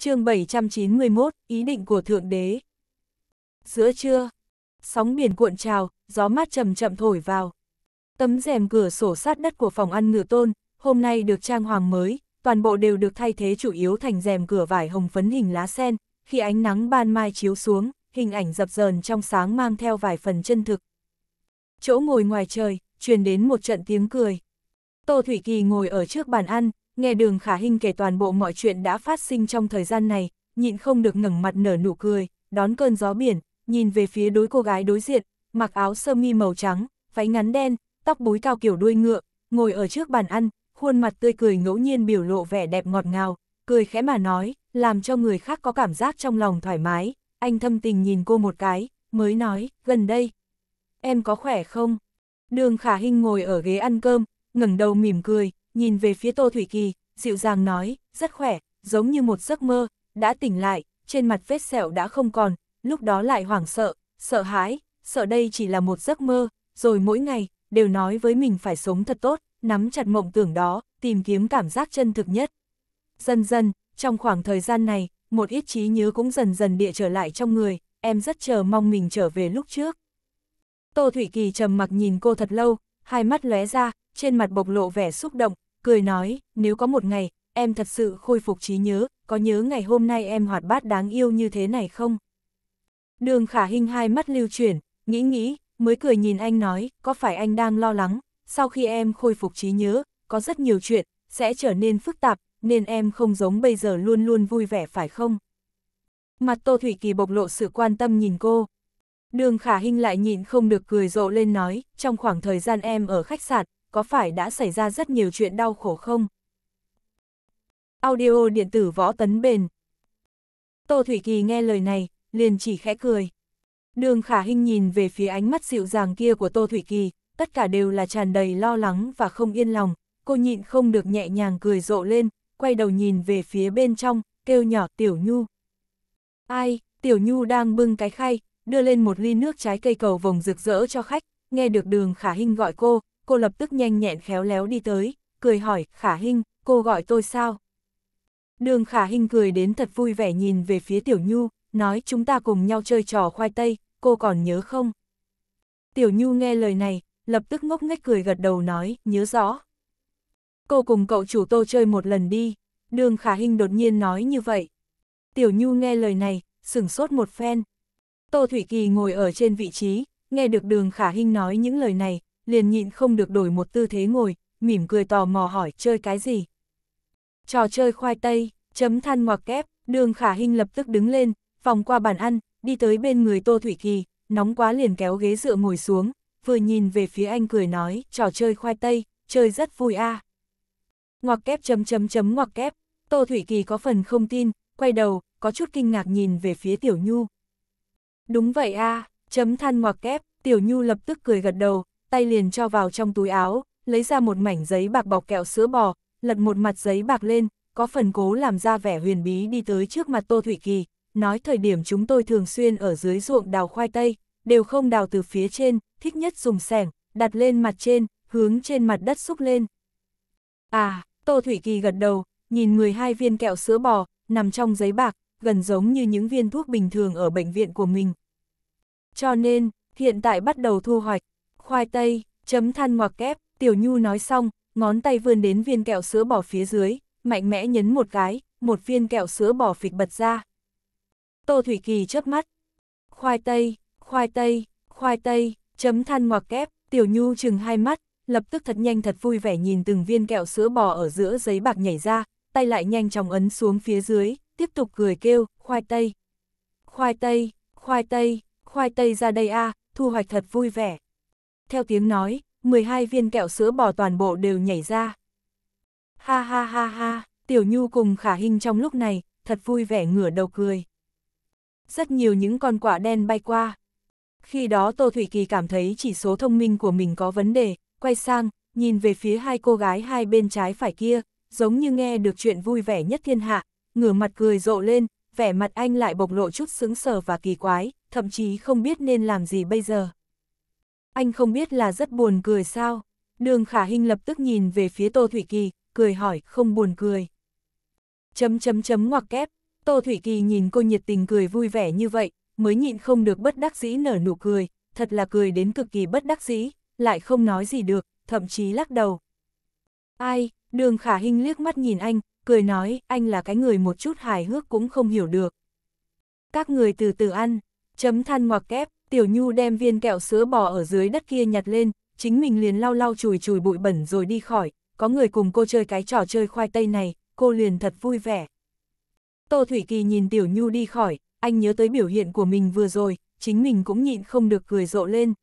chương 791, ý định của Thượng Đế. Giữa trưa, sóng biển cuộn trào, gió mát chậm chậm thổi vào. Tấm rèm cửa sổ sát đất của phòng ăn ngựa tôn, hôm nay được trang hoàng mới, toàn bộ đều được thay thế chủ yếu thành rèm cửa vải hồng phấn hình lá sen, khi ánh nắng ban mai chiếu xuống, hình ảnh dập dờn trong sáng mang theo vài phần chân thực. Chỗ ngồi ngoài trời, truyền đến một trận tiếng cười. Tô Thủy Kỳ ngồi ở trước bàn ăn, Nghe đường khả hình kể toàn bộ mọi chuyện đã phát sinh trong thời gian này, nhịn không được ngẩng mặt nở nụ cười, đón cơn gió biển, nhìn về phía đối cô gái đối diện, mặc áo sơ mi màu trắng, váy ngắn đen, tóc búi cao kiểu đuôi ngựa, ngồi ở trước bàn ăn, khuôn mặt tươi cười ngẫu nhiên biểu lộ vẻ đẹp ngọt ngào, cười khẽ mà nói, làm cho người khác có cảm giác trong lòng thoải mái, anh thâm tình nhìn cô một cái, mới nói, gần đây, em có khỏe không? Đường khả hình ngồi ở ghế ăn cơm, ngẩng đầu mỉm cười, nhìn về phía Tô Thủy Kỳ, dịu dàng nói, rất khỏe, giống như một giấc mơ, đã tỉnh lại, trên mặt vết sẹo đã không còn, lúc đó lại hoảng sợ, sợ hãi, sợ đây chỉ là một giấc mơ, rồi mỗi ngày, đều nói với mình phải sống thật tốt, nắm chặt mộng tưởng đó, tìm kiếm cảm giác chân thực nhất. Dần dần, trong khoảng thời gian này, một ít trí nhớ cũng dần dần địa trở lại trong người, em rất chờ mong mình trở về lúc trước. Tô Thủy Kỳ trầm mặc nhìn cô thật lâu, hai mắt lóe ra, trên mặt bộc lộ vẻ xúc động, cười nói, nếu có một ngày, em thật sự khôi phục trí nhớ, có nhớ ngày hôm nay em hoạt bát đáng yêu như thế này không? Đường khả hình hai mắt lưu chuyển, nghĩ nghĩ, mới cười nhìn anh nói, có phải anh đang lo lắng, sau khi em khôi phục trí nhớ, có rất nhiều chuyện, sẽ trở nên phức tạp, nên em không giống bây giờ luôn luôn vui vẻ phải không? Mặt Tô Thủy Kỳ bộc lộ sự quan tâm nhìn cô. Đường khả hình lại nhịn không được cười rộ lên nói, trong khoảng thời gian em ở khách sạn, có phải đã xảy ra rất nhiều chuyện đau khổ không? Audio điện tử võ tấn bền Tô Thủy Kỳ nghe lời này, liền chỉ khẽ cười. Đường khả hình nhìn về phía ánh mắt dịu dàng kia của Tô Thủy Kỳ, tất cả đều là tràn đầy lo lắng và không yên lòng, cô nhịn không được nhẹ nhàng cười rộ lên, quay đầu nhìn về phía bên trong, kêu nhỏ Tiểu Nhu. Ai, Tiểu Nhu đang bưng cái khay, đưa lên một ly nước trái cây cầu vồng rực rỡ cho khách, nghe được đường khả hình gọi cô, cô lập tức nhanh nhẹn khéo léo đi tới, cười hỏi, khả Hinh, cô gọi tôi sao? Đường khả Hinh cười đến thật vui vẻ nhìn về phía Tiểu Nhu, nói chúng ta cùng nhau chơi trò khoai tây, cô còn nhớ không? Tiểu Nhu nghe lời này, lập tức ngốc nghếch cười gật đầu nói, nhớ rõ. Cô cùng cậu chủ tô chơi một lần đi, đường khả Hinh đột nhiên nói như vậy. Tiểu Nhu nghe lời này, sửng sốt một phen. Tô Thủy Kỳ ngồi ở trên vị trí, nghe được đường khả Hinh nói những lời này, liền nhịn không được đổi một tư thế ngồi, mỉm cười tò mò hỏi chơi cái gì. Trò chơi khoai tây, chấm than ngoặc kép, đường khả hình lập tức đứng lên, vòng qua bàn ăn, đi tới bên người Tô Thủy Kỳ, nóng quá liền kéo ghế dựa ngồi xuống, vừa nhìn về phía anh cười nói, trò chơi khoai tây, chơi rất vui a. À. Ngoặc kép chấm chấm chấm ngoặc kép, Tô Thủy Kỳ có phần không tin, quay đầu, có chút kinh ngạc nhìn về phía Tiểu Nhu. Đúng vậy a, à, chấm than ngoặc kép, Tiểu Nhu lập tức cười gật đầu, tay liền cho vào trong túi áo, lấy ra một mảnh giấy bạc bọc kẹo sữa bò, lật một mặt giấy bạc lên, có phần cố làm ra vẻ huyền bí đi tới trước mặt Tô thủy Kỳ, nói thời điểm chúng tôi thường xuyên ở dưới ruộng đào khoai tây, đều không đào từ phía trên, thích nhất dùng sẻng, đặt lên mặt trên, hướng trên mặt đất xúc lên. À, Tô Thủy Kỳ gật đầu, nhìn 12 viên kẹo sữa bò, nằm trong giấy bạc, gần giống như những viên thuốc bình thường ở bệnh viện của mình. Cho nên, hiện tại bắt đầu thu hoạch, khoai tây, chấm than ngoặc kép, Tiểu Nhu nói xong, ngón tay vươn đến viên kẹo sữa bỏ phía dưới, mạnh mẽ nhấn một cái, một viên kẹo sữa bỏ phịch bật ra. Tô Thủy Kỳ chớp mắt. Khoai tây, khoai tây, khoai tây, chấm than ngoặc kép, Tiểu Nhu chừng hai mắt, lập tức thật nhanh thật vui vẻ nhìn từng viên kẹo sữa bỏ ở giữa giấy bạc nhảy ra, tay lại nhanh chóng ấn xuống phía dưới, tiếp tục cười kêu, khoai tây. Khoai tây, khoai tây, khoai tây ra đây a, à, thu hoạch thật vui vẻ theo tiếng nói, 12 viên kẹo sữa bò toàn bộ đều nhảy ra. Ha ha ha ha, Tiểu Nhu cùng Khả Hinh trong lúc này, thật vui vẻ ngửa đầu cười. Rất nhiều những con quả đen bay qua. Khi đó Tô Thủy Kỳ cảm thấy chỉ số thông minh của mình có vấn đề, quay sang, nhìn về phía hai cô gái hai bên trái phải kia, giống như nghe được chuyện vui vẻ nhất thiên hạ, ngửa mặt cười rộ lên, vẻ mặt anh lại bộc lộ chút sững sờ và kỳ quái, thậm chí không biết nên làm gì bây giờ. Anh không biết là rất buồn cười sao? Đường Khả Hinh lập tức nhìn về phía Tô Thủy Kỳ, cười hỏi, không buồn cười. Chấm chấm chấm ngoặc kép, Tô Thủy Kỳ nhìn cô nhiệt tình cười vui vẻ như vậy, mới nhịn không được bất đắc dĩ nở nụ cười, thật là cười đến cực kỳ bất đắc dĩ, lại không nói gì được, thậm chí lắc đầu. Ai, đường khả Hinh liếc mắt nhìn anh, cười nói, anh là cái người một chút hài hước cũng không hiểu được. Các người từ từ ăn, chấm than ngoặc kép, Tiểu Nhu đem viên kẹo sữa bò ở dưới đất kia nhặt lên, chính mình liền lau lau chùi chùi bụi bẩn rồi đi khỏi, có người cùng cô chơi cái trò chơi khoai tây này, cô liền thật vui vẻ. Tô Thủy Kỳ nhìn Tiểu Nhu đi khỏi, anh nhớ tới biểu hiện của mình vừa rồi, chính mình cũng nhịn không được cười rộ lên.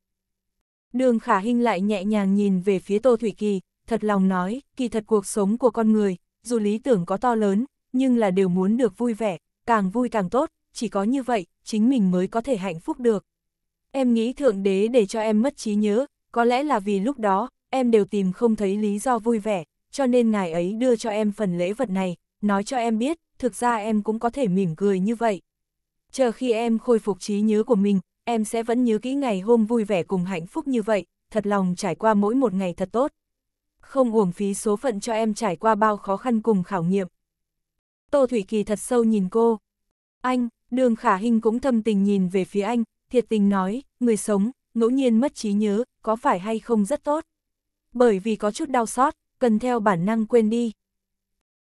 Đường Khả Hinh lại nhẹ nhàng nhìn về phía Tô Thủy Kỳ, thật lòng nói, kỳ thật cuộc sống của con người, dù lý tưởng có to lớn, nhưng là đều muốn được vui vẻ, càng vui càng tốt, chỉ có như vậy, chính mình mới có thể hạnh phúc được. Em nghĩ Thượng Đế để cho em mất trí nhớ, có lẽ là vì lúc đó, em đều tìm không thấy lý do vui vẻ, cho nên ngài ấy đưa cho em phần lễ vật này, nói cho em biết, thực ra em cũng có thể mỉm cười như vậy. Chờ khi em khôi phục trí nhớ của mình, em sẽ vẫn nhớ kỹ ngày hôm vui vẻ cùng hạnh phúc như vậy, thật lòng trải qua mỗi một ngày thật tốt. Không uổng phí số phận cho em trải qua bao khó khăn cùng khảo nghiệm. Tô Thủy Kỳ thật sâu nhìn cô. Anh, đường khả hình cũng thâm tình nhìn về phía anh, thiệt tình nói, người sống, ngẫu nhiên mất trí nhớ, có phải hay không rất tốt. Bởi vì có chút đau xót, cần theo bản năng quên đi.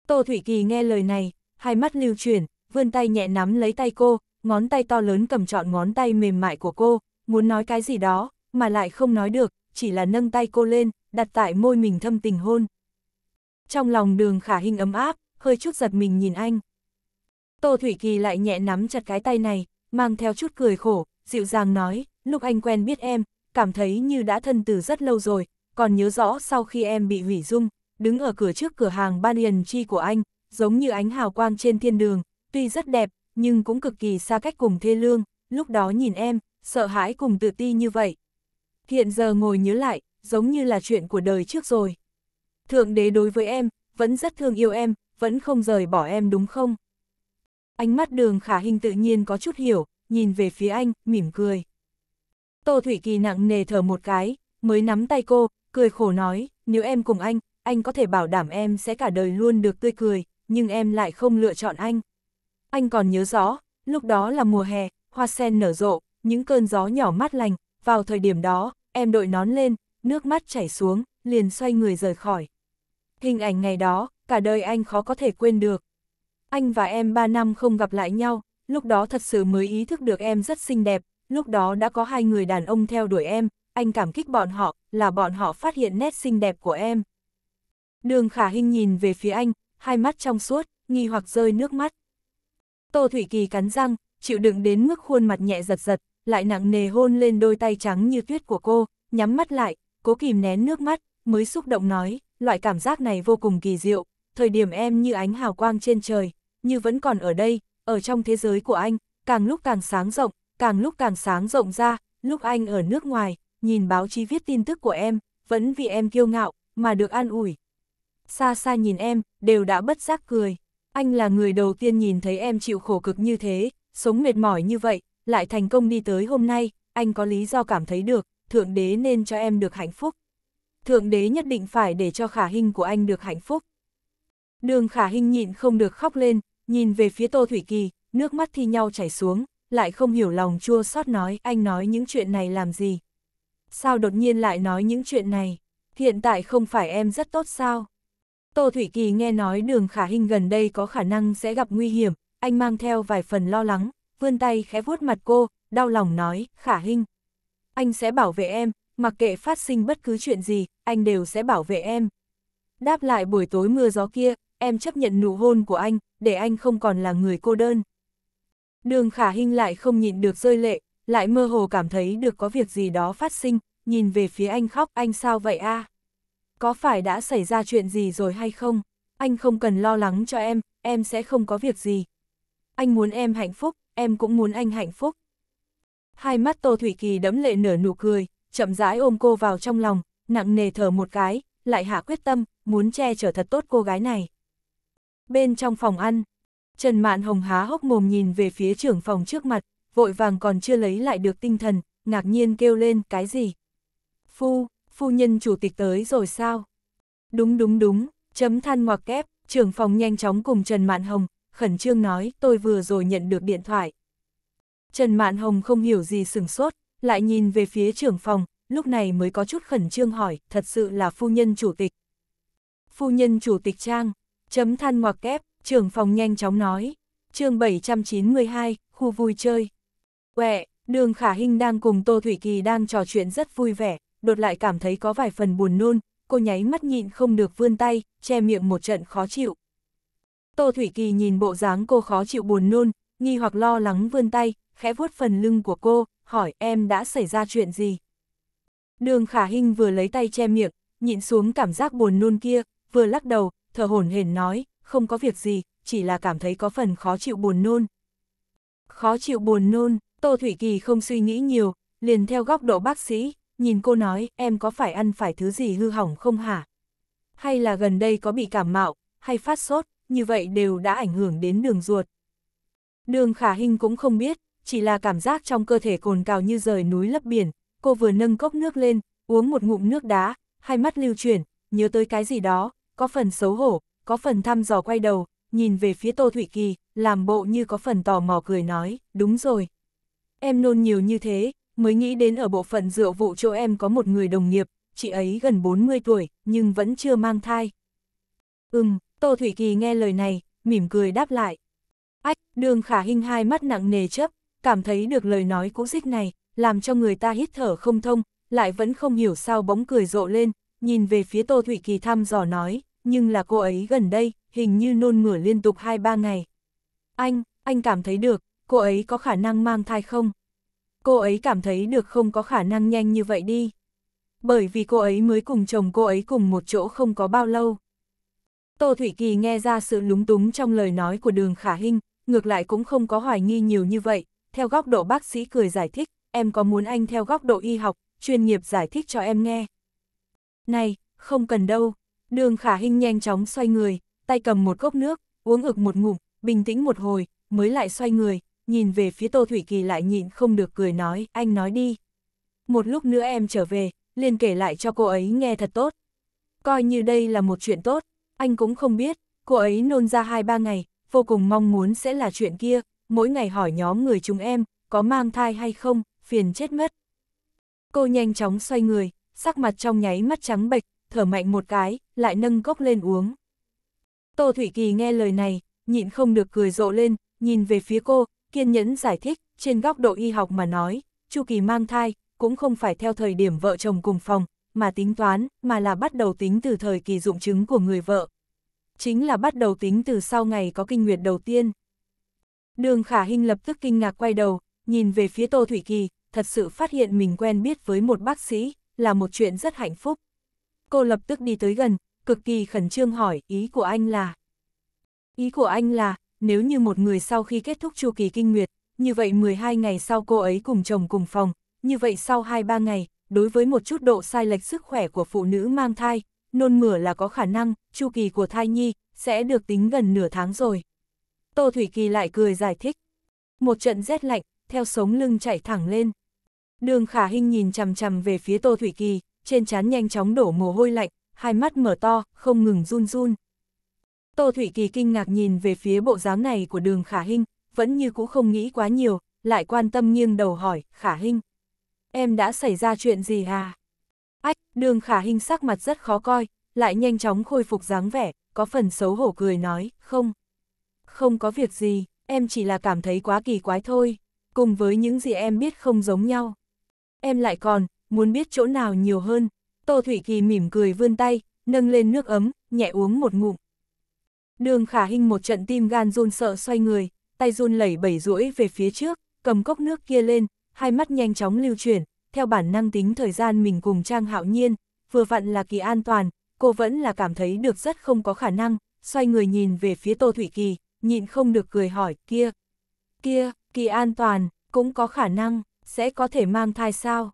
Tô Thủy Kỳ nghe lời này, hai mắt lưu chuyển, vươn tay nhẹ nắm lấy tay cô, ngón tay to lớn cầm trọn ngón tay mềm mại của cô, muốn nói cái gì đó, mà lại không nói được, chỉ là nâng tay cô lên, đặt tại môi mình thâm tình hôn. Trong lòng đường khả hình ấm áp, hơi chút giật mình nhìn anh. Tô Thủy Kỳ lại nhẹ nắm chặt cái tay này, mang theo chút cười khổ, dịu dàng nói, lúc anh quen biết em, cảm thấy như đã thân từ rất lâu rồi, còn nhớ rõ sau khi em bị hủy dung, đứng ở cửa trước cửa hàng ban Banyan Chi của anh, giống như ánh hào quang trên thiên đường, tuy rất đẹp, nhưng cũng cực kỳ xa cách cùng thê lương, lúc đó nhìn em, sợ hãi cùng tự ti như vậy. Hiện giờ ngồi nhớ lại, giống như là chuyện của đời trước rồi. Thượng đế đối với em, vẫn rất thương yêu em, vẫn không rời bỏ em đúng không? Ánh mắt đường khả hình tự nhiên có chút hiểu, nhìn về phía anh, mỉm cười. Tô Thủy Kỳ nặng nề thở một cái, mới nắm tay cô, cười khổ nói, nếu em cùng anh, anh có thể bảo đảm em sẽ cả đời luôn được tươi cười, nhưng em lại không lựa chọn anh. Anh còn nhớ rõ, lúc đó là mùa hè, hoa sen nở rộ, những cơn gió nhỏ mát lành, vào thời điểm đó, em đội nón lên, nước mắt chảy xuống, liền xoay người rời khỏi. Hình ảnh ngày đó, cả đời anh khó có thể quên được. Anh và em 3 năm không gặp lại nhau, lúc đó thật sự mới ý thức được em rất xinh đẹp, lúc đó đã có hai người đàn ông theo đuổi em, anh cảm kích bọn họ, là bọn họ phát hiện nét xinh đẹp của em. Đường Khả Hinh nhìn về phía anh, hai mắt trong suốt, nghi hoặc rơi nước mắt. Tô Thủy Kỳ cắn răng, chịu đựng đến mức khuôn mặt nhẹ giật giật, lại nặng nề hôn lên đôi tay trắng như tuyết của cô, nhắm mắt lại, cố kìm nén nước mắt, mới xúc động nói, loại cảm giác này vô cùng kỳ diệu, thời điểm em như ánh hào quang trên trời, như vẫn còn ở đây, ở trong thế giới của anh, càng lúc càng sáng rộng, càng lúc càng sáng rộng ra, lúc anh ở nước ngoài, nhìn báo chí viết tin tức của em, vẫn vì em kiêu ngạo, mà được an ủi. Xa xa nhìn em, đều đã bất giác cười. Anh là người đầu tiên nhìn thấy em chịu khổ cực như thế, sống mệt mỏi như vậy, lại thành công đi tới hôm nay, anh có lý do cảm thấy được, Thượng Đế nên cho em được hạnh phúc. Thượng Đế nhất định phải để cho khả hình của anh được hạnh phúc. Đường khả hình nhịn không được khóc lên, nhìn về phía Tô Thủy Kỳ, nước mắt thi nhau chảy xuống, lại không hiểu lòng chua xót nói anh nói những chuyện này làm gì. Sao đột nhiên lại nói những chuyện này, hiện tại không phải em rất tốt sao? Tô Thủy Kỳ nghe nói đường khả hình gần đây có khả năng sẽ gặp nguy hiểm, anh mang theo vài phần lo lắng, vươn tay khẽ vuốt mặt cô, đau lòng nói, khả hình. Anh sẽ bảo vệ em, mặc kệ phát sinh bất cứ chuyện gì, anh đều sẽ bảo vệ em. Đáp lại buổi tối mưa gió kia, em chấp nhận nụ hôn của anh, để anh không còn là người cô đơn. Đường khả hinh lại không nhịn được rơi lệ, lại mơ hồ cảm thấy được có việc gì đó phát sinh, nhìn về phía anh khóc anh sao vậy a? À? Có phải đã xảy ra chuyện gì rồi hay không? Anh không cần lo lắng cho em, em sẽ không có việc gì. Anh muốn em hạnh phúc, em cũng muốn anh hạnh phúc. Hai mắt Tô Thủy Kỳ đẫm lệ nở nụ cười, chậm rãi ôm cô vào trong lòng, nặng nề thở một cái, lại hạ quyết tâm, muốn che chở thật tốt cô gái này. Bên trong phòng ăn, Trần Mạn Hồng há hốc mồm nhìn về phía trưởng phòng trước mặt, vội vàng còn chưa lấy lại được tinh thần, ngạc nhiên kêu lên cái gì. Phu, phu nhân chủ tịch tới rồi sao? Đúng đúng đúng, chấm than ngoặc kép, trưởng phòng nhanh chóng cùng Trần Mạn Hồng, khẩn trương nói tôi vừa rồi nhận được điện thoại. Trần Mạn Hồng không hiểu gì sửng sốt, lại nhìn về phía trưởng phòng, lúc này mới có chút khẩn trương hỏi, thật sự là phu nhân chủ tịch. Phu nhân chủ tịch Trang, Chấm than ngoặc kép, trưởng phòng nhanh chóng nói. chương 792, khu vui chơi. Quẹ, đường khả hình đang cùng Tô Thủy Kỳ đang trò chuyện rất vui vẻ, đột lại cảm thấy có vài phần buồn nôn, cô nháy mắt nhịn không được vươn tay, che miệng một trận khó chịu. Tô Thủy Kỳ nhìn bộ dáng cô khó chịu buồn nôn, nghi hoặc lo lắng vươn tay, khẽ vuốt phần lưng của cô, hỏi em đã xảy ra chuyện gì. Đường khả hình vừa lấy tay che miệng, nhịn xuống cảm giác buồn nôn kia, vừa lắc đầu, thở hổn hển nói, không có việc gì, chỉ là cảm thấy có phần khó chịu buồn nôn. Khó chịu buồn nôn, Tô Thủy Kỳ không suy nghĩ nhiều, liền theo góc độ bác sĩ, nhìn cô nói, em có phải ăn phải thứ gì hư hỏng không hả? Hay là gần đây có bị cảm mạo, hay phát sốt, như vậy đều đã ảnh hưởng đến đường ruột. Đường khả hình cũng không biết, chỉ là cảm giác trong cơ thể cồn cào như rời núi lấp biển, cô vừa nâng cốc nước lên, uống một ngụm nước đá, hai mắt lưu chuyển, nhớ tới cái gì đó, có phần xấu hổ, có phần thăm dò quay đầu, nhìn về phía Tô Thụy Kỳ, làm bộ như có phần tò mò cười nói, đúng rồi. Em nôn nhiều như thế, mới nghĩ đến ở bộ phận rượu vụ chỗ em có một người đồng nghiệp, chị ấy gần 40 tuổi, nhưng vẫn chưa mang thai. Ừm, Tô Thụy Kỳ nghe lời này, mỉm cười đáp lại. Ách, đường khả hình hai mắt nặng nề chấp, cảm thấy được lời nói cũ dích này, làm cho người ta hít thở không thông, lại vẫn không hiểu sao bóng cười rộ lên, nhìn về phía Tô thủy Kỳ thăm dò nói, nhưng là cô ấy gần đây, hình như nôn mửa liên tục 2-3 ngày. Anh, anh cảm thấy được, cô ấy có khả năng mang thai không? Cô ấy cảm thấy được không có khả năng nhanh như vậy đi. Bởi vì cô ấy mới cùng chồng cô ấy cùng một chỗ không có bao lâu. Tô thủy Kỳ nghe ra sự lúng túng trong lời nói của đường khả hinh, ngược lại cũng không có hoài nghi nhiều như vậy. Theo góc độ bác sĩ cười giải thích, em có muốn anh theo góc độ y học, chuyên nghiệp giải thích cho em nghe. Này, không cần đâu. Đường khả hình nhanh chóng xoay người, tay cầm một cốc nước, uống ực một ngụm, bình tĩnh một hồi, mới lại xoay người, nhìn về phía Tô Thủy Kỳ lại nhịn không được cười nói, anh nói đi. Một lúc nữa em trở về, liền kể lại cho cô ấy nghe thật tốt. Coi như đây là một chuyện tốt, anh cũng không biết, cô ấy nôn ra hai ba ngày, vô cùng mong muốn sẽ là chuyện kia, mỗi ngày hỏi nhóm người chúng em, có mang thai hay không, phiền chết mất. Cô nhanh chóng xoay người, sắc mặt trong nháy mắt trắng bệch, thở mạnh một cái, lại nâng cốc lên uống. Tô Thủy Kỳ nghe lời này, nhịn không được cười rộ lên, nhìn về phía cô, kiên nhẫn giải thích, trên góc độ y học mà nói, Chu Kỳ mang thai, cũng không phải theo thời điểm vợ chồng cùng phòng, mà tính toán, mà là bắt đầu tính từ thời kỳ dụng chứng của người vợ. Chính là bắt đầu tính từ sau ngày có kinh nguyệt đầu tiên. Đường Khả Hinh lập tức kinh ngạc quay đầu, nhìn về phía Tô Thủy Kỳ, thật sự phát hiện mình quen biết với một bác sĩ, là một chuyện rất hạnh phúc. Cô lập tức đi tới gần, cực kỳ khẩn trương hỏi ý của anh là. Ý của anh là, nếu như một người sau khi kết thúc chu kỳ kinh nguyệt, như vậy 12 ngày sau cô ấy cùng chồng cùng phòng, như vậy sau 2-3 ngày, đối với một chút độ sai lệch sức khỏe của phụ nữ mang thai, nôn mửa là có khả năng, chu kỳ của thai nhi sẽ được tính gần nửa tháng rồi. Tô Thủy Kỳ lại cười giải thích. Một trận rét lạnh, theo sống lưng chạy thẳng lên. Đường khả hình nhìn chằm chằm về phía Tô Thủy Kỳ, trên chán nhanh chóng đổ mồ hôi lạnh, hai mắt mở to, không ngừng run run. Tô Thủy Kỳ kinh ngạc nhìn về phía bộ dáng này của đường khả hình, vẫn như cũ không nghĩ quá nhiều, lại quan tâm nghiêng đầu hỏi, khả hình. Em đã xảy ra chuyện gì hà Ách, đường khả hình sắc mặt rất khó coi, lại nhanh chóng khôi phục dáng vẻ, có phần xấu hổ cười nói, không. Không có việc gì, em chỉ là cảm thấy quá kỳ quái thôi, cùng với những gì em biết không giống nhau em lại còn, muốn biết chỗ nào nhiều hơn. Tô Thủy Kỳ mỉm cười vươn tay, nâng lên nước ấm, nhẹ uống một ngụm. Đường khả hình một trận tim gan run sợ xoay người, tay run lẩy bẩy rũi về phía trước, cầm cốc nước kia lên, hai mắt nhanh chóng lưu chuyển, theo bản năng tính thời gian mình cùng Trang Hạo Nhiên, vừa vặn là kỳ an toàn, cô vẫn là cảm thấy được rất không có khả năng, xoay người nhìn về phía Tô Thủy Kỳ, nhịn không được cười hỏi, kia, kia, kỳ an toàn, cũng có khả năng sẽ có thể mang thai sao?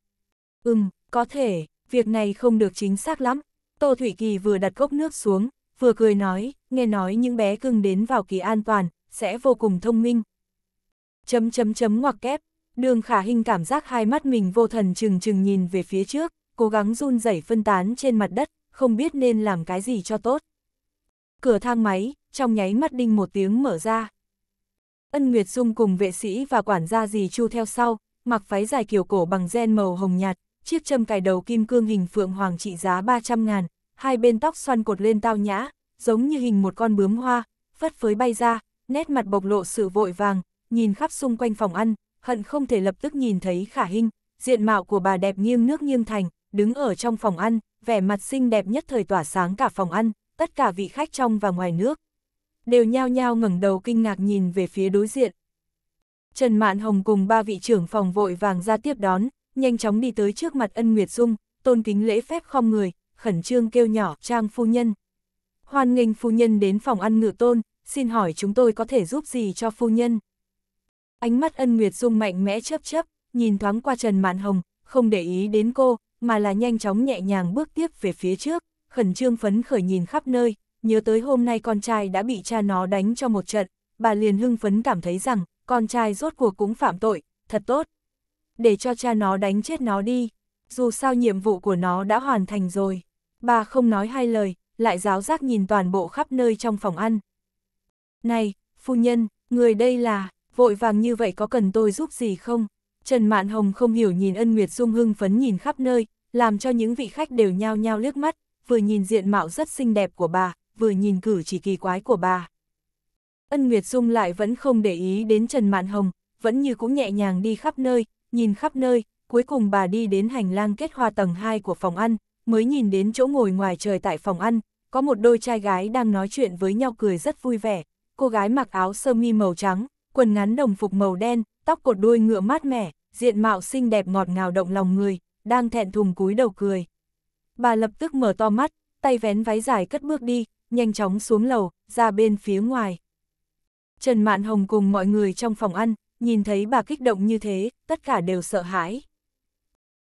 Ừm, có thể, việc này không được chính xác lắm. Tô Thủy Kỳ vừa đặt gốc nước xuống, vừa cười nói, nghe nói những bé cưng đến vào kỳ an toàn, sẽ vô cùng thông minh. Chấm chấm chấm ngoặc kép, đường khả hình cảm giác hai mắt mình vô thần chừng chừng nhìn về phía trước, cố gắng run rẩy phân tán trên mặt đất, không biết nên làm cái gì cho tốt. Cửa thang máy, trong nháy mắt đinh một tiếng mở ra. Ân Nguyệt Dung cùng vệ sĩ và quản gia dì chu theo sau, mặc váy dài kiểu cổ bằng gen màu hồng nhạt, chiếc châm cài đầu kim cương hình phượng hoàng trị giá 300 ngàn, hai bên tóc xoăn cột lên tao nhã, giống như hình một con bướm hoa, phất phới bay ra, nét mặt bộc lộ sự vội vàng, nhìn khắp xung quanh phòng ăn, hận không thể lập tức nhìn thấy khả hình, diện mạo của bà đẹp nghiêng nước nghiêng thành, đứng ở trong phòng ăn, vẻ mặt xinh đẹp nhất thời tỏa sáng cả phòng ăn, tất cả vị khách trong và ngoài nước. Đều nhao nhao ngẩng đầu kinh ngạc nhìn về phía đối diện, Trần Mạn Hồng cùng ba vị trưởng phòng vội vàng ra tiếp đón, nhanh chóng đi tới trước mặt ân Nguyệt Dung, tôn kính lễ phép không người, khẩn trương kêu nhỏ trang phu nhân. Hoan nghênh phu nhân đến phòng ăn ngự tôn, xin hỏi chúng tôi có thể giúp gì cho phu nhân? Ánh mắt ân Nguyệt Dung mạnh mẽ chấp chấp, nhìn thoáng qua Trần Mạn Hồng, không để ý đến cô, mà là nhanh chóng nhẹ nhàng bước tiếp về phía trước, khẩn trương phấn khởi nhìn khắp nơi, nhớ tới hôm nay con trai đã bị cha nó đánh cho một trận, bà liền hưng phấn cảm thấy rằng, con trai rốt cuộc cũng phạm tội, thật tốt. Để cho cha nó đánh chết nó đi, dù sao nhiệm vụ của nó đã hoàn thành rồi. Bà không nói hai lời, lại giáo giác nhìn toàn bộ khắp nơi trong phòng ăn. Này, phu nhân, người đây là, vội vàng như vậy có cần tôi giúp gì không? Trần Mạn Hồng không hiểu nhìn ân Nguyệt Dung hưng phấn nhìn khắp nơi, làm cho những vị khách đều nhao nhao liếc mắt, vừa nhìn diện mạo rất xinh đẹp của bà, vừa nhìn cử chỉ kỳ quái của bà. Ân Nguyệt Dung lại vẫn không để ý đến Trần Mạn Hồng, vẫn như cũng nhẹ nhàng đi khắp nơi, nhìn khắp nơi, cuối cùng bà đi đến hành lang kết hoa tầng 2 của phòng ăn, mới nhìn đến chỗ ngồi ngoài trời tại phòng ăn, có một đôi trai gái đang nói chuyện với nhau cười rất vui vẻ. Cô gái mặc áo sơ mi màu trắng, quần ngắn đồng phục màu đen, tóc cột đuôi ngựa mát mẻ, diện mạo xinh đẹp ngọt ngào động lòng người, đang thẹn thùng cúi đầu cười. Bà lập tức mở to mắt, tay vén váy dài cất bước đi, nhanh chóng xuống lầu, ra bên phía ngoài. Trần Mạn Hồng cùng mọi người trong phòng ăn, nhìn thấy bà kích động như thế, tất cả đều sợ hãi.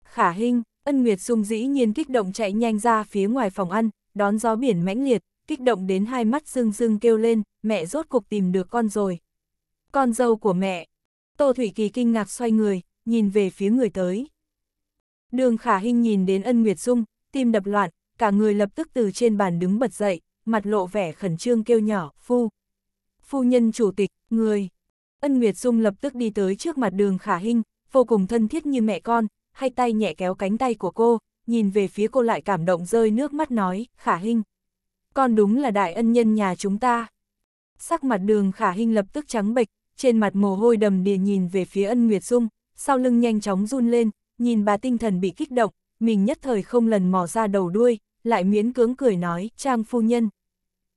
Khả Hinh, Ân Nguyệt sung dĩ nhiên kích động chạy nhanh ra phía ngoài phòng ăn, đón gió biển mãnh liệt, kích động đến hai mắt rưng rưng kêu lên, mẹ rốt cuộc tìm được con rồi. Con dâu của mẹ. Tô Thủy Kỳ kinh ngạc xoay người, nhìn về phía người tới. Đường Khả Hinh nhìn đến Ân Nguyệt sung, tim đập loạn, cả người lập tức từ trên bàn đứng bật dậy, mặt lộ vẻ khẩn trương kêu nhỏ, phu, phu nhân chủ tịch, người. Ân Nguyệt Dung lập tức đi tới trước mặt đường khả hình, vô cùng thân thiết như mẹ con, hai tay nhẹ kéo cánh tay của cô, nhìn về phía cô lại cảm động rơi nước mắt nói, khả hình. Con đúng là đại ân nhân nhà chúng ta. Sắc mặt đường khả hình lập tức trắng bệch, trên mặt mồ hôi đầm đìa nhìn về phía ân Nguyệt Dung, sau lưng nhanh chóng run lên, nhìn bà tinh thần bị kích động, mình nhất thời không lần mò ra đầu đuôi, lại miễn cưỡng cười nói, trang phu nhân.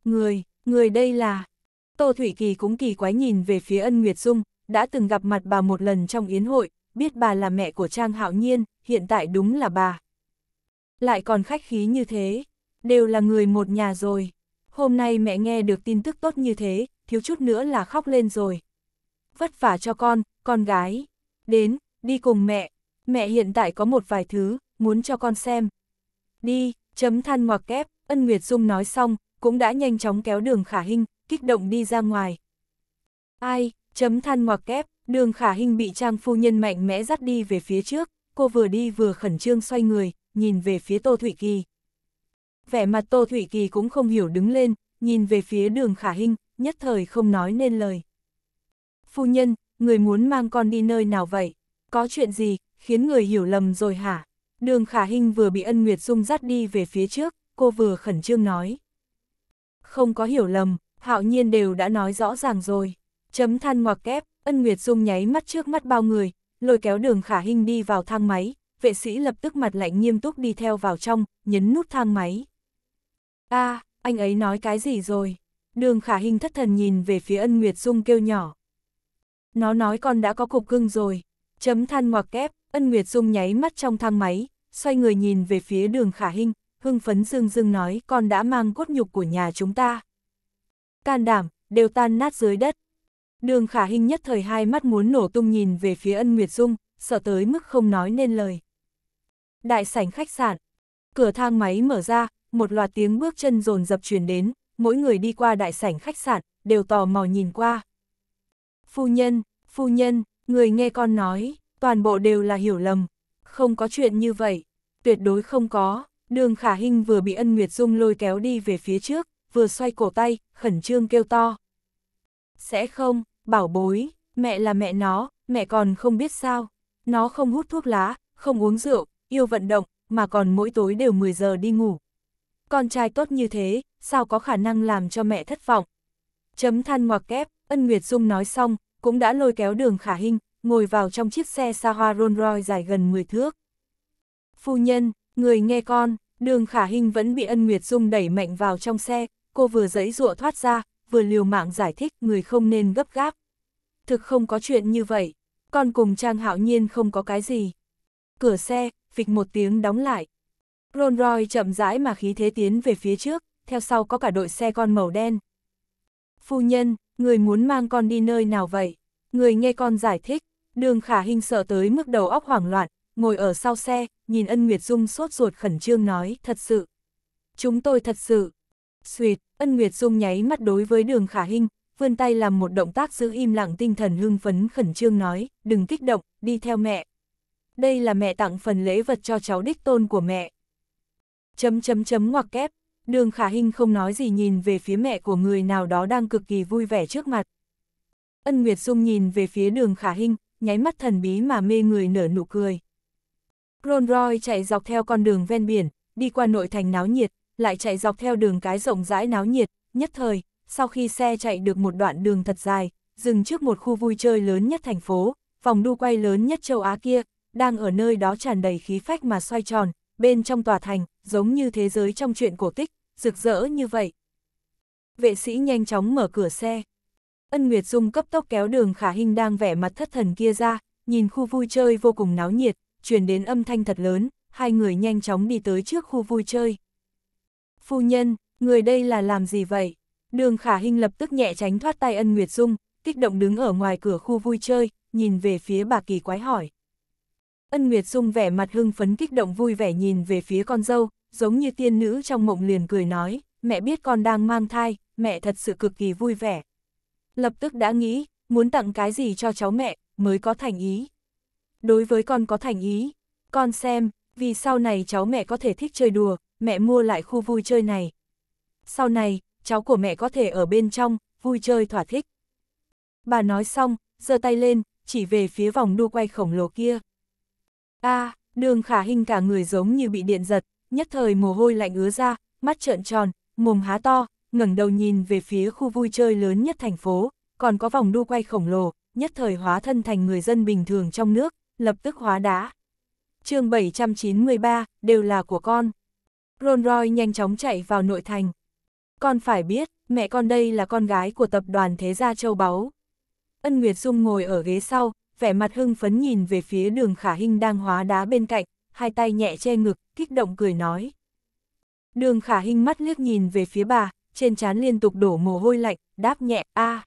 Người, người đây là, Tô Thủy Kỳ cũng kỳ quái nhìn về phía ân Nguyệt Dung, đã từng gặp mặt bà một lần trong yến hội, biết bà là mẹ của Trang Hạo Nhiên, hiện tại đúng là bà. Lại còn khách khí như thế, đều là người một nhà rồi. Hôm nay mẹ nghe được tin tức tốt như thế, thiếu chút nữa là khóc lên rồi. Vất vả cho con, con gái. Đến, đi cùng mẹ. Mẹ hiện tại có một vài thứ, muốn cho con xem. Đi, chấm than ngoặc kép, ân Nguyệt Dung nói xong, cũng đã nhanh chóng kéo đường khả hình, kích động đi ra ngoài. Ai, chấm than ngoặc kép, đường khả hình bị trang phu nhân mạnh mẽ dắt đi về phía trước, cô vừa đi vừa khẩn trương xoay người, nhìn về phía Tô thủy Kỳ. Vẻ mặt Tô thủy Kỳ cũng không hiểu đứng lên, nhìn về phía đường khả hình, nhất thời không nói nên lời. Phu nhân, người muốn mang con đi nơi nào vậy? Có chuyện gì, khiến người hiểu lầm rồi hả? Đường khả hình vừa bị ân nguyệt dung dắt đi về phía trước, cô vừa khẩn trương nói. Không có hiểu lầm, Hạo nhiên đều đã nói rõ ràng rồi. Chấm than ngoặc kép, ân Nguyệt Dung nháy mắt trước mắt bao người, lôi kéo đường khả hình đi vào thang máy, vệ sĩ lập tức mặt lạnh nghiêm túc đi theo vào trong, nhấn nút thang máy. a anh ấy nói cái gì rồi? Đường khả hình thất thần nhìn về phía ân Nguyệt Dung kêu nhỏ. Nó nói con đã có cục cưng rồi. Chấm than ngoặc kép, ân Nguyệt Dung nháy mắt trong thang máy, xoay người nhìn về phía đường khả hình, hưng phấn dương dương nói con đã mang cốt nhục của nhà chúng ta, can đảm, đều tan nát dưới đất. Đường khả hình nhất thời hai mắt muốn nổ tung nhìn về phía ân Nguyệt Dung, sợ tới mức không nói nên lời. Đại sảnh khách sạn, cửa thang máy mở ra, một loạt tiếng bước chân rồn dập truyền đến, mỗi người đi qua đại sảnh khách sạn, đều tò mò nhìn qua. Phu nhân, phu nhân, người nghe con nói, toàn bộ đều là hiểu lầm, không có chuyện như vậy, tuyệt đối không có, đường khả hình vừa bị ân Nguyệt Dung lôi kéo đi về phía trước, vừa xoay cổ tay, khẩn trương kêu to. Sẽ không, bảo bối, mẹ là mẹ nó, mẹ còn không biết sao. Nó không hút thuốc lá, không uống rượu, yêu vận động, mà còn mỗi tối đều 10 giờ đi ngủ. Con trai tốt như thế, sao có khả năng làm cho mẹ thất vọng. Chấm than ngoặc kép, Ân Nguyệt Dung nói xong, cũng đã lôi kéo đường khả hình, ngồi vào trong chiếc xe xa hoa Rolls Royce dài gần 10 thước. Phu nhân, người nghe con, đường khả hình vẫn bị Ân Nguyệt Dung đẩy mạnh vào trong xe, cô vừa giãy dụa thoát ra, vừa liều mạng giải thích người không nên gấp gáp. Thực không có chuyện như vậy, con cùng Trang Hạo Nhiên không có cái gì. Cửa xe, phịch một tiếng đóng lại. Rolls Royce chậm rãi mà khí thế tiến về phía trước, theo sau có cả đội xe con màu đen. Phu nhân, người muốn mang con đi nơi nào vậy? Người nghe con giải thích, đường khả hình sợ tới mức đầu óc hoảng loạn, ngồi ở sau xe, nhìn ân Nguyệt Dung sốt ruột khẩn trương nói, thật sự. Chúng tôi thật sự, Xuyệt, ân nguyệt dung nháy mắt đối với đường khả hình, vươn tay làm một động tác giữ im lặng tinh thần hưng phấn khẩn trương nói, đừng kích động, đi theo mẹ. Đây là mẹ tặng phần lễ vật cho cháu đích tôn của mẹ. Chấm chấm chấm ngoặc kép, đường khả hình không nói gì nhìn về phía mẹ của người nào đó đang cực kỳ vui vẻ trước mặt. Ân Nguyệt Dung nhìn về phía đường khả hình, nháy mắt thần bí mà mê người nở nụ cười. Rolls Royce chạy dọc theo con đường ven biển, đi qua nội thành náo nhiệt, lại chạy dọc theo đường cái rộng rãi náo nhiệt, nhất thời, sau khi xe chạy được một đoạn đường thật dài, dừng trước một khu vui chơi lớn nhất thành phố, vòng đu quay lớn nhất châu Á kia, đang ở nơi đó tràn đầy khí phách mà xoay tròn, bên trong tòa thành, giống như thế giới trong chuyện cổ tích, rực rỡ như vậy. Vệ sĩ nhanh chóng mở cửa xe. Ân Nguyệt Dung cấp tốc kéo đường khả hình đang vẻ mặt thất thần kia ra, nhìn khu vui chơi vô cùng náo nhiệt, truyền đến âm thanh thật lớn, hai người nhanh chóng đi tới trước khu vui chơi. Phu nhân, người đây là làm gì vậy? Đường khả hình lập tức nhẹ tránh thoát tay ân Nguyệt Dung, kích động đứng ở ngoài cửa khu vui chơi, nhìn về phía bà kỳ quái hỏi. Ân Nguyệt Dung vẻ mặt hưng phấn kích động vui vẻ nhìn về phía con dâu, giống như tiên nữ trong mộng liền cười nói, mẹ biết con đang mang thai, mẹ thật sự cực kỳ vui vẻ. Lập tức đã nghĩ, muốn tặng cái gì cho cháu mẹ, mới có thành ý. Đối với con có thành ý, con xem, vì sau này cháu mẹ có thể thích chơi đùa, mẹ mua lại khu vui chơi này. Sau này, cháu của mẹ có thể ở bên trong, vui chơi thỏa thích. Bà nói xong, giơ tay lên, chỉ về phía vòng đua quay khổng lồ kia. a à, đường khả hình cả người giống như bị điện giật, nhất thời mồ hôi lạnh ứa ra, mắt trợn tròn, mồm há to, ngẩng đầu nhìn về phía khu vui chơi lớn nhất thành phố, còn có vòng đua quay khổng lồ, nhất thời hóa thân thành người dân bình thường trong nước, lập tức hóa đá. chương 793, đều là của con. Ron Roy nhanh chóng chạy vào nội thành. Con phải biết, mẹ con đây là con gái của tập đoàn Thế Gia Châu Báu. Ân Nguyệt Dung ngồi ở ghế sau, vẻ mặt hưng phấn nhìn về phía đường khả hình đang hóa đá bên cạnh, hai tay nhẹ che ngực, kích động cười nói. Đường khả hình mắt liếc nhìn về phía bà, trên trán liên tục đổ mồ hôi lạnh, đáp nhẹ, a.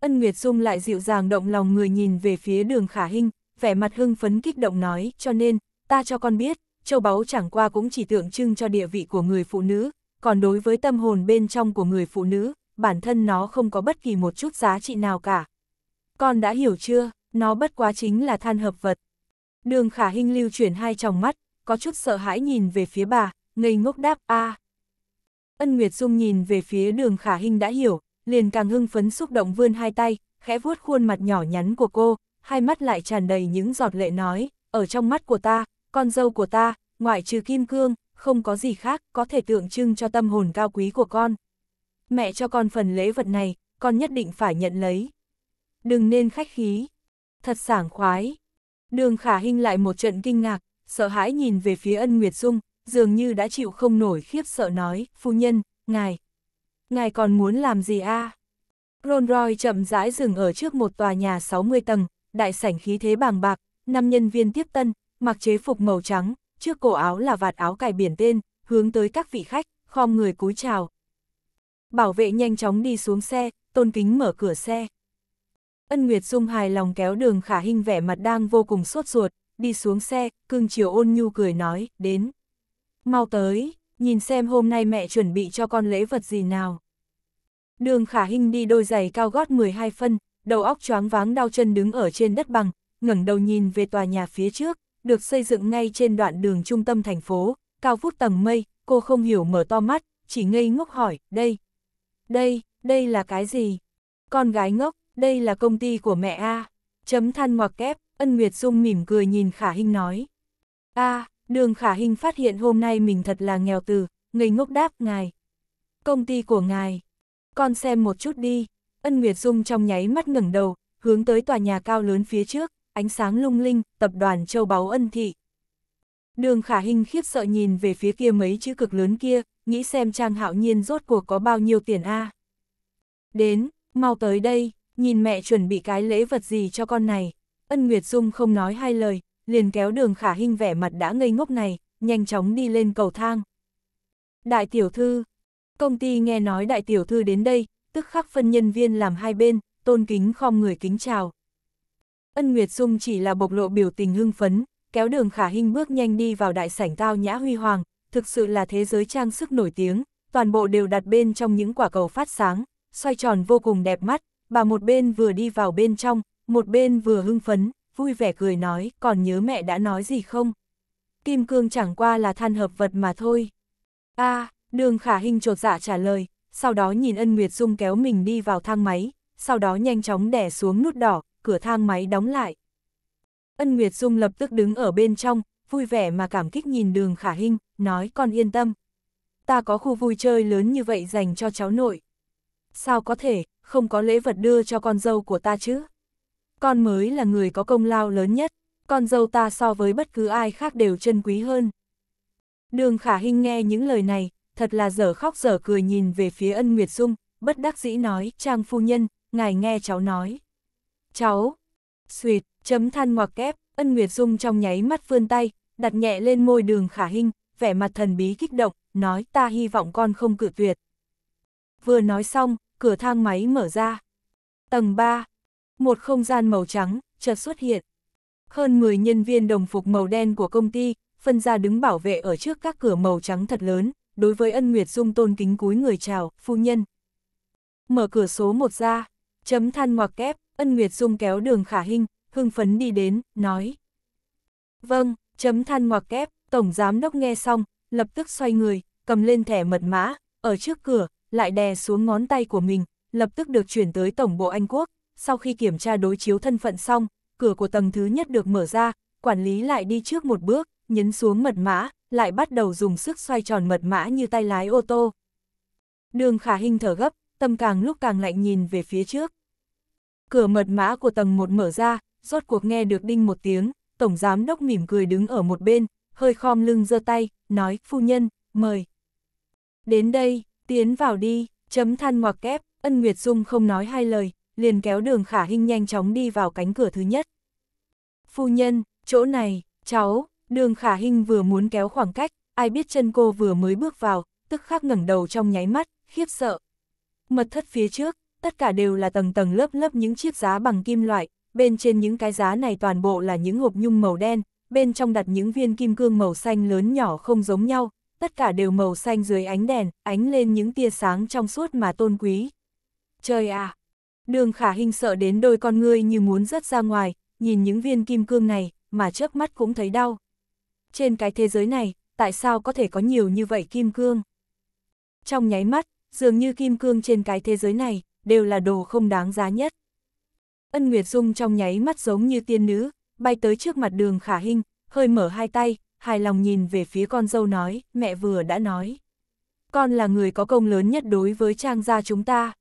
Ân Nguyệt Dung lại dịu dàng động lòng người nhìn về phía đường khả hình, vẻ mặt hưng phấn kích động nói, cho nên, ta cho con biết, châu báu chẳng qua cũng chỉ tượng trưng cho địa vị của người phụ nữ, còn đối với tâm hồn bên trong của người phụ nữ, bản thân nó không có bất kỳ một chút giá trị nào cả. Con đã hiểu chưa, nó bất quá chính là than hợp vật. Đường khả hình lưu chuyển hai tròng mắt, có chút sợ hãi nhìn về phía bà, ngây ngốc đáp a. Ân Nguyệt Dung nhìn về phía đường khả hình đã hiểu, liền càng hưng phấn xúc động vươn hai tay, khẽ vuốt khuôn mặt nhỏ nhắn của cô, hai mắt lại tràn đầy những giọt lệ nói, ở trong mắt của ta, con dâu của ta, ngoại trừ kim cương, không có gì khác có thể tượng trưng cho tâm hồn cao quý của con. Mẹ cho con phần lễ vật này, con nhất định phải nhận lấy. Đừng nên khách khí. Thật sảng khoái. Đường khả hình lại một trận kinh ngạc, sợ hãi nhìn về phía ân Nguyệt Dung, dường như đã chịu không nổi khiếp sợ nói, phu nhân, ngài. Ngài còn muốn làm gì a? À? Rolls chậm rãi dừng ở trước một tòa nhà 60 tầng, đại sảnh khí thế bàng bạc, năm nhân viên tiếp tân, mặc chế phục màu trắng, trước cổ áo là vạt áo cài biển tên, hướng tới các vị khách, khom người cúi chào. Bảo vệ nhanh chóng đi xuống xe, tôn kính mở cửa xe. Ân Nguyệt Dung hài lòng kéo đường khả hình vẻ mặt đang vô cùng sốt ruột, đi xuống xe, cưng chiều ôn nhu cười nói, đến. Mau tới, nhìn xem hôm nay mẹ chuẩn bị cho con lễ vật gì nào. Đường khả hình đi đôi giày cao gót 12 phân, đầu óc choáng váng đau chân đứng ở trên đất bằng, ngẩng đầu nhìn về tòa nhà phía trước, được xây dựng ngay trên đoạn đường trung tâm thành phố, cao phút tầng mây, cô không hiểu mở to mắt, chỉ ngây ngốc hỏi, đây, đây, đây là cái gì? Con gái ngốc, đây là công ty của mẹ A. Chấm than ngoặc kép, ân Nguyệt Dung mỉm cười nhìn Khả Hinh nói. A, đường Khả Hinh phát hiện hôm nay mình thật là nghèo từ, ngây ngốc đáp ngài. Công ty của ngài, con xem một chút đi. Ân Nguyệt Dung trong nháy mắt ngẩng đầu, hướng tới tòa nhà cao lớn phía trước, ánh sáng lung linh, tập đoàn châu báu ân thị. Đường khả hình khiếp sợ nhìn về phía kia mấy chữ cực lớn kia, nghĩ xem Trang Hạo Nhiên rốt cuộc có bao nhiêu tiền a Đến, mau tới đây, nhìn mẹ chuẩn bị cái lễ vật gì cho con này. Ân Nguyệt Dung không nói hai lời, liền kéo đường khả hình vẻ mặt đã ngây ngốc này, nhanh chóng đi lên cầu thang. Đại tiểu thư, công ty nghe nói đại tiểu thư đến đây, tức khắc phân nhân viên làm hai bên, tôn kính khom người kính chào. Ân Nguyệt Dung chỉ là bộc lộ biểu tình hưng phấn, kéo đường khả hình bước nhanh đi vào đại sảnh tao nhã huy hoàng, thực sự là thế giới trang sức nổi tiếng, toàn bộ đều đặt bên trong những quả cầu phát sáng, xoay tròn vô cùng đẹp mắt, bà một bên vừa đi vào bên trong, một bên vừa hưng phấn, vui vẻ cười nói, còn nhớ mẹ đã nói gì không? Kim cương chẳng qua là than hợp vật mà thôi. a à, đường khả hình trột dạ trả lời, sau đó nhìn ân Nguyệt Dung kéo mình đi vào thang máy, sau đó nhanh chóng đẻ xuống nút đỏ, cửa thang máy đóng lại. Ân Nguyệt Dung lập tức đứng ở bên trong, vui vẻ mà cảm kích nhìn đường khả hinh, nói con yên tâm. Ta có khu vui chơi lớn như vậy dành cho cháu nội. Sao có thể, không có lễ vật đưa cho con dâu của ta chứ? Con mới là người có công lao lớn nhất, con dâu ta so với bất cứ ai khác đều chân quý hơn. Đường khả hinh nghe những lời này, thật là dở khóc dở cười nhìn về phía ân Nguyệt Dung, bất đắc dĩ nói, trang phu nhân, ngài nghe cháu nói cháu, suyệt, chấm than ngoặc kép, ân Nguyệt Dung trong nháy mắt vươn tay, đặt nhẹ lên môi đường khả hình, vẻ mặt thần bí kích động, nói ta hy vọng con không cự tuyệt. Vừa nói xong, cửa thang máy mở ra. Tầng 3, một không gian màu trắng, chợt xuất hiện. Hơn 10 nhân viên đồng phục màu đen của công ty, phân ra đứng bảo vệ ở trước các cửa màu trắng thật lớn, đối với ân Nguyệt Dung tôn kính cúi người chào, phu nhân. Mở cửa số 1 ra, chấm than ngoặc kép, Ân Nguyệt Dung kéo đường khả hình, hưng phấn đi đến, nói. Vâng, chấm than ngoặc kép, Tổng Giám Đốc nghe xong, lập tức xoay người, cầm lên thẻ mật mã, ở trước cửa, lại đè xuống ngón tay của mình, lập tức được chuyển tới Tổng Bộ Anh Quốc. Sau khi kiểm tra đối chiếu thân phận xong, cửa của tầng thứ nhất được mở ra, quản lý lại đi trước một bước, nhấn xuống mật mã, lại bắt đầu dùng sức xoay tròn mật mã như tay lái ô tô. Đường khả hình thở gấp, tâm càng lúc càng lạnh nhìn về phía trước. Cửa mật mã của tầng 1 mở ra, rốt cuộc nghe được đinh một tiếng, tổng giám đốc mỉm cười đứng ở một bên, hơi khom lưng giơ tay, nói, phu nhân, mời. Đến đây, tiến vào đi, chấm than ngoặc kép, ân Nguyệt Dung không nói hai lời, liền kéo đường khả hình nhanh chóng đi vào cánh cửa thứ nhất. Phu nhân, chỗ này, cháu, đường khả hình vừa muốn kéo khoảng cách, ai biết chân cô vừa mới bước vào, tức khắc ngẩng đầu trong nháy mắt, khiếp sợ. Mật thất phía trước, tất cả đều là tầng tầng lớp lớp những chiếc giá bằng kim loại, bên trên những cái giá này toàn bộ là những hộp nhung màu đen, bên trong đặt những viên kim cương màu xanh lớn nhỏ không giống nhau, tất cả đều màu xanh dưới ánh đèn, ánh lên những tia sáng trong suốt mà tôn quý. Trời à! Đường khả hình sợ đến đôi con ngươi như muốn rớt ra ngoài, nhìn những viên kim cương này, mà trước mắt cũng thấy đau. Trên cái thế giới này, tại sao có thể có nhiều như vậy kim cương? Trong nháy mắt, dường như kim cương trên cái thế giới này, đều là đồ không đáng giá nhất. Ân Nguyệt Dung trong nháy mắt giống như tiên nữ, bay tới trước mặt đường khả hình, hơi mở hai tay, hài lòng nhìn về phía con dâu nói, mẹ vừa đã nói. Con là người có công lớn nhất đối với trang gia chúng ta.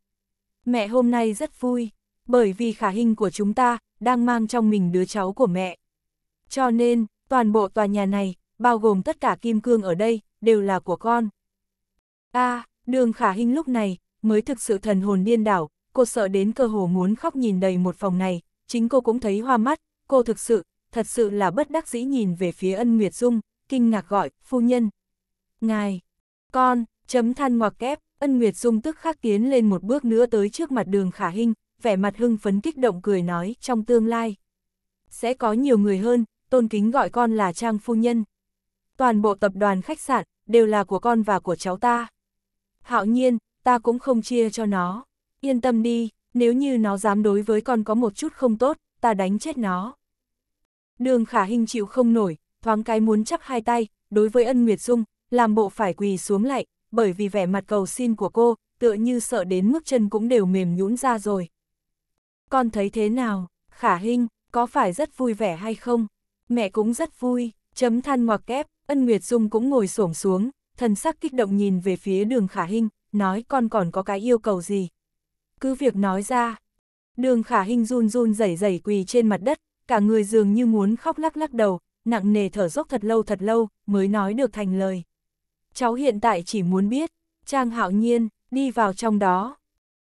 Mẹ hôm nay rất vui, bởi vì khả hình của chúng ta đang mang trong mình đứa cháu của mẹ. Cho nên, toàn bộ tòa nhà này, bao gồm tất cả kim cương ở đây, đều là của con. a à, đường khả hình lúc này, mới thực sự thần hồn điên đảo, cô sợ đến cơ hồ muốn khóc nhìn đầy một phòng này, chính cô cũng thấy hoa mắt, cô thực sự, thật sự là bất đắc dĩ nhìn về phía ân Nguyệt Dung, kinh ngạc gọi, phu nhân. Ngài, con, chấm than ngoặc kép, ân Nguyệt Dung tức khắc tiến lên một bước nữa tới trước mặt đường khả hình, vẻ mặt hưng phấn kích động cười nói, trong tương lai. Sẽ có nhiều người hơn, tôn kính gọi con là Trang Phu Nhân. Toàn bộ tập đoàn khách sạn, đều là của con và của cháu ta. Hạo nhiên, ta cũng không chia cho nó. Yên tâm đi, nếu như nó dám đối với con có một chút không tốt, ta đánh chết nó. Đường khả hình chịu không nổi, thoáng cái muốn chắp hai tay, đối với ân Nguyệt Dung, làm bộ phải quỳ xuống lại, bởi vì vẻ mặt cầu xin của cô, tựa như sợ đến mức chân cũng đều mềm nhũn ra rồi. Con thấy thế nào, khả hình, có phải rất vui vẻ hay không? Mẹ cũng rất vui, chấm than ngoặc kép, ân Nguyệt Dung cũng ngồi xổm xuống, thần sắc kích động nhìn về phía đường khả hình, nói con còn có cái yêu cầu gì. Cứ việc nói ra, đường khả hình run run rẩy rẩy quỳ trên mặt đất, cả người dường như muốn khóc lắc lắc đầu, nặng nề thở dốc thật lâu thật lâu, mới nói được thành lời. Cháu hiện tại chỉ muốn biết, Trang Hạo Nhiên, đi vào trong đó.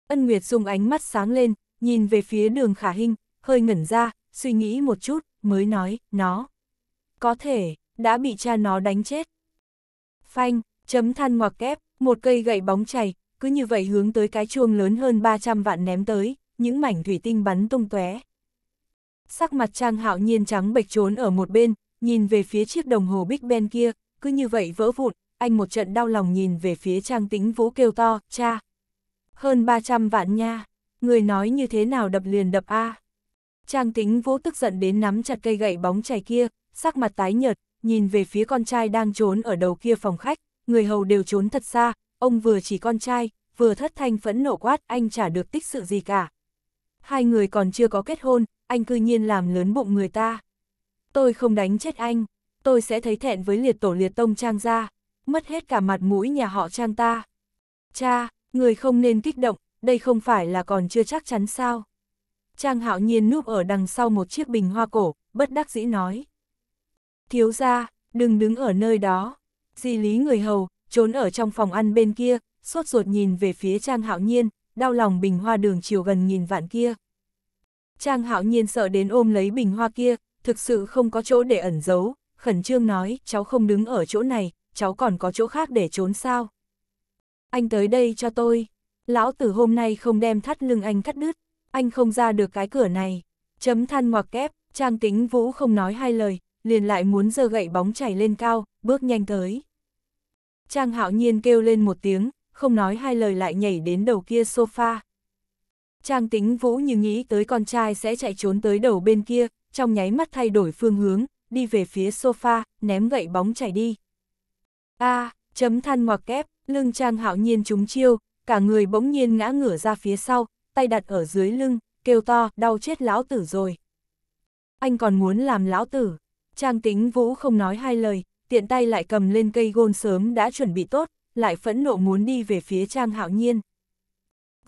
Ân Nguyệt dùng ánh mắt sáng lên, nhìn về phía đường khả hình, hơi ngẩn ra, suy nghĩ một chút, mới nói, nó. Có thể, đã bị cha nó đánh chết. Phanh, chấm than ngoặc kép, một cây gậy bóng chày, cứ như vậy hướng tới cái chuông lớn hơn 300 vạn ném tới, những mảnh thủy tinh bắn tung tóe. Sắc mặt Trang Hạo Nhiên trắng bệch trốn ở một bên, nhìn về phía chiếc đồng hồ Big Ben kia, cứ như vậy vỡ vụn, anh một trận đau lòng nhìn về phía Trang Tĩnh Vũ kêu to, "Cha, hơn 300 vạn nha, người nói như thế nào đập liền đập a?" Trang Tĩnh Vũ tức giận đến nắm chặt cây gậy bóng chày kia, sắc mặt tái nhợt, nhìn về phía con trai đang trốn ở đầu kia phòng khách, người hầu đều trốn thật xa, ông vừa chỉ con trai, vừa thất thanh phẫn nộ quát anh chả được tích sự gì cả. Hai người còn chưa có kết hôn, anh cư nhiên làm lớn bụng người ta. Tôi không đánh chết anh, tôi sẽ thấy thẹn với liệt tổ liệt tông trang gia, mất hết cả mặt mũi nhà họ trang ta. Cha, người không nên kích động, đây không phải là còn chưa chắc chắn sao. Trang hạo nhiên núp ở đằng sau một chiếc bình hoa cổ, bất đắc dĩ nói. Thiếu ra, đừng đứng ở nơi đó, Di lý người hầu, trốn ở trong phòng ăn bên kia, sốt ruột nhìn về phía Trang Hạo Nhiên, đau lòng bình hoa đường chiều gần nghìn vạn kia. Trang Hạo Nhiên sợ đến ôm lấy bình hoa kia, thực sự không có chỗ để ẩn giấu, khẩn trương nói, cháu không đứng ở chỗ này, cháu còn có chỗ khác để trốn sao. Anh tới đây cho tôi, lão tử hôm nay không đem thắt lưng anh cắt đứt, anh không ra được cái cửa này. Chấm than ngoặc kép, Trang Tính Vũ không nói hai lời, liền lại muốn giơ gậy bóng chảy lên cao, bước nhanh tới. Trang hạo nhiên kêu lên một tiếng, không nói hai lời lại nhảy đến đầu kia sofa. Trang tính vũ như nghĩ tới con trai sẽ chạy trốn tới đầu bên kia, trong nháy mắt thay đổi phương hướng, đi về phía sofa, ném gậy bóng chảy đi. A, à, chấm than ngoặc kép, lưng Trang hạo nhiên trúng chiêu, cả người bỗng nhiên ngã ngửa ra phía sau, tay đặt ở dưới lưng, kêu to, đau chết lão tử rồi. Anh còn muốn làm lão tử. Trang tính vũ không nói hai lời, tiện tay lại cầm lên cây gôn sớm đã chuẩn bị tốt, lại phẫn nộ muốn đi về phía Trang Hạo Nhiên.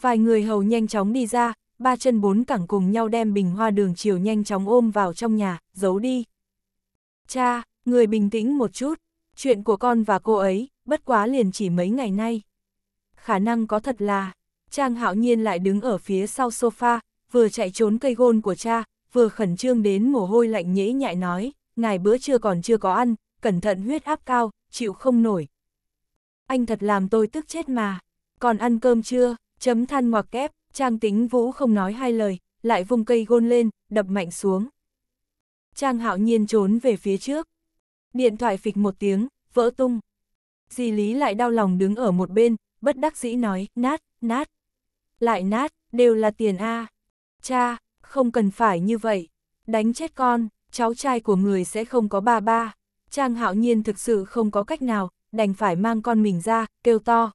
Vài người hầu nhanh chóng đi ra, ba chân bốn cẳng cùng nhau đem bình hoa đường chiều nhanh chóng ôm vào trong nhà, giấu đi. Cha, người bình tĩnh một chút, chuyện của con và cô ấy, bất quá liền chỉ mấy ngày nay. Khả năng có thật là, Trang Hạo Nhiên lại đứng ở phía sau sofa, vừa chạy trốn cây gôn của cha, vừa khẩn trương đến mồ hôi lạnh nhễ nhại nói, ngài bữa trưa còn chưa có ăn, cẩn thận huyết áp cao, chịu không nổi. Anh thật làm tôi tức chết mà, còn ăn cơm chưa, chấm than ngoặc kép, Trang tính vũ không nói hai lời, lại vung cây gôn lên, đập mạnh xuống. Trang hạo nhiên trốn về phía trước. Điện thoại phịch một tiếng, vỡ tung. Di Lý lại đau lòng đứng ở một bên, bất đắc dĩ nói, nát, nát. Lại nát, đều là tiền A. Cha, không cần phải như vậy. Đánh chết con, cháu trai của người sẽ không có ba ba. Trang hạo nhiên thực sự không có cách nào, đành phải mang con mình ra, kêu to.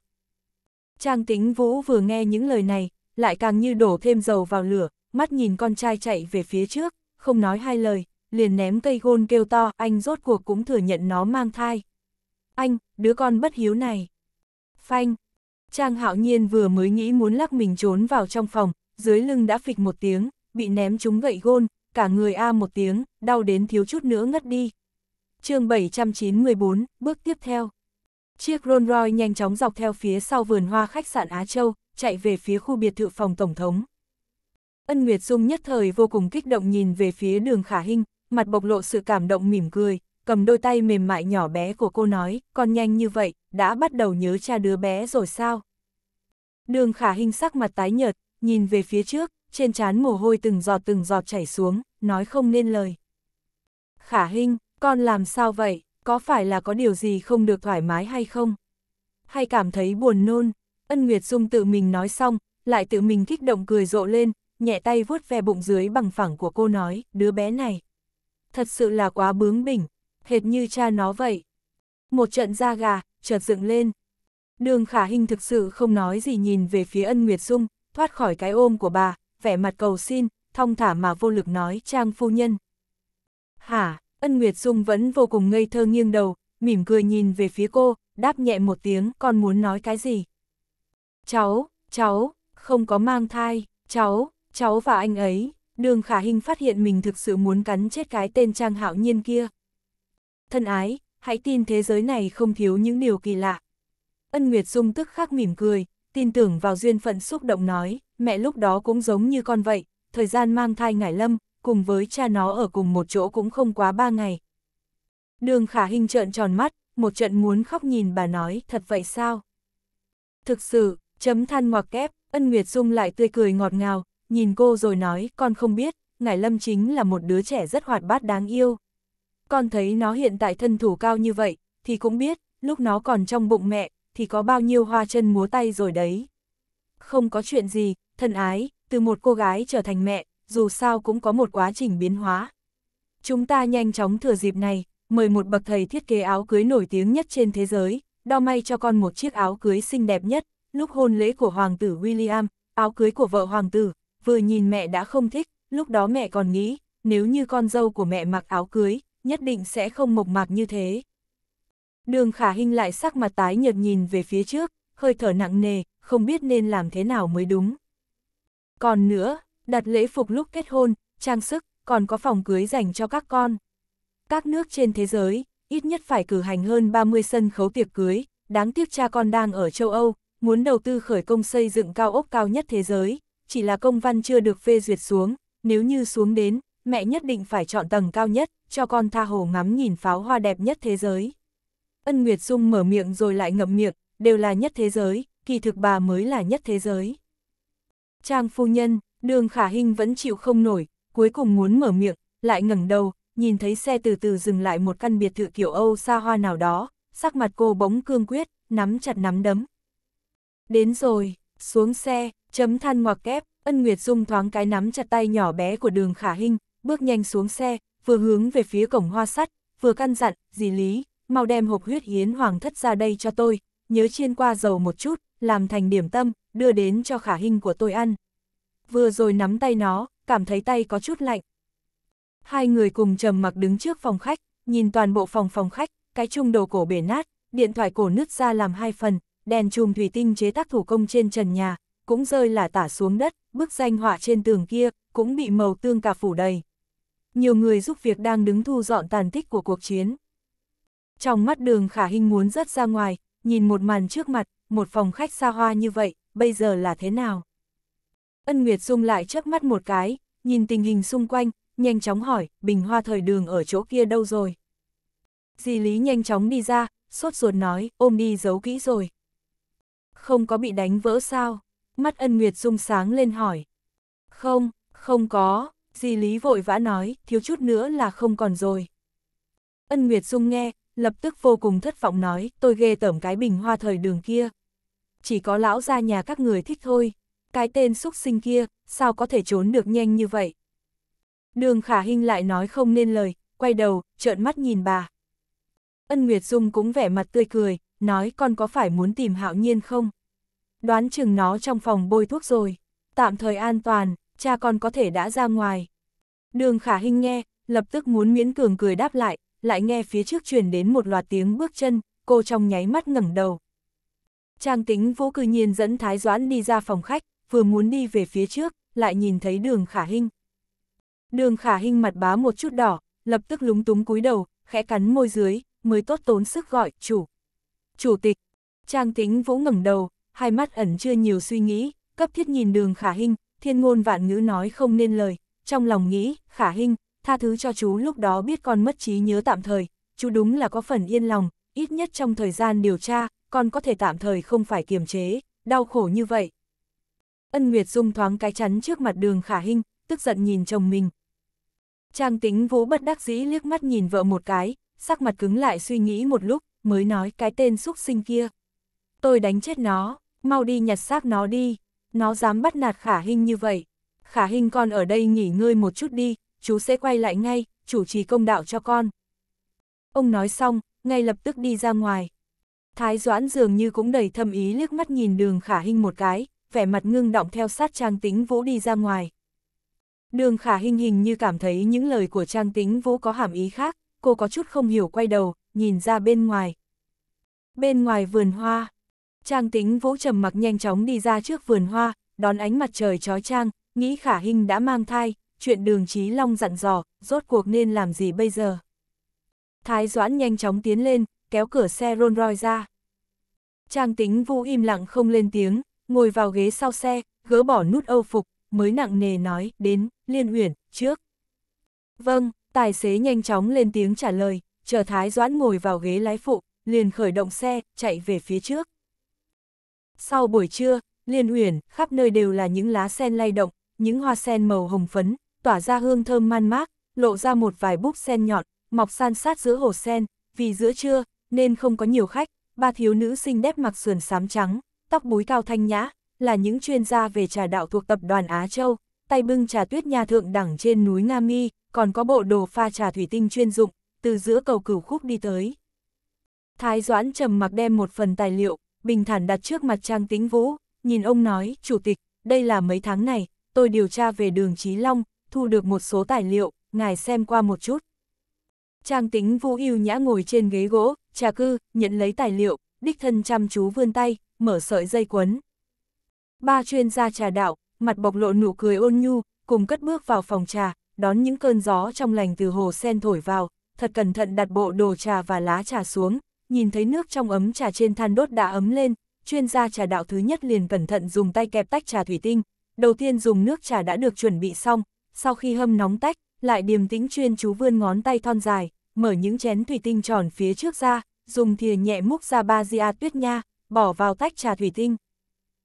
Trang tính vũ vừa nghe những lời này, lại càng như đổ thêm dầu vào lửa, mắt nhìn con trai chạy về phía trước, không nói hai lời, liền ném cây gôn kêu to, anh rốt cuộc cũng thừa nhận nó mang thai. Anh, đứa con bất hiếu này. Phanh. Trang hạo nhiên vừa mới nghĩ muốn lắc mình trốn vào trong phòng, dưới lưng đã phịch một tiếng, bị ném trúng gậy gôn, cả người a một tiếng, đau đến thiếu chút nữa ngất đi, chương 794, bước tiếp theo. Chiếc Rolls Royce nhanh chóng dọc theo phía sau vườn hoa khách sạn Á Châu, chạy về phía khu biệt thự phòng Tổng thống. Ân Nguyệt Dung nhất thời vô cùng kích động nhìn về phía đường khả hình, mặt bộc lộ sự cảm động mỉm cười, cầm đôi tay mềm mại nhỏ bé của cô nói, con nhanh như vậy, đã bắt đầu nhớ cha đứa bé rồi sao? Đường khả hình sắc mặt tái nhợt, nhìn về phía trước, trên trán mồ hôi từng giọt từng giọt chảy xuống, nói không nên lời. Khả hình, con làm sao vậy, có phải là có điều gì không được thoải mái hay không? Hay cảm thấy buồn nôn? Ân Nguyệt Dung tự mình nói xong, lại tự mình kích động cười rộ lên, nhẹ tay vuốt ve bụng dưới bằng phẳng của cô nói, đứa bé này. Thật sự là quá bướng bỉnh, hệt như cha nó vậy. Một trận da gà, chợt dựng lên. Đường khả hình thực sự không nói gì nhìn về phía ân Nguyệt Dung, thoát khỏi cái ôm của bà, vẻ mặt cầu xin, thong thả mà vô lực nói trang phu nhân. Hả? Ân Nguyệt Dung vẫn vô cùng ngây thơ nghiêng đầu, mỉm cười nhìn về phía cô, đáp nhẹ một tiếng con muốn nói cái gì. Cháu, cháu, không có mang thai, cháu, cháu và anh ấy, đường khả hình phát hiện mình thực sự muốn cắn chết cái tên trang hạo nhiên kia. Thân ái, hãy tin thế giới này không thiếu những điều kỳ lạ. Ân Nguyệt Dung tức khắc mỉm cười, tin tưởng vào duyên phận xúc động nói, mẹ lúc đó cũng giống như con vậy, thời gian mang thai ngải lâm, cùng với cha nó ở cùng một chỗ cũng không quá ba ngày. Đường khả hình trợn tròn mắt, một trận muốn khóc nhìn bà nói, thật vậy sao? Thực sự, chấm than ngoặc kép, ân Nguyệt Dung lại tươi cười ngọt ngào, nhìn cô rồi nói, con không biết, ngài Lâm chính là một đứa trẻ rất hoạt bát đáng yêu. Con thấy nó hiện tại thân thủ cao như vậy, thì cũng biết, lúc nó còn trong bụng mẹ, thì có bao nhiêu hoa chân múa tay rồi đấy. Không có chuyện gì, thân ái, từ một cô gái trở thành mẹ, dù sao cũng có một quá trình biến hóa. Chúng ta nhanh chóng thừa dịp này, mời một bậc thầy thiết kế áo cưới nổi tiếng nhất trên thế giới, đo may cho con một chiếc áo cưới xinh đẹp nhất, lúc hôn lễ của hoàng tử William, áo cưới của vợ hoàng tử, vừa nhìn mẹ đã không thích, lúc đó mẹ còn nghĩ, nếu như con dâu của mẹ mặc áo cưới, nhất định sẽ không mộc mạc như thế. Đường khả hình lại sắc mặt tái nhợt nhìn về phía trước, hơi thở nặng nề, không biết nên làm thế nào mới đúng. Còn nữa, đặt lễ phục lúc kết hôn, trang sức, còn có phòng cưới dành cho các con. Các nước trên thế giới, ít nhất phải cử hành hơn 30 sân khấu tiệc cưới, đáng tiếc cha con đang ở châu Âu, muốn đầu tư khởi công xây dựng cao ốc cao nhất thế giới, chỉ là công văn chưa được phê duyệt xuống, nếu như xuống đến, mẹ nhất định phải chọn tầng cao nhất, cho con tha hồ ngắm nhìn pháo hoa đẹp nhất thế giới. Ân Nguyệt Dung mở miệng rồi lại ngậm miệng, đều là nhất thế giới, kỳ thực bà mới là nhất thế giới. Trang phu nhân, Đường khả hình vẫn chịu không nổi, cuối cùng muốn mở miệng, lại ngẩng đầu, nhìn thấy xe từ từ dừng lại một căn biệt thự kiểu Âu xa hoa nào đó, sắc mặt cô bỗng cương quyết, nắm chặt nắm đấm. Đến rồi, xuống xe, chấm than ngoặc kép, ân Nguyệt Dung thoáng cái nắm chặt tay nhỏ bé của đường khả hình, bước nhanh xuống xe, vừa hướng về phía cổng hoa sắt, vừa căn dặn, dì lý, mau đem hộp huyết hiến hoàng thất ra đây cho tôi, nhớ chiên qua dầu một chút, làm thành điểm tâm, đưa đến cho khả hình của tôi ăn vừa rồi nắm tay nó, cảm thấy tay có chút lạnh. Hai người cùng trầm mặc đứng trước phòng khách, nhìn toàn bộ phòng phòng khách, cái chung đồ cổ bể nát, điện thoại cổ nứt ra làm hai phần, đèn chùm thủy tinh chế tác thủ công trên trần nhà, cũng rơi là tả xuống đất, bức danh họa trên tường kia, cũng bị màu tương cả phủ đầy. Nhiều người giúp việc đang đứng thu dọn tàn tích của cuộc chiến. Trong mắt đường khả hình muốn rất ra ngoài, nhìn một màn trước mặt, một phòng khách xa hoa như vậy, bây giờ là thế nào? Ân Nguyệt Dung lại chớp mắt một cái, nhìn tình hình xung quanh, nhanh chóng hỏi, bình hoa thời đường ở chỗ kia đâu rồi? Di Lý nhanh chóng đi ra, sốt ruột nói, ôm đi giấu kỹ rồi. Không có bị đánh vỡ sao? Mắt ân Nguyệt Dung sáng lên hỏi. Không, không có, Di Lý vội vã nói, thiếu chút nữa là không còn rồi. Ân Nguyệt Dung nghe, lập tức vô cùng thất vọng nói, tôi ghê tởm cái bình hoa thời đường kia. Chỉ có lão ra nhà các người thích thôi cái tên xúc sinh kia, sao có thể trốn được nhanh như vậy? Đường khả hình lại nói không nên lời, quay đầu, trợn mắt nhìn bà. Ân Nguyệt Dung cũng vẻ mặt tươi cười, nói con có phải muốn tìm hạo nhiên không? Đoán chừng nó trong phòng bôi thuốc rồi, tạm thời an toàn, cha con có thể đã ra ngoài. Đường khả hình nghe, lập tức muốn miễn cường cười đáp lại, lại nghe phía trước truyền đến một loạt tiếng bước chân, cô trong nháy mắt ngẩng đầu. Trang tính vũ cư nhiên dẫn Thái Doãn đi ra phòng khách, vừa muốn đi về phía trước, lại nhìn thấy đường khả hinh. Đường khả hinh mặt bá một chút đỏ, lập tức lúng túng cúi đầu, khẽ cắn môi dưới, mới tốt tốn sức gọi, chủ. Chủ tịch, Trang tính vũ ngẩng đầu, hai mắt ẩn chưa nhiều suy nghĩ, cấp thiết nhìn đường khả hinh, thiên ngôn vạn ngữ nói không nên lời, trong lòng nghĩ, khả hinh, tha thứ cho chú lúc đó biết con mất trí nhớ tạm thời, chú đúng là có phần yên lòng, ít nhất trong thời gian điều tra, con có thể tạm thời không phải kiềm chế, đau khổ như vậy, Ân Nguyệt Dung thoáng cái chắn trước mặt đường khả hinh, tức giận nhìn chồng mình. Trang tính vũ bất đắc dĩ liếc mắt nhìn vợ một cái, sắc mặt cứng lại suy nghĩ một lúc, mới nói cái tên xúc sinh kia. Tôi đánh chết nó, mau đi nhặt xác nó đi, nó dám bắt nạt khả hinh như vậy. Khả hinh con ở đây nghỉ ngơi một chút đi, chú sẽ quay lại ngay, chủ trì công đạo cho con. Ông nói xong, ngay lập tức đi ra ngoài. Thái Doãn dường như cũng đầy thâm ý liếc mắt nhìn đường khả hinh một cái, vẻ mặt ngưng động theo sát Trang Tính Vũ đi ra ngoài. Đường khả hình hình như cảm thấy những lời của Trang Tính Vũ có hàm ý khác, cô có chút không hiểu quay đầu, nhìn ra bên ngoài. Bên ngoài vườn hoa, Trang Tính Vũ trầm mặc nhanh chóng đi ra trước vườn hoa, đón ánh mặt trời trói trang, nghĩ khả hình đã mang thai, chuyện đường Chí Long dặn dò, rốt cuộc nên làm gì bây giờ. Thái Doãn nhanh chóng tiến lên, kéo cửa xe Rolls Royce ra. Trang Tính Vũ im lặng không lên tiếng, ngồi vào ghế sau xe, gỡ bỏ nút âu phục, mới nặng nề nói, đến, liên Huyền trước. Vâng, tài xế nhanh chóng lên tiếng trả lời, chờ Thái Doãn ngồi vào ghế lái phụ, liền khởi động xe, chạy về phía trước. Sau buổi trưa, liên Huyền khắp nơi đều là những lá sen lay động, những hoa sen màu hồng phấn, tỏa ra hương thơm man mát, lộ ra một vài búp sen nhọn, mọc san sát giữa hồ sen, vì giữa trưa, nên không có nhiều khách, ba thiếu nữ xinh đẹp mặc sườn xám trắng, tóc búi cao thanh nhã, là những chuyên gia về trà đạo thuộc tập đoàn Á Châu, tay bưng trà tuyết nhà thượng đẳng trên núi Nga Mi, còn có bộ đồ pha trà thủy tinh chuyên dụng, từ giữa cầu cửu khúc đi tới. Thái Doãn trầm mặc đem một phần tài liệu, bình thản đặt trước mặt Trang Tĩnh Vũ, nhìn ông nói, Chủ tịch, đây là mấy tháng này, tôi điều tra về đường Trí Long, thu được một số tài liệu, ngài xem qua một chút. Trang Tĩnh Vũ yêu nhã ngồi trên ghế gỗ, trà cư, nhận lấy tài liệu, đích thân chăm chú vươn tay, mở sợi dây quấn. Ba chuyên gia trà đạo, mặt bộc lộ nụ cười ôn nhu, cùng cất bước vào phòng trà, đón những cơn gió trong lành từ hồ sen thổi vào, thật cẩn thận đặt bộ đồ trà và lá trà xuống, nhìn thấy nước trong ấm trà trên than đốt đã ấm lên, chuyên gia trà đạo thứ nhất liền cẩn thận dùng tay kẹp tách trà thủy tinh, đầu tiên dùng nước trà đã được chuẩn bị xong, sau khi hâm nóng tách, lại điềm tĩnh chuyên chú vươn ngón tay thon dài, mở những chén thủy tinh tròn phía trước ra, dùng thìa nhẹ múc ra ba dia tuyết nha, bỏ vào tách trà thủy tinh.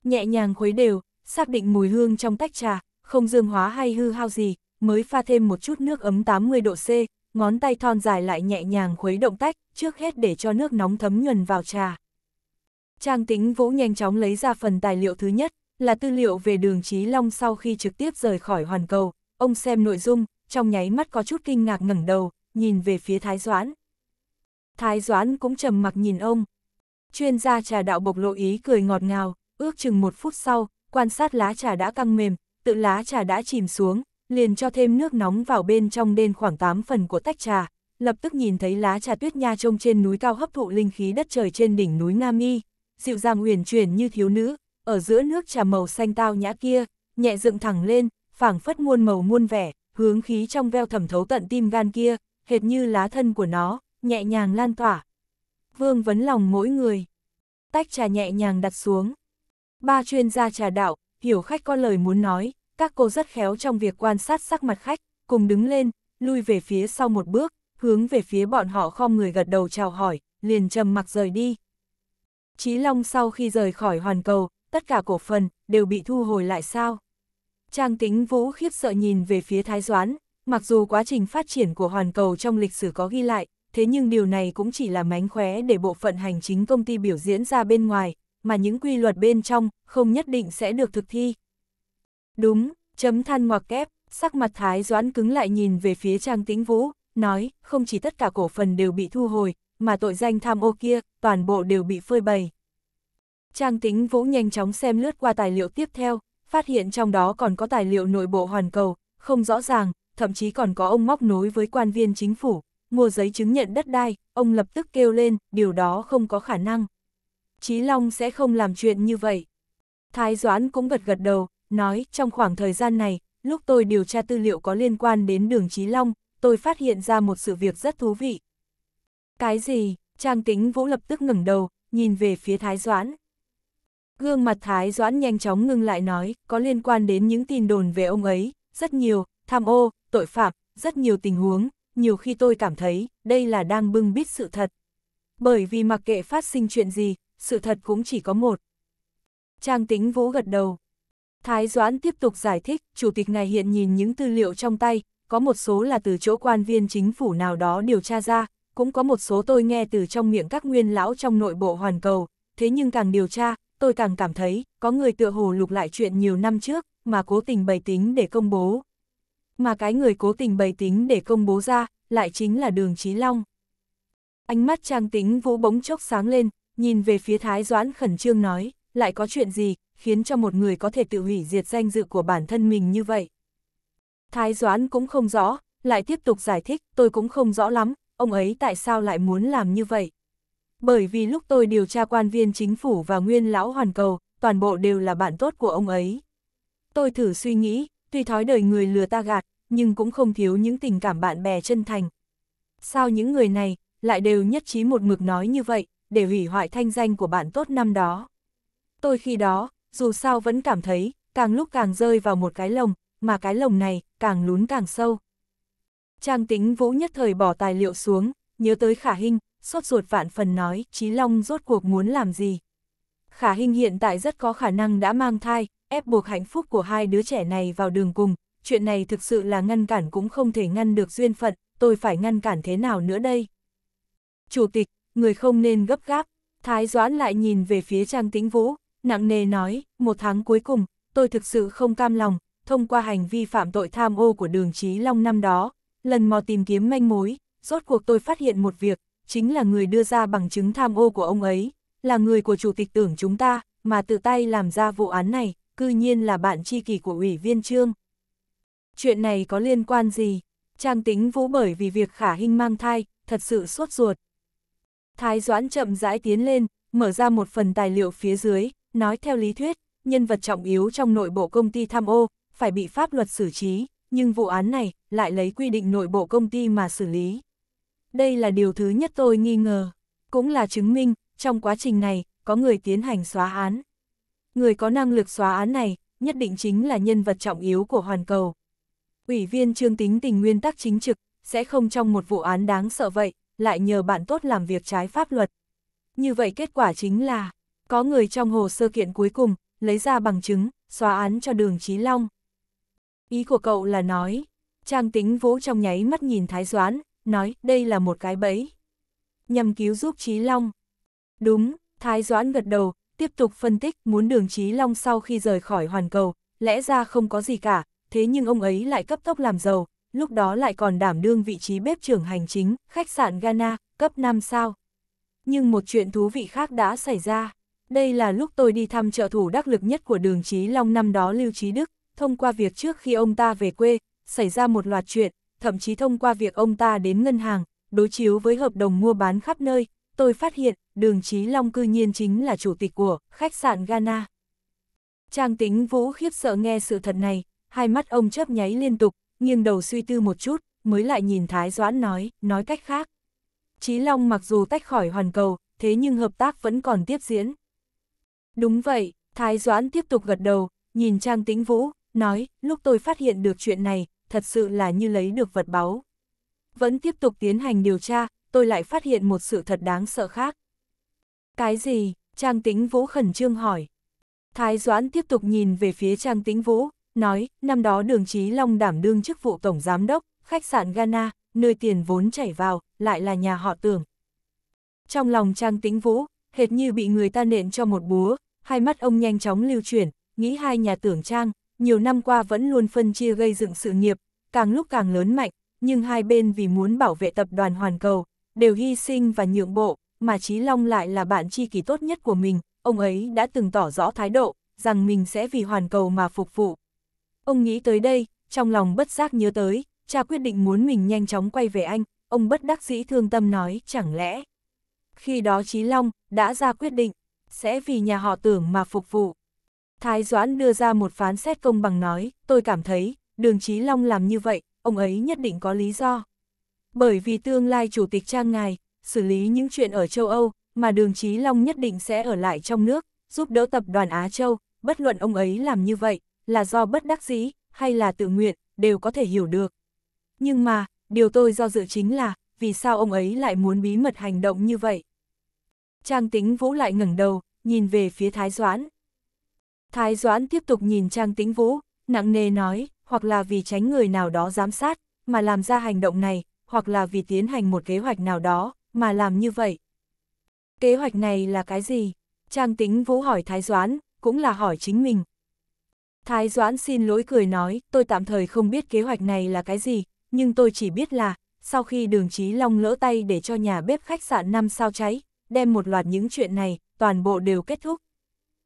Nhẹ nhàng khuấy đều, xác định mùi hương trong tách trà, không dương hóa hay hư hao gì, mới pha thêm một chút nước ấm 80 độ C, ngón tay thon dài lại nhẹ nhàng khuấy động tách, trước hết để cho nước nóng thấm nhuần vào trà. Trang tính vũ nhanh chóng lấy ra phần tài liệu thứ nhất, là tư liệu về đường Chí Long sau khi trực tiếp rời khỏi hoàn cầu. Ông xem nội dung, trong nháy mắt có chút kinh ngạc ngẩng đầu, nhìn về phía Thái Doãn. Thái Doãn cũng trầm mặc nhìn ông. Chuyên gia trà đạo bộc lộ ý cười ngọt ngào, ước chừng một phút sau, quan sát lá trà đã căng mềm, tự lá trà đã chìm xuống, liền cho thêm nước nóng vào bên trong đen khoảng 8 phần của tách trà, lập tức nhìn thấy lá trà tuyết nha trông trên núi cao hấp thụ linh khí đất trời trên đỉnh núi Nam Y, dịu dàng uyển chuyển như thiếu nữ, ở giữa nước trà màu xanh tao nhã kia, nhẹ dựng thẳng lên, phảng phất muôn màu muôn vẻ, hướng khí trong veo thẩm thấu tận tim gan kia, hệt như lá thân của nó, nhẹ nhàng lan tỏa, vương vấn lòng mỗi người. Tách trà nhẹ nhàng đặt xuống. Ba chuyên gia trà đạo, hiểu khách có lời muốn nói, các cô rất khéo trong việc quan sát sắc mặt khách, cùng đứng lên, lui về phía sau một bước, hướng về phía bọn họ khom người gật đầu chào hỏi, liền trầm mặc rời đi. Chí Long sau khi rời khỏi hoàn cầu, tất cả cổ phần đều bị thu hồi lại sao? Trang tính vũ khiếp sợ nhìn về phía Thái Doãn, mặc dù quá trình phát triển của hoàn cầu trong lịch sử có ghi lại, thế nhưng điều này cũng chỉ là mánh khóe để bộ phận hành chính công ty biểu diễn ra bên ngoài, mà những quy luật bên trong không nhất định sẽ được thực thi. Đúng, chấm than ngoặc kép, sắc mặt Thái Doãn cứng lại nhìn về phía Trang Tĩnh Vũ, nói, không chỉ tất cả cổ phần đều bị thu hồi, mà tội danh tham ô kia, toàn bộ đều bị phơi bày. Trang Tĩnh Vũ nhanh chóng xem lướt qua tài liệu tiếp theo, phát hiện trong đó còn có tài liệu nội bộ hoàn cầu, không rõ ràng, thậm chí còn có ông móc nối với quan viên chính phủ, mua giấy chứng nhận đất đai, ông lập tức kêu lên, điều đó không có khả năng. Chí Long sẽ không làm chuyện như vậy. Thái Doãn cũng gật gật đầu, nói, trong khoảng thời gian này, lúc tôi điều tra tư liệu có liên quan đến đường Chí Long, tôi phát hiện ra một sự việc rất thú vị. Cái gì? Trang tính vũ lập tức ngẩng đầu, nhìn về phía Thái Doãn. Gương mặt Thái Doãn nhanh chóng ngưng lại nói, có liên quan đến những tin đồn về ông ấy, rất nhiều, tham ô, tội phạm, rất nhiều tình huống, nhiều khi tôi cảm thấy đây là đang bưng bít sự thật. Bởi vì mặc kệ phát sinh chuyện gì, sự thật cũng chỉ có một. Trang tính vũ gật đầu. Thái Doãn tiếp tục giải thích, Chủ tịch ngài hiện nhìn những tư liệu trong tay, có một số là từ chỗ quan viên chính phủ nào đó điều tra ra, cũng có một số tôi nghe từ trong miệng các nguyên lão trong nội bộ hoàn cầu, thế nhưng càng điều tra, tôi càng cảm thấy, có người tựa hồ lục lại chuyện nhiều năm trước, mà cố tình bày tính để công bố mà cái người cố tình bày tính để công bố ra, lại chính là đường Chí Long. Ánh mắt trang tính vũ bóng chốc sáng lên, nhìn về phía Thái Doãn khẩn trương nói, lại có chuyện gì, khiến cho một người có thể tự hủy diệt danh dự của bản thân mình như vậy. Thái Doãn cũng không rõ, lại tiếp tục giải thích, tôi cũng không rõ lắm, ông ấy tại sao lại muốn làm như vậy. Bởi vì lúc tôi điều tra quan viên chính phủ và nguyên lão hoàn cầu, toàn bộ đều là bạn tốt của ông ấy. Tôi thử suy nghĩ, tuy thói đời người lừa ta gạt, nhưng cũng không thiếu những tình cảm bạn bè chân thành. Sao những người này lại đều nhất trí một mực nói như vậy, để hủy hoại thanh danh của bạn tốt năm đó. Tôi khi đó, dù sao vẫn cảm thấy, càng lúc càng rơi vào một cái lồng, mà cái lồng này, càng lún càng sâu. Trang tính vũ nhất thời bỏ tài liệu xuống, nhớ tới khả hình, sốt ruột vạn phần nói, chí Long rốt cuộc muốn làm gì. Khả hình hiện tại rất có khả năng đã mang thai, ép buộc hạnh phúc của hai đứa trẻ này vào đường cùng, chuyện này thực sự là ngăn cản cũng không thể ngăn được duyên phận, tôi phải ngăn cản thế nào nữa đây? Chủ tịch, người không nên gấp gáp, Thái Doãn lại nhìn về phía Trang Tĩnh Vũ, nặng nề nói, một tháng cuối cùng, tôi thực sự không cam lòng, thông qua hành vi phạm tội tham ô của đường Trí Long năm đó, lần mò tìm kiếm manh mối, rốt cuộc tôi phát hiện một việc, chính là người đưa ra bằng chứng tham ô của ông ấy, là người của chủ tịch tưởng chúng ta, mà tự tay làm ra vụ án này, cư nhiên là bạn tri kỷ của ủy viên trương. Chuyện này có liên quan gì? Trang tính vũ bởi vì việc khả hình mang thai, thật sự suốt ruột. Thái Doãn chậm rãi tiến lên, mở ra một phần tài liệu phía dưới, nói theo lý thuyết, nhân vật trọng yếu trong nội bộ công ty tham ô, phải bị pháp luật xử trí, nhưng vụ án này lại lấy quy định nội bộ công ty mà xử lý. Đây là điều thứ nhất tôi nghi ngờ, cũng là chứng minh, trong quá trình này, có người tiến hành xóa án. Người có năng lực xóa án này, nhất định chính là nhân vật trọng yếu của Hoàn Cầu. Ủy viên Trương Tính tình nguyên tắc chính trực, sẽ không trong một vụ án đáng sợ vậy, lại nhờ bạn tốt làm việc trái pháp luật. Như vậy kết quả chính là, có người trong hồ sơ kiện cuối cùng, lấy ra bằng chứng, xóa án cho đường Chí Long. Ý của cậu là nói, Trang Tính Vũ trong nháy mắt nhìn Thái Doãn, nói đây là một cái bẫy. Nhằm cứu giúp Chí Long. Đúng, Thái Doãn gật đầu, tiếp tục phân tích muốn đường Chí Long sau khi rời khỏi hoàn cầu, lẽ ra không có gì cả, thế nhưng ông ấy lại cấp tốc làm giàu, lúc đó lại còn đảm đương vị trí bếp trưởng hành chính, khách sạn Ghana, cấp 5 sao. Nhưng một chuyện thú vị khác đã xảy ra. Đây là lúc tôi đi thăm trợ thủ đắc lực nhất của đường Chí Long năm đó Lưu Chí Đức, thông qua việc trước khi ông ta về quê, xảy ra một loạt chuyện, thậm chí thông qua việc ông ta đến ngân hàng, đối chiếu với hợp đồng mua bán khắp nơi, tôi phát hiện đường Chí Long cư nhiên chính là chủ tịch của khách sạn Ghana. Trang tính vũ khiếp sợ nghe sự thật này, hai mắt ông chớp nháy liên tục, nghiêng đầu suy tư một chút, mới lại nhìn Thái Doãn nói, nói cách khác. Chí Long mặc dù tách khỏi hoàn cầu, thế nhưng hợp tác vẫn còn tiếp diễn. Đúng vậy, Thái Doãn tiếp tục gật đầu, nhìn Trang Tĩnh Vũ, nói, lúc tôi phát hiện được chuyện này, thật sự là như lấy được vật báu. Vẫn tiếp tục tiến hành điều tra, tôi lại phát hiện một sự thật đáng sợ khác. Cái gì? Trang Tĩnh Vũ khẩn trương hỏi. Thái Doãn tiếp tục nhìn về phía Trang Tĩnh Vũ, nói, năm đó đường Chí Long đảm đương chức vụ tổng giám đốc, khách sạn Ghana, nơi tiền vốn chảy vào, lại là nhà họ tưởng. Trong lòng Trang Tĩnh Vũ, hệt như bị người ta nện cho một búa, hai mắt ông nhanh chóng lưu chuyển, nghĩ hai nhà tưởng Trang, nhiều năm qua vẫn luôn phân chia gây dựng sự nghiệp, càng lúc càng lớn mạnh, nhưng hai bên vì muốn bảo vệ tập đoàn hoàn cầu, đều hy sinh và nhượng bộ, mà Chí Long lại là bạn tri kỷ tốt nhất của mình, ông ấy đã từng tỏ rõ thái độ, rằng mình sẽ vì hoàn cầu mà phục vụ, Ông nghĩ tới đây, trong lòng bất giác nhớ tới, cha quyết định muốn mình nhanh chóng quay về anh, ông bất đắc dĩ thương tâm nói, chẳng lẽ. Khi đó Chí Long đã ra quyết định, sẽ vì nhà họ tưởng mà phục vụ. Thái Doãn đưa ra một phán xét công bằng nói, tôi cảm thấy, đường Chí Long làm như vậy, ông ấy nhất định có lý do. Bởi vì tương lai chủ tịch trang ngài, xử lý những chuyện ở châu Âu, mà đường Chí Long nhất định sẽ ở lại trong nước, giúp đỡ tập đoàn Á Châu, bất luận ông ấy làm như vậy, là do bất đắc dĩ, hay là tự nguyện, đều có thể hiểu được. Nhưng mà, điều tôi do dự chính là, vì sao ông ấy lại muốn bí mật hành động như vậy? Trang Tĩnh Vũ lại ngẩng đầu, nhìn về phía Thái Doãn. Thái Doãn tiếp tục nhìn Trang Tĩnh Vũ, nặng nề nói, hoặc là vì tránh người nào đó giám sát, mà làm ra hành động này, hoặc là vì tiến hành một kế hoạch nào đó, mà làm như vậy. Kế hoạch này là cái gì? Trang Tĩnh Vũ hỏi Thái Doãn, cũng là hỏi chính mình, Thái Doãn xin lỗi cười nói, tôi tạm thời không biết kế hoạch này là cái gì, nhưng tôi chỉ biết là, sau khi đường Chí Long lỡ tay để cho nhà bếp khách sạn năm sao cháy, đem một loạt những chuyện này, toàn bộ đều kết thúc.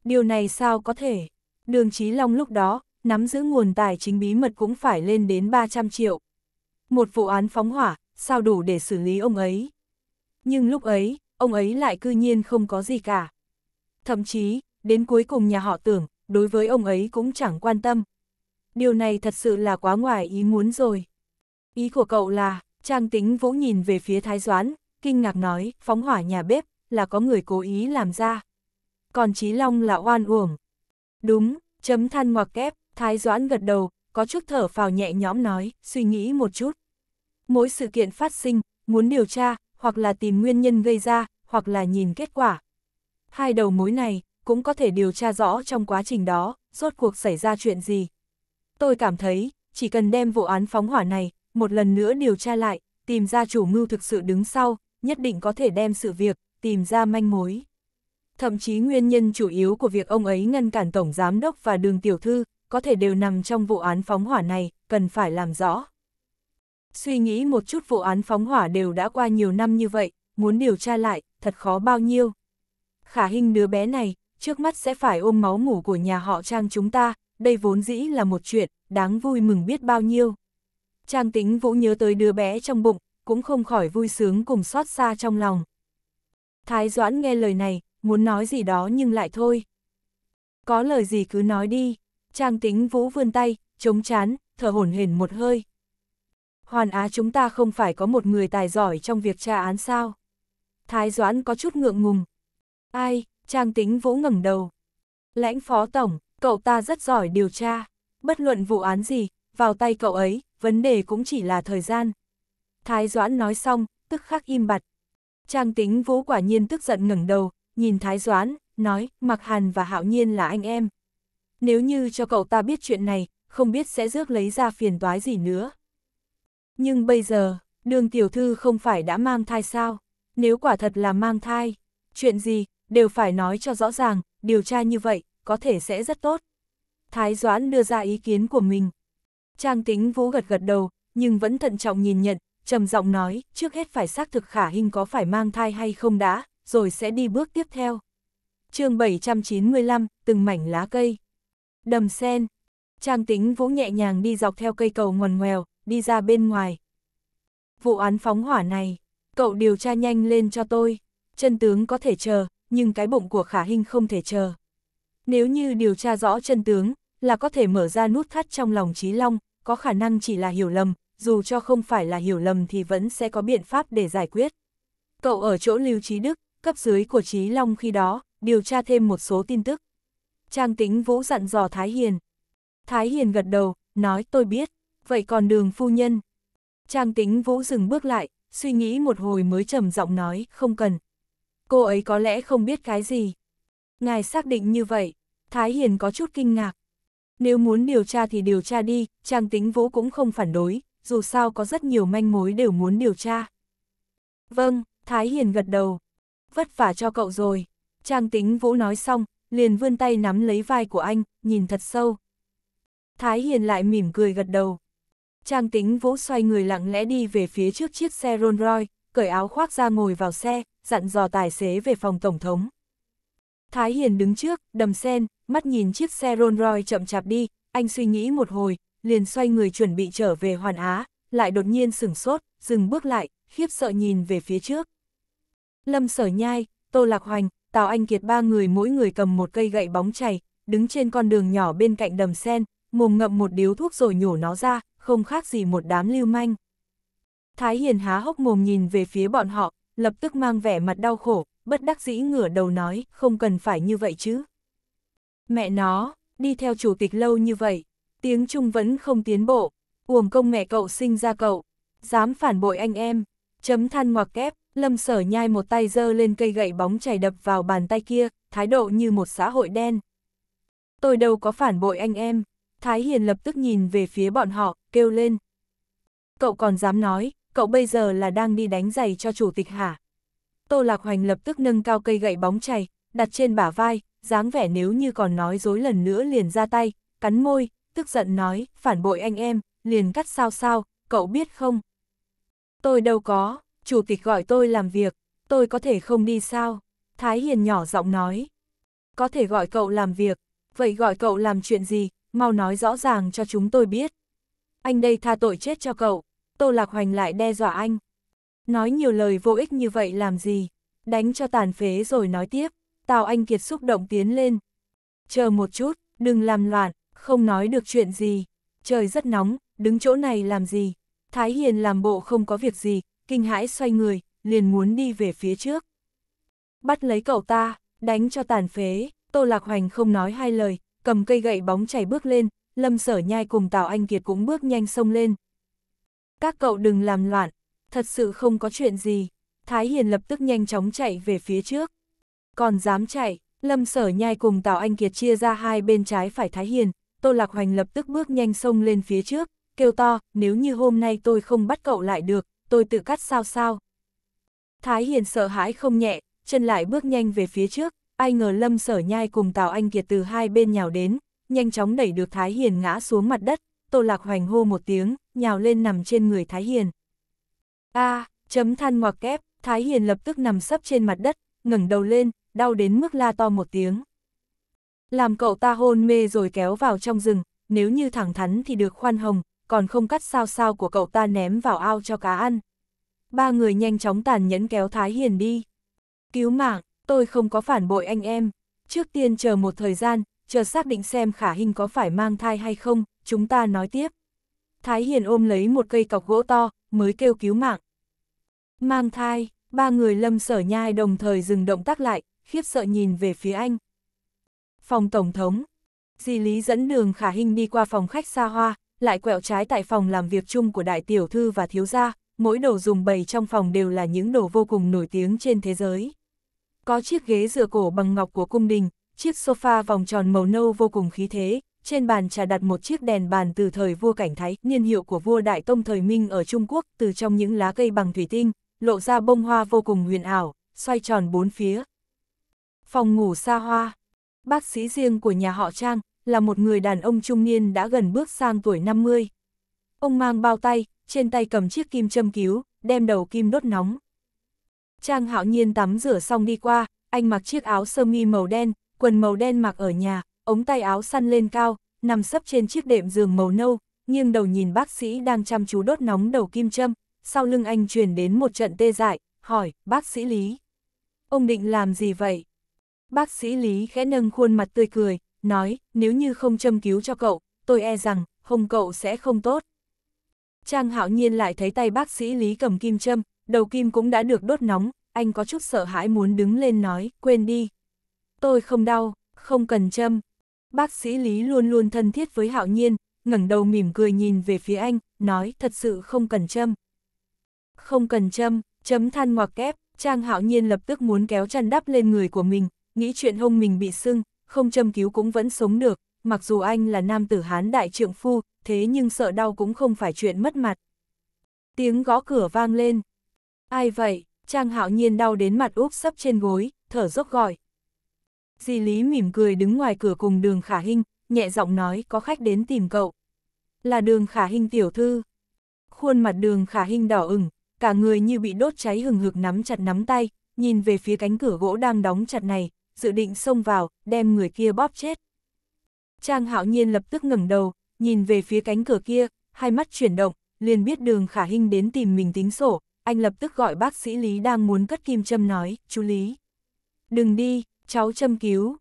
Điều này sao có thể? Đường Chí Long lúc đó, nắm giữ nguồn tài chính bí mật cũng phải lên đến 300 triệu. Một vụ án phóng hỏa, sao đủ để xử lý ông ấy? Nhưng lúc ấy, ông ấy lại cư nhiên không có gì cả. Thậm chí, đến cuối cùng nhà họ tưởng, đối với ông ấy cũng chẳng quan tâm. Điều này thật sự là quá ngoài ý muốn rồi. Ý của cậu là, Trang Tính Vũ nhìn về phía Thái Doãn, kinh ngạc nói, phóng hỏa nhà bếp, là có người cố ý làm ra. Còn Chí Long là oan uổng. Đúng, chấm than ngoặc kép, Thái Doãn gật đầu, có chút thở phào nhẹ nhõm nói, suy nghĩ một chút. Mỗi sự kiện phát sinh, muốn điều tra, hoặc là tìm nguyên nhân gây ra, hoặc là nhìn kết quả. Hai đầu mối này, cũng có thể điều tra rõ trong quá trình đó, rốt cuộc xảy ra chuyện gì. Tôi cảm thấy, chỉ cần đem vụ án phóng hỏa này, một lần nữa điều tra lại, tìm ra chủ mưu thực sự đứng sau, nhất định có thể đem sự việc, tìm ra manh mối. Thậm chí nguyên nhân chủ yếu của việc ông ấy ngăn cản Tổng Giám Đốc và Đường Tiểu Thư, có thể đều nằm trong vụ án phóng hỏa này, cần phải làm rõ. Suy nghĩ một chút vụ án phóng hỏa đều đã qua nhiều năm như vậy, muốn điều tra lại, thật khó bao nhiêu. Khả hình đứa bé này, trước mắt sẽ phải ôm máu ngủ của nhà họ Trang chúng ta, đây vốn dĩ là một chuyện, đáng vui mừng biết bao nhiêu. Trang tính vũ nhớ tới đứa bé trong bụng, cũng không khỏi vui sướng cùng xót xa trong lòng. Thái Doãn nghe lời này, muốn nói gì đó nhưng lại thôi. Có lời gì cứ nói đi, Trang tính vũ vươn tay, chống chán, thở hổn hển một hơi. Hoàn Á chúng ta không phải có một người tài giỏi trong việc tra án sao? Thái Doãn có chút ngượng ngùng. Ai, Trang tính vũ ngẩng đầu. Lãnh phó tổng, cậu ta rất giỏi điều tra. Bất luận vụ án gì, vào tay cậu ấy, vấn đề cũng chỉ là thời gian. Thái Doãn nói xong, tức khắc im bặt. Trang tính vũ quả nhiên tức giận ngẩng đầu, nhìn Thái Doãn, nói, Mặc Hàn và Hạo Nhiên là anh em. Nếu như cho cậu ta biết chuyện này, không biết sẽ rước lấy ra phiền toái gì nữa. Nhưng bây giờ, đường tiểu thư không phải đã mang thai sao? Nếu quả thật là mang thai, chuyện gì, đều phải nói cho rõ ràng, điều tra như vậy, có thể sẽ rất tốt. Thái Doãn đưa ra ý kiến của mình. Trang tính vũ gật gật đầu, nhưng vẫn thận trọng nhìn nhận, trầm giọng nói, trước hết phải xác thực khả hình có phải mang thai hay không đã, rồi sẽ đi bước tiếp theo. chương 795, từng mảnh lá cây. Đầm sen. Trang tính vũ nhẹ nhàng đi dọc theo cây cầu ngoằn ngoèo, đi ra bên ngoài. Vụ án phóng hỏa này, cậu điều tra nhanh lên cho tôi, chân tướng có thể chờ, nhưng cái bụng của khả hình không thể chờ. Nếu như điều tra rõ chân tướng, là có thể mở ra nút thắt trong lòng Trí Long, có khả năng chỉ là hiểu lầm, dù cho không phải là hiểu lầm thì vẫn sẽ có biện pháp để giải quyết. Cậu ở chỗ Lưu Trí Đức, cấp dưới của Trí Long khi đó, điều tra thêm một số tin tức. Trang tính vũ dặn dò Thái Hiền. Thái Hiền gật đầu, nói tôi biết, vậy còn đường phu nhân. Trang tính vũ dừng bước lại, suy nghĩ một hồi mới trầm giọng nói, không cần, cô ấy có lẽ không biết cái gì. Ngài xác định như vậy, Thái Hiền có chút kinh ngạc. Nếu muốn điều tra thì điều tra đi, Trang Tính Vũ cũng không phản đối, dù sao có rất nhiều manh mối đều muốn điều tra. Vâng, Thái Hiền gật đầu. Vất vả cho cậu rồi. Trang Tính Vũ nói xong, liền vươn tay nắm lấy vai của anh, nhìn thật sâu. Thái Hiền lại mỉm cười gật đầu. Trang Tính Vũ xoay người lặng lẽ đi về phía trước chiếc xe Rolls Royce, cởi áo khoác ra ngồi vào xe, dặn dò tài xế về phòng Tổng thống. Thái Hiền đứng trước, đầm sen, mắt nhìn chiếc xe Rolls Royce chậm chạp đi, anh suy nghĩ một hồi, liền xoay người chuẩn bị trở về Hoàn Á, lại đột nhiên sửng sốt, dừng bước lại, khiếp sợ nhìn về phía trước. Lâm Sở Nhai, Tô Lạc Hoành, Tào Anh Kiệt ba người mỗi người cầm một cây gậy bóng chày, đứng trên con đường nhỏ bên cạnh đầm sen, mồm ngậm một điếu thuốc rồi nhổ nó ra, không khác gì một đám lưu manh. Thái Hiền há hốc mồm nhìn về phía bọn họ, lập tức mang vẻ mặt đau khổ, bất đắc dĩ ngửa đầu nói, không cần phải như vậy chứ. Mẹ nó, đi theo chủ tịch lâu như vậy, tiếng Trung vẫn không tiến bộ, uổng công mẹ cậu sinh ra cậu, dám phản bội anh em, chấm than ngoặc kép, lâm sở nhai một tay dơ lên cây gậy bóng chảy đập vào bàn tay kia, thái độ như một xã hội đen. Tôi đâu có phản bội anh em, Thái Hiền lập tức nhìn về phía bọn họ, kêu lên. Cậu còn dám nói, cậu bây giờ là đang đi đánh giày cho chủ tịch hả? Tô Lạc Hoành lập tức nâng cao cây gậy bóng chày, đặt trên bả vai, dáng vẻ nếu như còn nói dối lần nữa liền ra tay, cắn môi, tức giận nói, phản bội anh em, liền cắt sao sao, cậu biết không? Tôi đâu có, chủ tịch gọi tôi làm việc, tôi có thể không đi sao? Thái Hiền nhỏ giọng nói. Có thể gọi cậu làm việc, vậy gọi cậu làm chuyện gì, mau nói rõ ràng cho chúng tôi biết. Anh đây tha tội chết cho cậu. Tô Lạc Hoành lại đe dọa anh. Nói nhiều lời vô ích như vậy làm gì? Đánh cho tàn phế rồi nói tiếp. Tào Anh Kiệt xúc động tiến lên. Chờ một chút, đừng làm loạn, không nói được chuyện gì. Trời rất nóng, đứng chỗ này làm gì? Thái Hiền làm bộ không có việc gì, kinh hãi xoay người, liền muốn đi về phía trước. Bắt lấy cậu ta, đánh cho tàn phế, Tô Lạc Hoành không nói hai lời, cầm cây gậy bóng chảy bước lên, Lâm Sở Nhai cùng Tào Anh Kiệt cũng bước nhanh sông lên, các cậu đừng làm loạn, thật sự không có chuyện gì. Thái Hiền lập tức nhanh chóng chạy về phía trước. Còn dám chạy, Lâm Sở Nhai cùng Tào Anh Kiệt chia ra hai bên trái phải Thái Hiền, Tô Lạc Hoành lập tức bước nhanh sông lên phía trước, kêu to, nếu như hôm nay tôi không bắt cậu lại được, tôi tự cắt sao sao. Thái Hiền sợ hãi không nhẹ, chân lại bước nhanh về phía trước, ai ngờ Lâm Sở Nhai cùng Tào Anh Kiệt từ hai bên nhào đến, nhanh chóng đẩy được Thái Hiền ngã xuống mặt đất, Tô Lạc Hoành hô một tiếng, nhào lên nằm trên người Thái Hiền. A, à, chấm than ngoặc kép, Thái Hiền lập tức nằm sấp trên mặt đất, ngẩng đầu lên, đau đến mức la to một tiếng. Làm cậu ta hôn mê rồi kéo vào trong rừng, nếu như thẳng thắn thì được khoan hồng, còn không cắt sao sao của cậu ta ném vào ao cho cá ăn. Ba người nhanh chóng tàn nhẫn kéo Thái Hiền đi. Cứu mạng, tôi không có phản bội anh em. Trước tiên chờ một thời gian, chờ xác định xem khả hình có phải mang thai hay không, chúng ta nói tiếp. Thái Hiền ôm lấy một cây cọc gỗ to, mới kêu cứu mạng. Mang thai, ba người lâm sở nhai đồng thời dừng động tác lại, khiếp sợ nhìn về phía anh. Phòng Tổng thống, Di Lý dẫn đường khả hình đi qua phòng khách xa hoa, lại quẹo trái tại phòng làm việc chung của đại tiểu thư và thiếu gia, mỗi đồ dùng bày trong phòng đều là những đồ vô cùng nổi tiếng trên thế giới. Có chiếc ghế dựa cổ bằng ngọc của cung đình, chiếc sofa vòng tròn màu nâu vô cùng khí thế, trên bàn trà đặt một chiếc đèn bàn từ thời vua Cảnh Thái, niên hiệu của vua Đại Tông thời Minh ở Trung Quốc, từ trong những lá cây bằng thủy tinh, lộ ra bông hoa vô cùng huyền ảo, xoay tròn bốn phía. Phòng ngủ xa hoa. Bác sĩ riêng của nhà họ Trang là một người đàn ông trung niên đã gần bước sang tuổi 50. Ông mang bao tay, trên tay cầm chiếc kim châm cứu, đem đầu kim đốt nóng. Trang hạo nhiên tắm rửa xong đi qua, anh mặc chiếc áo sơ mi màu đen, quần màu đen mặc ở nhà, ống tay áo săn lên cao, nằm sấp trên chiếc đệm giường màu nâu, nghiêng đầu nhìn bác sĩ đang chăm chú đốt nóng đầu kim châm, sau lưng anh truyền đến một trận tê dại, hỏi, bác sĩ Lý. Ông định làm gì vậy? Bác sĩ Lý khẽ nâng khuôn mặt tươi cười, nói, nếu như không châm cứu cho cậu, tôi e rằng, hông cậu sẽ không tốt. Trang hạo nhiên lại thấy tay bác sĩ Lý cầm kim châm, đầu kim cũng đã được đốt nóng, anh có chút sợ hãi muốn đứng lên nói, quên đi. Tôi không đau, không cần châm, Bác sĩ Lý luôn luôn thân thiết với Hạo Nhiên, ngẩng đầu mỉm cười nhìn về phía anh, nói thật sự không cần châm. Không cần châm, chấm than ngoặc kép, Trang Hạo Nhiên lập tức muốn kéo chăn đắp lên người của mình, nghĩ chuyện hông mình bị sưng, không châm cứu cũng vẫn sống được, mặc dù anh là nam tử hán đại trượng phu, thế nhưng sợ đau cũng không phải chuyện mất mặt. Tiếng gõ cửa vang lên. Ai vậy? Trang Hạo Nhiên đau đến mặt úp sấp trên gối, thở dốc gọi, Di Lý mỉm cười đứng ngoài cửa cùng đường khả hinh, nhẹ giọng nói có khách đến tìm cậu. Là đường khả hinh tiểu thư. Khuôn mặt đường khả hinh đỏ ửng, cả người như bị đốt cháy hừng hực nắm chặt nắm tay, nhìn về phía cánh cửa gỗ đang đóng chặt này, dự định xông vào, đem người kia bóp chết. Trang hạo nhiên lập tức ngẩng đầu, nhìn về phía cánh cửa kia, hai mắt chuyển động, liền biết đường khả hinh đến tìm mình tính sổ, anh lập tức gọi bác sĩ Lý đang muốn cất kim châm nói, chú Lý. Đừng đi, cháu châm cứu.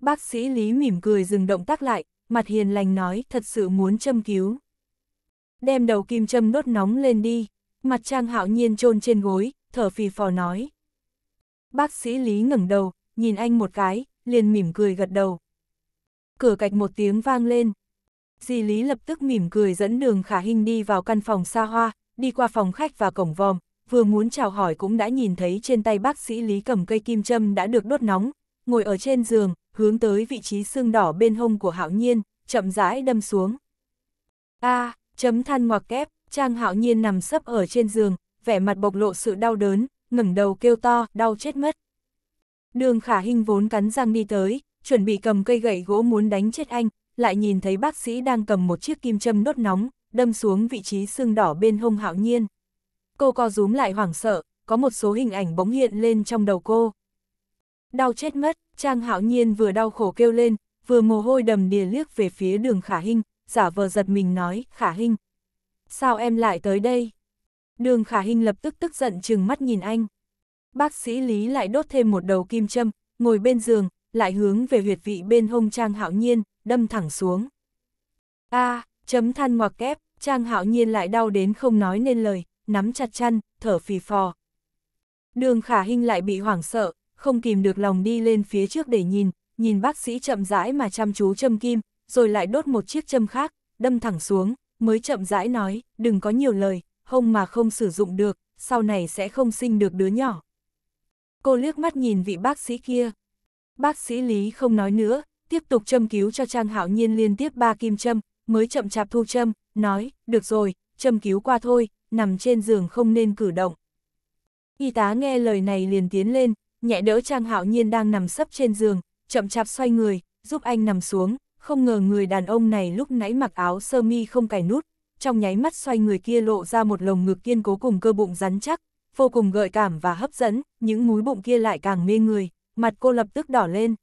Bác sĩ Lý mỉm cười dừng động tác lại, mặt hiền lành nói thật sự muốn châm cứu. Đem đầu kim châm đốt nóng lên đi, mặt trang hạo nhiên trôn trên gối, thở phì phò nói. Bác sĩ Lý ngẩng đầu, nhìn anh một cái, liền mỉm cười gật đầu. Cửa cạch một tiếng vang lên. Di Lý lập tức mỉm cười dẫn đường khả hình đi vào căn phòng xa hoa, đi qua phòng khách và cổng vòm, vừa muốn chào hỏi cũng đã nhìn thấy trên tay bác sĩ Lý cầm cây kim châm đã được đốt nóng, ngồi ở trên giường, hướng tới vị trí xương đỏ bên hông của hạo nhiên, chậm rãi đâm xuống. A, à, chấm than ngoặc kép, Trang hạo nhiên nằm sấp ở trên giường, vẻ mặt bộc lộ sự đau đớn, ngẩng đầu kêu to, đau chết mất. Đường khả Hinh vốn cắn răng đi tới, chuẩn bị cầm cây gậy gỗ muốn đánh chết anh, lại nhìn thấy bác sĩ đang cầm một chiếc kim châm đốt nóng, đâm xuống vị trí xương đỏ bên hông hạo nhiên. Cô co rúm lại hoảng sợ, có một số hình ảnh bóng hiện lên trong đầu cô đau chết mất, Trang Hạo Nhiên vừa đau khổ kêu lên, vừa mồ hôi đầm đìa liếc về phía đường Khả Hinh, giả vờ giật mình nói, Khả Hinh, sao em lại tới đây? Đường Khả Hinh lập tức tức giận chừng mắt nhìn anh. Bác sĩ Lý lại đốt thêm một đầu kim châm, ngồi bên giường, lại hướng về huyệt vị bên hông Trang Hạo Nhiên, đâm thẳng xuống. A, à, chấm than ngoặc kép, Trang Hạo Nhiên lại đau đến không nói nên lời, nắm chặt chăn, thở phì phò. Đường Khả Hinh lại bị hoảng sợ, không kìm được lòng đi lên phía trước để nhìn, nhìn bác sĩ chậm rãi mà chăm chú châm kim, rồi lại đốt một chiếc châm khác, đâm thẳng xuống, mới chậm rãi nói, đừng có nhiều lời, hông mà không sử dụng được, sau này sẽ không sinh được đứa nhỏ. Cô liếc mắt nhìn vị bác sĩ kia. Bác sĩ Lý không nói nữa, tiếp tục châm cứu cho Trang Hạo Nhiên liên tiếp ba kim châm, mới chậm chạp thu châm, nói, được rồi, châm cứu qua thôi, nằm trên giường không nên cử động. Y tá nghe lời này liền tiến lên, nhẹ đỡ Trang Hạo Nhiên đang nằm sấp trên giường, chậm chạp xoay người, giúp anh nằm xuống, không ngờ người đàn ông này lúc nãy mặc áo sơ mi không cài nút, trong nháy mắt xoay người kia lộ ra một lồng ngực kiên cố cùng cơ bụng rắn chắc, vô cùng gợi cảm và hấp dẫn, những múi bụng kia lại càng mê người, mặt cô lập tức đỏ lên.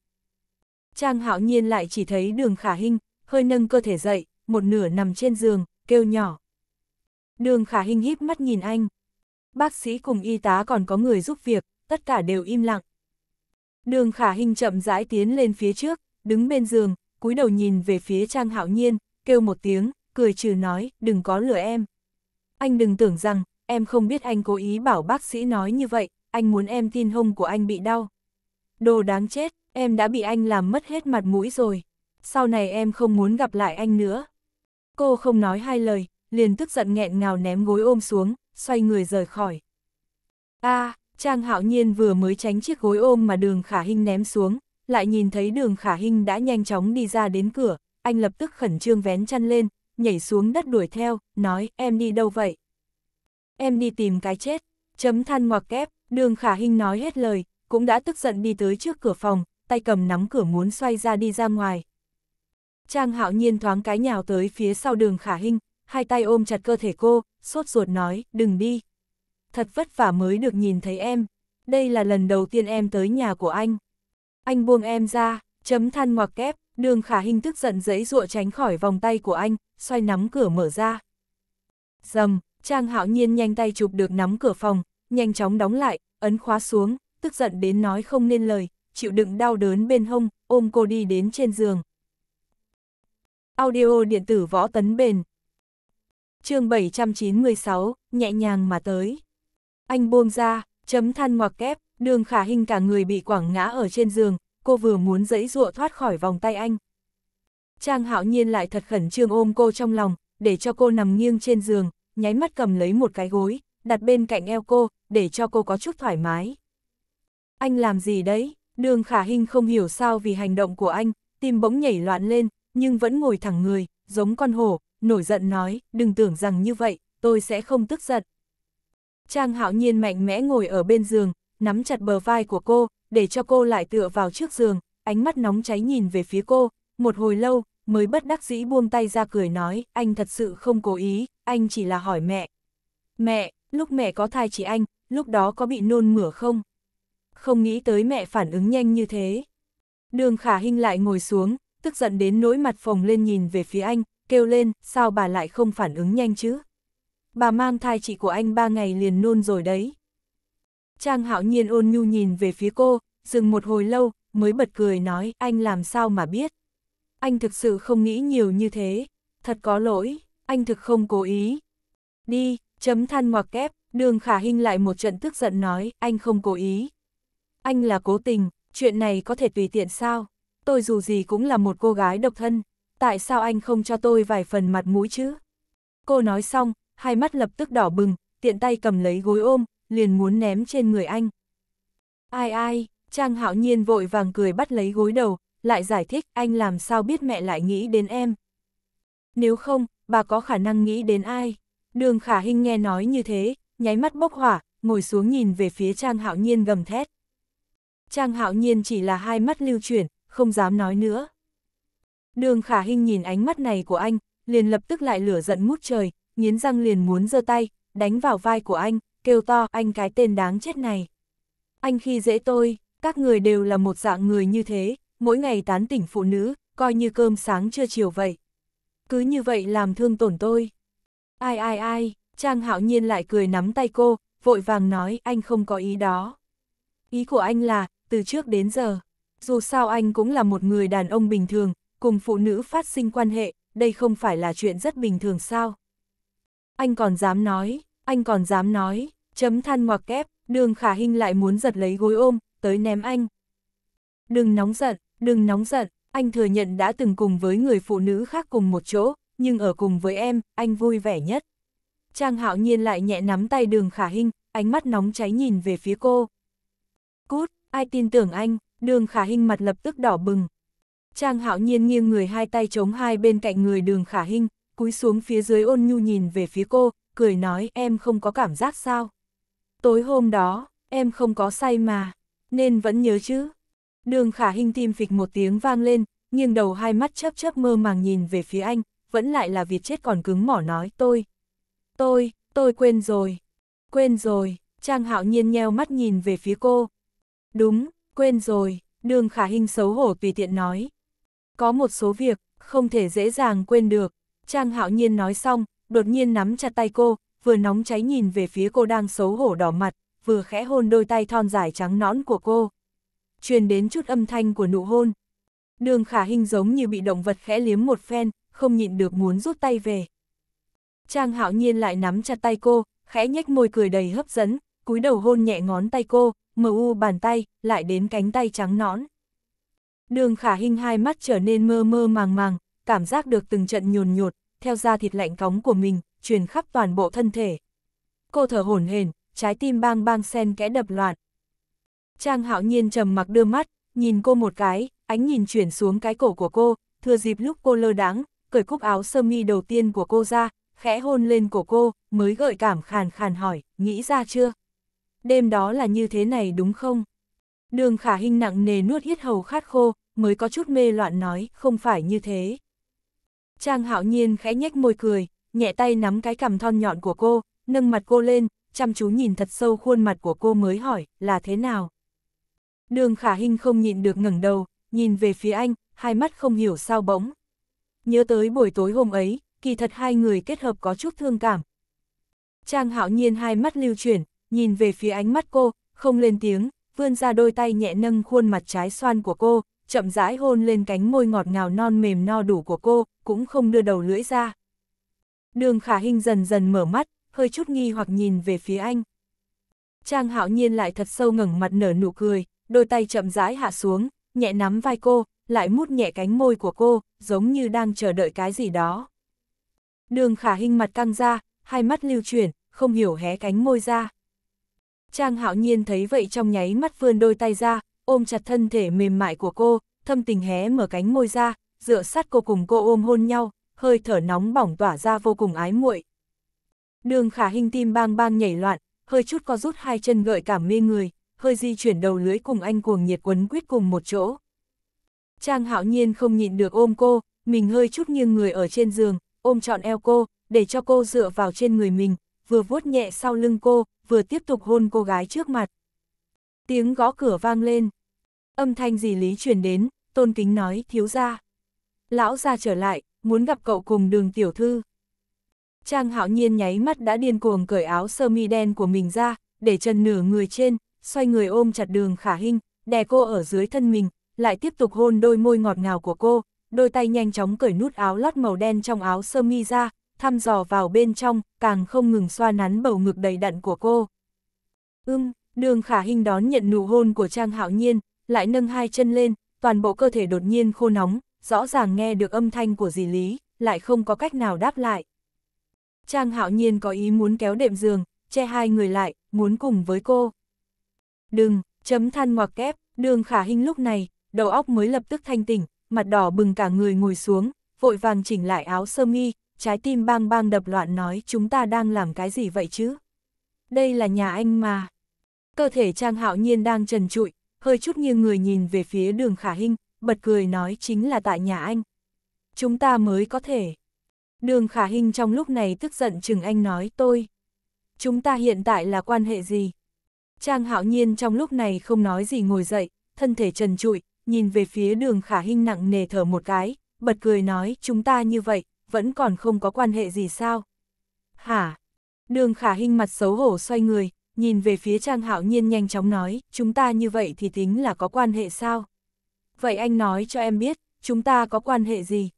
Trang Hạo Nhiên lại chỉ thấy đường khả Hinh hơi nâng cơ thể dậy, một nửa nằm trên giường, kêu nhỏ. Đường khả Hinh híp mắt nhìn anh. Bác sĩ cùng y tá còn có người giúp việc, tất cả đều im lặng. Đường khả hình chậm rãi tiến lên phía trước, đứng bên giường, cúi đầu nhìn về phía Trang Hạo Nhiên, kêu một tiếng, cười trừ nói, đừng có lừa em. Anh đừng tưởng rằng, em không biết anh cố ý bảo bác sĩ nói như vậy, anh muốn em tin hông của anh bị đau. Đồ đáng chết, em đã bị anh làm mất hết mặt mũi rồi. Sau này em không muốn gặp lại anh nữa. Cô không nói hai lời, liền tức giận nghẹn ngào ném gối ôm xuống, xoay người rời khỏi. a à, Trang hạo nhiên vừa mới tránh chiếc gối ôm mà đường khả hinh ném xuống, lại nhìn thấy đường khả hinh đã nhanh chóng đi ra đến cửa, anh lập tức khẩn trương vén chăn lên, nhảy xuống đất đuổi theo, nói em đi đâu vậy? Em đi tìm cái chết, chấm than ngoặc kép, đường khả hinh nói hết lời, cũng đã tức giận đi tới trước cửa phòng, tay cầm nắm cửa muốn xoay ra đi ra ngoài. Trang hạo nhiên thoáng cái nhào tới phía sau đường khả hinh, hai tay ôm chặt cơ thể cô, sốt ruột nói, đừng đi, thật vất vả mới được nhìn thấy em, đây là lần đầu tiên em tới nhà của anh. Anh buông em ra, chấm than ngoặc kép, đường khả hình tức giận giấy rụa tránh khỏi vòng tay của anh, xoay nắm cửa mở ra. Dầm, Trang hạo nhiên nhanh tay chụp được nắm cửa phòng, nhanh chóng đóng lại, ấn khóa xuống, tức giận đến nói không nên lời, chịu đựng đau đớn bên hông, ôm cô đi đến trên giường. Audio điện tử võ tấn bền Chương 796, nhẹ nhàng mà tới anh buông ra, chấm than ngoặc kép, đường khả hình cả người bị quảng ngã ở trên giường, cô vừa muốn dẫy dụa thoát khỏi vòng tay anh. Trang hạo nhiên lại thật khẩn trương ôm cô trong lòng, để cho cô nằm nghiêng trên giường, nháy mắt cầm lấy một cái gối, đặt bên cạnh eo cô, để cho cô có chút thoải mái. Anh làm gì đấy? Đường khả hình không hiểu sao vì hành động của anh, tim bỗng nhảy loạn lên, nhưng vẫn ngồi thẳng người, giống con hổ, nổi giận nói, đừng tưởng rằng như vậy, tôi sẽ không tức giận. Trang hạo nhiên mạnh mẽ ngồi ở bên giường, nắm chặt bờ vai của cô, để cho cô lại tựa vào trước giường, ánh mắt nóng cháy nhìn về phía cô, một hồi lâu, mới bất đắc dĩ buông tay ra cười nói, anh thật sự không cố ý, anh chỉ là hỏi mẹ. Mẹ, lúc mẹ có thai chị anh, lúc đó có bị nôn mửa không? Không nghĩ tới mẹ phản ứng nhanh như thế. Đường khả Hinh lại ngồi xuống, tức giận đến nỗi mặt phồng lên nhìn về phía anh, kêu lên, sao bà lại không phản ứng nhanh chứ? bà mang thai chị của anh ba ngày liền nôn rồi đấy. Trang hạo nhiên ôn nhu nhìn về phía cô, dừng một hồi lâu, mới bật cười nói anh làm sao mà biết. Anh thực sự không nghĩ nhiều như thế, thật có lỗi, anh thực không cố ý. Đi, chấm than ngoặc kép, đường khả hình lại một trận tức giận nói anh không cố ý. Anh là cố tình, chuyện này có thể tùy tiện sao, tôi dù gì cũng là một cô gái độc thân, tại sao anh không cho tôi vài phần mặt mũi chứ? Cô nói xong, hai mắt lập tức đỏ bừng, tiện tay cầm lấy gối ôm, liền muốn ném trên người anh. Ai ai, Trang Hạo Nhiên vội vàng cười bắt lấy gối đầu, lại giải thích anh làm sao biết mẹ lại nghĩ đến em. Nếu không, bà có khả năng nghĩ đến ai? Đường Khả Hinh nghe nói như thế, nháy mắt bốc hỏa, ngồi xuống nhìn về phía Trang Hạo Nhiên gầm thét. Trang Hạo Nhiên chỉ là hai mắt lưu chuyển, không dám nói nữa. Đường Khả Hinh nhìn ánh mắt này của anh, liền lập tức lại lửa giận ngút trời, nghiến răng liền muốn giơ tay, đánh vào vai của anh, kêu to anh cái tên đáng chết này. Anh khi dễ tôi, các người đều là một dạng người như thế, mỗi ngày tán tỉnh phụ nữ, coi như cơm sáng trưa chiều vậy. Cứ như vậy làm thương tổn tôi. Ai ai ai, Trang hạo nhiên lại cười nắm tay cô, vội vàng nói anh không có ý đó. Ý của anh là, từ trước đến giờ, dù sao anh cũng là một người đàn ông bình thường, cùng phụ nữ phát sinh quan hệ, đây không phải là chuyện rất bình thường sao. Anh còn dám nói, anh còn dám nói, chấm than ngoặc kép, đường khả hình lại muốn giật lấy gối ôm, tới ném anh. Đừng nóng giận, đừng nóng giận, anh thừa nhận đã từng cùng với người phụ nữ khác cùng một chỗ, nhưng ở cùng với em, anh vui vẻ nhất. Trang hạo nhiên lại nhẹ nắm tay đường khả hình, ánh mắt nóng cháy nhìn về phía cô. Cút, ai tin tưởng anh, đường khả hình mặt lập tức đỏ bừng. Trang hạo nhiên nghiêng người hai tay chống hai bên cạnh người đường khả hình, cúi xuống phía dưới ôn nhu nhìn về phía cô, cười nói em không có cảm giác sao. Tối hôm đó, em không có say mà, nên vẫn nhớ chứ. Đường khả hình tim phịch một tiếng vang lên, nghiêng đầu hai mắt chớp chớp mơ màng nhìn về phía anh, vẫn lại là việc chết còn cứng mỏ nói tôi. Tôi, tôi quên rồi. Quên rồi, Trang Hạo Nhiên nheo mắt nhìn về phía cô. Đúng, quên rồi, đường khả hình xấu hổ tùy tiện nói. Có một số việc, không thể dễ dàng quên được. Trang hạo nhiên nói xong, đột nhiên nắm chặt tay cô, vừa nóng cháy nhìn về phía cô đang xấu hổ đỏ mặt, vừa khẽ hôn đôi tay thon dài trắng nõn của cô. Truyền đến chút âm thanh của nụ hôn. Đường khả Hinh giống như bị động vật khẽ liếm một phen, không nhịn được muốn rút tay về. Trang hạo nhiên lại nắm chặt tay cô, khẽ nhếch môi cười đầy hấp dẫn, cúi đầu hôn nhẹ ngón tay cô, mờ u bàn tay, lại đến cánh tay trắng nõn. Đường khả Hinh hai mắt trở nên mơ mơ màng màng, cảm giác được từng trận nhồn nhột, theo da thịt lạnh cóng của mình, truyền khắp toàn bộ thân thể. Cô thở hổn hển, trái tim bang bang sen kẽ đập loạn. Trang hạo nhiên trầm mặc đưa mắt, nhìn cô một cái, ánh nhìn chuyển xuống cái cổ của cô, thừa dịp lúc cô lơ đáng, cởi cúc áo sơ mi đầu tiên của cô ra, khẽ hôn lên cổ cô, mới gợi cảm khàn khàn hỏi, nghĩ ra chưa? Đêm đó là như thế này đúng không? Đường khả hình nặng nề nuốt hít hầu khát khô, mới có chút mê loạn nói, không phải như thế. Trang hạo nhiên khẽ nhếch môi cười, nhẹ tay nắm cái cằm thon nhọn của cô, nâng mặt cô lên, chăm chú nhìn thật sâu khuôn mặt của cô mới hỏi, là thế nào? Đường khả Hinh không nhịn được ngẩng đầu, nhìn về phía anh, hai mắt không hiểu sao bỗng. Nhớ tới buổi tối hôm ấy, kỳ thật hai người kết hợp có chút thương cảm. Trang hạo nhiên hai mắt lưu chuyển, nhìn về phía ánh mắt cô, không lên tiếng, vươn ra đôi tay nhẹ nâng khuôn mặt trái xoan của cô, chậm rãi hôn lên cánh môi ngọt ngào non mềm no đủ của cô, cũng không đưa đầu lưỡi ra. Đường khả hình dần dần mở mắt, hơi chút nghi hoặc nhìn về phía anh. Trang hạo nhiên lại thật sâu ngẩng mặt nở nụ cười, đôi tay chậm rãi hạ xuống, nhẹ nắm vai cô, lại mút nhẹ cánh môi của cô, giống như đang chờ đợi cái gì đó. Đường khả hình mặt căng ra, hai mắt lưu chuyển, không hiểu hé cánh môi ra. Trang hạo nhiên thấy vậy trong nháy mắt vươn đôi tay ra, ôm chặt thân thể mềm mại của cô, thâm tình hé mở cánh môi ra, dựa sát cô cùng cô ôm hôn nhau, hơi thở nóng bỏng tỏa ra vô cùng ái muội. Đường khả hình tim bang bang nhảy loạn, hơi chút co rút hai chân gợi cảm mê người, hơi di chuyển đầu lưới cùng anh cuồng nhiệt quấn quyết cùng một chỗ. Trang hạo nhiên không nhịn được ôm cô, mình hơi chút nghiêng người ở trên giường, ôm trọn eo cô, để cho cô dựa vào trên người mình, vừa vuốt nhẹ sau lưng cô, vừa tiếp tục hôn cô gái trước mặt. Tiếng gõ cửa vang lên. Âm thanh gì lý truyền đến, tôn kính nói thiếu ra lão ra trở lại, muốn gặp cậu cùng đường tiểu thư. Trang hạo nhiên nháy mắt đã điên cuồng cởi áo sơ mi đen của mình ra, để chân nửa người trên, xoay người ôm chặt đường khả hình, đè cô ở dưới thân mình, lại tiếp tục hôn đôi môi ngọt ngào của cô, đôi tay nhanh chóng cởi nút áo lót màu đen trong áo sơ mi ra, thăm dò vào bên trong, càng không ngừng xoa nắn bầu ngực đầy đặn của cô. Ưm, đường khả hình đón nhận nụ hôn của Trang hạo nhiên, lại nâng hai chân lên, toàn bộ cơ thể đột nhiên khô nóng, rõ ràng nghe được âm thanh của dì Lý, lại không có cách nào đáp lại. Trang hạo nhiên có ý muốn kéo đệm giường, che hai người lại, muốn cùng với cô. Đừng, chấm than ngoặc kép, đường khả hình lúc này, đầu óc mới lập tức thanh tỉnh, mặt đỏ bừng cả người ngồi xuống, vội vàng chỉnh lại áo sơ mi, trái tim bang bang đập loạn nói chúng ta đang làm cái gì vậy chứ? Đây là nhà anh mà. Cơ thể Trang Hạo Nhiên đang trần trụi, hơi chút nghiêng người nhìn về phía đường khả hình, bật cười nói chính là tại nhà anh. Chúng ta mới có thể. Đường khả hình trong lúc này tức giận chừng anh nói tôi. Chúng ta hiện tại là quan hệ gì? Trang hạo nhiên trong lúc này không nói gì ngồi dậy, thân thể trần trụi, nhìn về phía đường khả hình nặng nề thở một cái, bật cười nói chúng ta như vậy, vẫn còn không có quan hệ gì sao? Hả? Đường khả hình mặt xấu hổ xoay người, nhìn về phía Trang Hạo Nhiên nhanh chóng nói, chúng ta như vậy thì tính là có quan hệ sao? vậy anh nói cho em biết, chúng ta có quan hệ gì?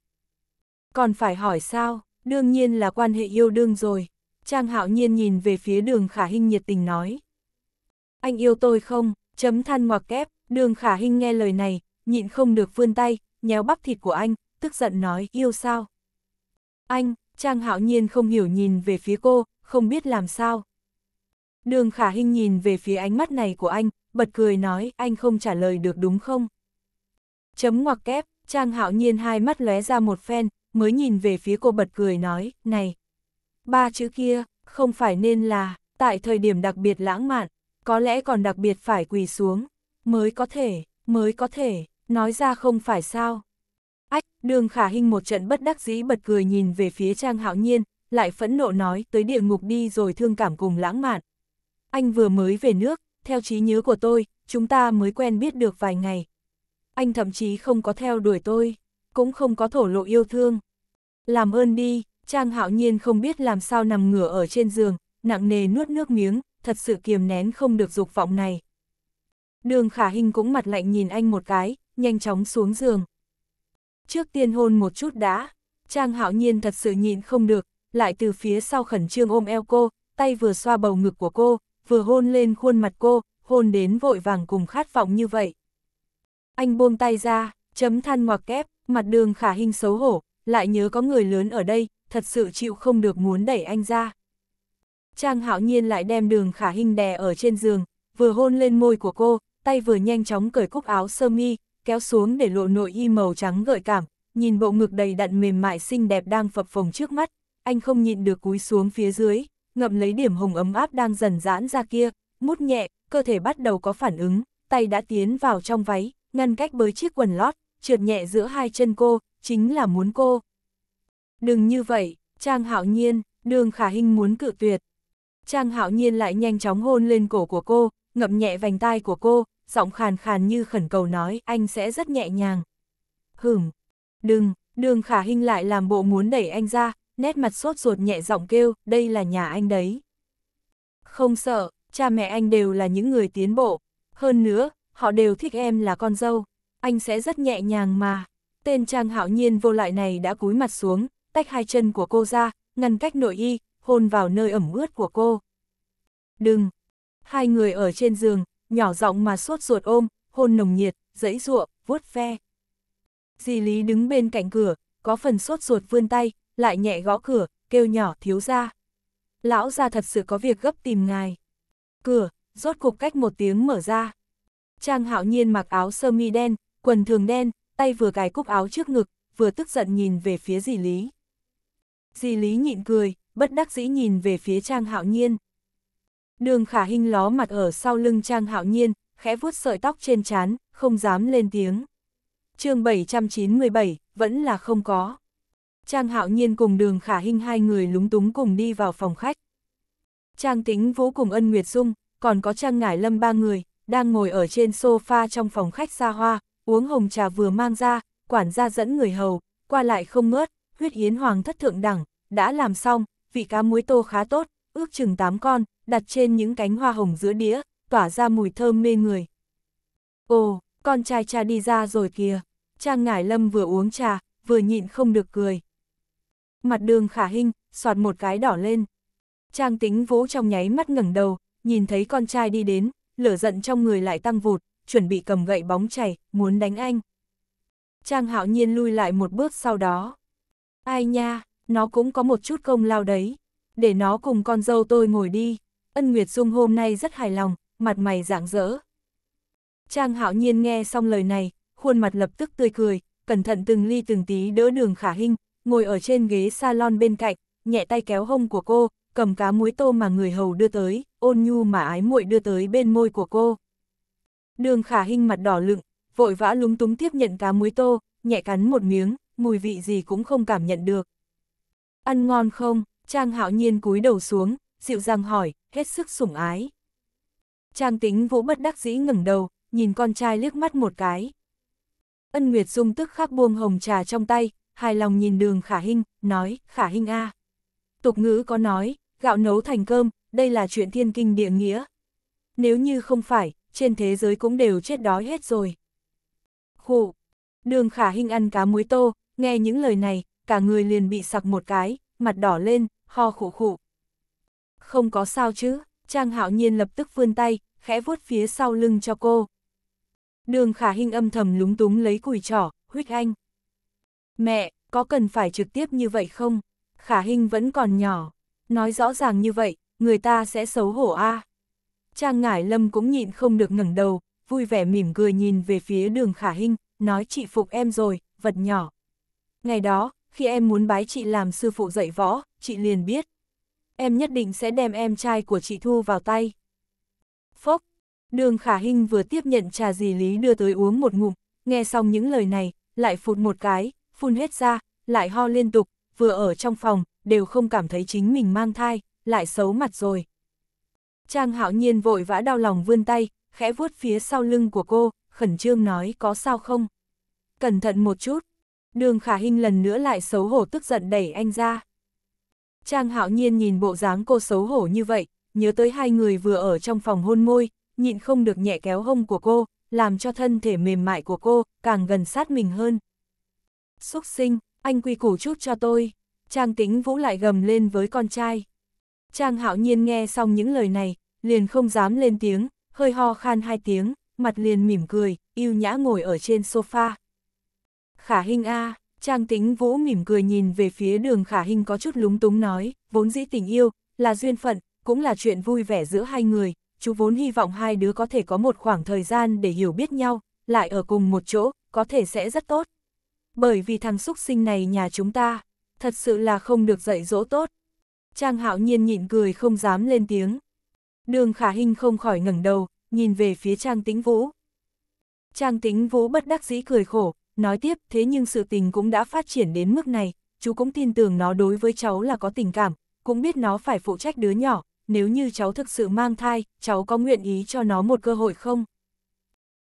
Còn phải hỏi sao, đương nhiên là quan hệ yêu đương rồi. Trang hạo nhiên nhìn về phía đường khả hình nhiệt tình nói. Anh yêu tôi không, chấm than ngoặc kép, đường khả hình nghe lời này, nhịn không được vươn tay, nhéo bắp thịt của anh, tức giận nói yêu sao. Anh, Trang hạo nhiên không hiểu nhìn về phía cô, không biết làm sao. Đường khả hình nhìn về phía ánh mắt này của anh, bật cười nói anh không trả lời được đúng không? Chấm ngoặc kép, Trang hạo nhiên hai mắt lóe ra một phen, mới nhìn về phía cô bật cười nói, này, ba chữ kia, không phải nên là, tại thời điểm đặc biệt lãng mạn, có lẽ còn đặc biệt phải quỳ xuống, mới có thể, mới có thể, nói ra không phải sao. Ách, đường khả Hinh một trận bất đắc dĩ bật cười nhìn về phía Trang hạo nhiên, lại phẫn nộ nói tới địa ngục đi rồi thương cảm cùng lãng mạn. Anh vừa mới về nước, theo trí nhớ của tôi, chúng ta mới quen biết được vài ngày, anh thậm chí không có theo đuổi tôi, cũng không có thổ lộ yêu thương. Làm ơn đi, Trang hạo nhiên không biết làm sao nằm ngửa ở trên giường, nặng nề nuốt nước miếng, thật sự kiềm nén không được dục vọng này. Đường khả hình cũng mặt lạnh nhìn anh một cái, nhanh chóng xuống giường. Trước tiên hôn một chút đã, Trang hạo nhiên thật sự nhịn không được, lại từ phía sau khẩn trương ôm eo cô, tay vừa xoa bầu ngực của cô, vừa hôn lên khuôn mặt cô, hôn đến vội vàng cùng khát vọng như vậy. Anh buông tay ra, chấm than ngoặc kép, mặt đường khả hình xấu hổ, lại nhớ có người lớn ở đây, thật sự chịu không được muốn đẩy anh ra. Trang hạo nhiên lại đem đường khả hình đè ở trên giường, vừa hôn lên môi của cô, tay vừa nhanh chóng cởi cúc áo sơ mi, kéo xuống để lộ nội y màu trắng gợi cảm, nhìn bộ ngực đầy đặn mềm mại xinh đẹp đang phập phồng trước mắt, anh không nhịn được cúi xuống phía dưới, ngậm lấy điểm hồng ấm áp đang dần giãn ra kia, mút nhẹ, cơ thể bắt đầu có phản ứng, tay đã tiến vào trong váy, ngăn cách bởi chiếc quần lót, trượt nhẹ giữa hai chân cô, chính là muốn cô. Đừng như vậy, Trang Hạo Nhiên, Đường Khả Hinh muốn cự tuyệt. Trang Hạo Nhiên lại nhanh chóng hôn lên cổ của cô, ngậm nhẹ vành tai của cô, giọng khàn khàn như khẩn cầu nói anh sẽ rất nhẹ nhàng. Hửm, đừng, Đường Khả Hinh lại làm bộ muốn đẩy anh ra, nét mặt sốt ruột nhẹ giọng kêu, đây là nhà anh đấy. Không sợ, cha mẹ anh đều là những người tiến bộ. Hơn nữa, họ đều thích em là con dâu, anh sẽ rất nhẹ nhàng mà. Tên Trang Hạo Nhiên vô lại này đã cúi mặt xuống, tách hai chân của cô ra, ngăn cách nội y, hôn vào nơi ẩm ướt của cô. Đừng! Hai người ở trên giường, nhỏ giọng mà suốt ruột ôm, hôn nồng nhiệt, dẫy ruộng, vuốt ve. Di Lý đứng bên cạnh cửa, có phần suốt ruột vươn tay, lại nhẹ gõ cửa, kêu nhỏ thiếu ra. Lão ra thật sự có việc gấp tìm ngài. Cửa, rốt cục cách một tiếng mở ra. Trang hạo nhiên mặc áo sơ mi đen, quần thường đen, tay vừa gài cúc áo trước ngực, vừa tức giận nhìn về phía dì Lý. Dì Lý nhịn cười, bất đắc dĩ nhìn về phía Trang hạo nhiên. Đường khả hình ló mặt ở sau lưng Trang hạo nhiên, khẽ vuốt sợi tóc trên trán, không dám lên tiếng. chương 797, vẫn là không có. Trang hạo nhiên cùng đường khả hình hai người lúng túng cùng đi vào phòng khách. Trang tính vũ cùng ân Nguyệt Dung, còn có Trang ngải lâm ba người, đang ngồi ở trên sofa trong phòng khách xa hoa, uống hồng trà vừa mang ra, quản gia dẫn người hầu, qua lại không ngớt, huyết yến hoàng thất thượng đẳng, đã làm xong, vị cá muối tô khá tốt, ước chừng 8 con, đặt trên những cánh hoa hồng giữa đĩa, tỏa ra mùi thơm mê người. Ồ, con trai cha đi ra rồi kìa, Trang Ngải Lâm vừa uống trà, vừa nhịn không được cười. Mặt đường khả hình, soạt một cái đỏ lên. Trang tính vũ trong nháy mắt ngẩng đầu, nhìn thấy con trai đi đến, lửa giận trong người lại tăng vụt, chuẩn bị cầm gậy bóng chảy, muốn đánh anh. Trang hạo nhiên lui lại một bước sau đó. Ai nha, nó cũng có một chút công lao đấy. Để nó cùng con dâu tôi ngồi đi. Ân Nguyệt Dung hôm nay rất hài lòng, mặt mày rạng rỡ. Trang hạo nhiên nghe xong lời này, khuôn mặt lập tức tươi cười, cẩn thận từng ly từng tí đỡ đường khả hình, ngồi ở trên ghế salon bên cạnh, nhẹ tay kéo hông của cô, cầm cá muối tô mà người hầu đưa tới, ôn nhu mà ái muội đưa tới bên môi của cô. Đường khả hinh mặt đỏ lựng, vội vã lúng túng tiếp nhận cá muối tô, nhẹ cắn một miếng, mùi vị gì cũng không cảm nhận được. Ăn ngon không? Trang hạo nhiên cúi đầu xuống, dịu dàng hỏi, hết sức sủng ái. Trang tính vũ bất đắc dĩ ngẩng đầu, nhìn con trai liếc mắt một cái. Ân Nguyệt Dung tức khắc buông hồng trà trong tay, hài lòng nhìn đường khả hinh, nói, khả hinh a. À. Tục ngữ có nói, gạo nấu thành cơm, đây là chuyện thiên kinh địa nghĩa. Nếu như không phải, trên thế giới cũng đều chết đói hết rồi. Khụ! Đường khả hình ăn cá muối tô, nghe những lời này, cả người liền bị sặc một cái, mặt đỏ lên, ho khụ khụ. Không có sao chứ, Trang Hạo Nhiên lập tức vươn tay, khẽ vuốt phía sau lưng cho cô. Đường khả hình âm thầm lúng túng lấy củi trỏ, huyết anh. Mẹ, có cần phải trực tiếp như vậy không? Khả hình vẫn còn nhỏ. Nói rõ ràng như vậy, người ta sẽ xấu hổ a. À. Trang Ngải Lâm cũng nhịn không được ngẩng đầu, vui vẻ mỉm cười nhìn về phía đường khả hinh, nói chị phục em rồi, vật nhỏ. Ngày đó, khi em muốn bái chị làm sư phụ dạy võ, chị liền biết. Em nhất định sẽ đem em trai của chị thu vào tay. Phốc, đường khả hinh vừa tiếp nhận trà dì lý đưa tới uống một ngụm, nghe xong những lời này, lại phụt một cái, phun hết ra, lại ho liên tục, vừa ở trong phòng, đều không cảm thấy chính mình mang thai, lại xấu mặt rồi. Trang hạo nhiên vội vã đau lòng vươn tay, khẽ vuốt phía sau lưng của cô, khẩn trương nói có sao không. Cẩn thận một chút. Đường khả hình lần nữa lại xấu hổ tức giận đẩy anh ra. Trang hạo nhiên nhìn bộ dáng cô xấu hổ như vậy, nhớ tới hai người vừa ở trong phòng hôn môi, nhịn không được nhẹ kéo hông của cô, làm cho thân thể mềm mại của cô càng gần sát mình hơn. Xúc sinh, anh quy củ chút cho tôi. Trang tính vũ lại gầm lên với con trai. Trang hạo nhiên nghe xong những lời này, liền không dám lên tiếng, hơi ho khan hai tiếng, mặt liền mỉm cười, yêu nhã ngồi ở trên sofa. Khả Hinh A, Trang Tính Vũ mỉm cười nhìn về phía đường Khả Hinh có chút lúng túng nói, vốn dĩ tình yêu, là duyên phận, cũng là chuyện vui vẻ giữa hai người, chú vốn hy vọng hai đứa có thể có một khoảng thời gian để hiểu biết nhau, lại ở cùng một chỗ, có thể sẽ rất tốt. Bởi vì thằng xúc sinh này nhà chúng ta, thật sự là không được dạy dỗ tốt, Trang hạo nhiên nhịn cười không dám lên tiếng. Đường khả Hinh không khỏi ngẩng đầu, nhìn về phía Trang Tĩnh Vũ. Trang Tĩnh Vũ bất đắc dĩ cười khổ, nói tiếp thế nhưng sự tình cũng đã phát triển đến mức này, chú cũng tin tưởng nó đối với cháu là có tình cảm, cũng biết nó phải phụ trách đứa nhỏ, nếu như cháu thực sự mang thai, cháu có nguyện ý cho nó một cơ hội không?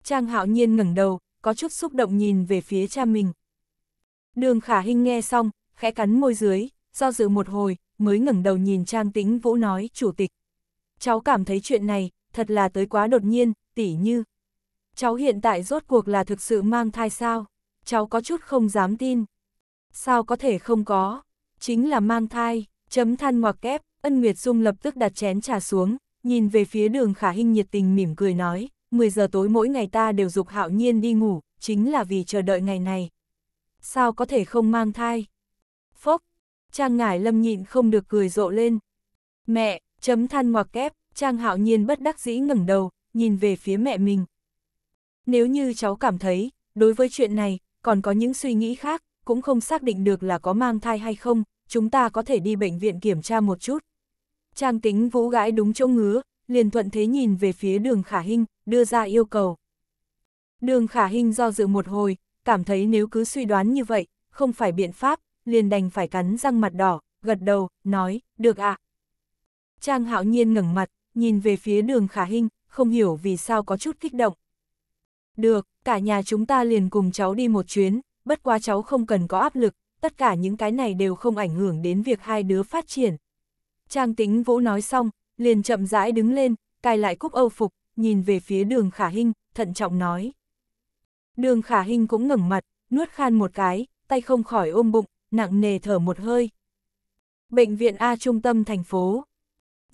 Trang hạo nhiên ngẩng đầu, có chút xúc động nhìn về phía cha mình. Đường khả Hinh nghe xong, khẽ cắn môi dưới, do dự một hồi, mới ngẩng đầu nhìn Trang Tĩnh Vũ nói, Chủ tịch. Cháu cảm thấy chuyện này, thật là tới quá đột nhiên, tỉ như. Cháu hiện tại rốt cuộc là thực sự mang thai sao? Cháu có chút không dám tin. Sao có thể không có? Chính là mang thai, chấm than ngoặc kép, ân Nguyệt Dung lập tức đặt chén trà xuống, nhìn về phía đường khả hình nhiệt tình mỉm cười nói, 10 giờ tối mỗi ngày ta đều dục hạo nhiên đi ngủ, chính là vì chờ đợi ngày này. Sao có thể không mang thai? Trang Ngải Lâm nhịn không được cười rộ lên. Mẹ, chấm than ngoặc kép, Trang Hạo Nhiên bất đắc dĩ ngẩng đầu, nhìn về phía mẹ mình. Nếu như cháu cảm thấy, đối với chuyện này, còn có những suy nghĩ khác, cũng không xác định được là có mang thai hay không, chúng ta có thể đi bệnh viện kiểm tra một chút. Trang tính vũ gãi đúng chỗ ngứa, liền thuận thế nhìn về phía đường khả hình, đưa ra yêu cầu. Đường khả hình do dự một hồi, cảm thấy nếu cứ suy đoán như vậy, không phải biện pháp, liền đành phải cắn răng mặt đỏ, gật đầu, nói, được ạ. À. Trang hạo nhiên ngẩng mặt, nhìn về phía đường khả hình, không hiểu vì sao có chút kích động. Được, cả nhà chúng ta liền cùng cháu đi một chuyến, bất quá cháu không cần có áp lực, tất cả những cái này đều không ảnh hưởng đến việc hai đứa phát triển. Trang tính vũ nói xong, liền chậm rãi đứng lên, cài lại cúc âu phục, nhìn về phía đường khả hình, thận trọng nói. Đường khả hình cũng ngẩng mặt, nuốt khan một cái, tay không khỏi ôm bụng, nặng nề thở một hơi. Bệnh viện A trung tâm thành phố.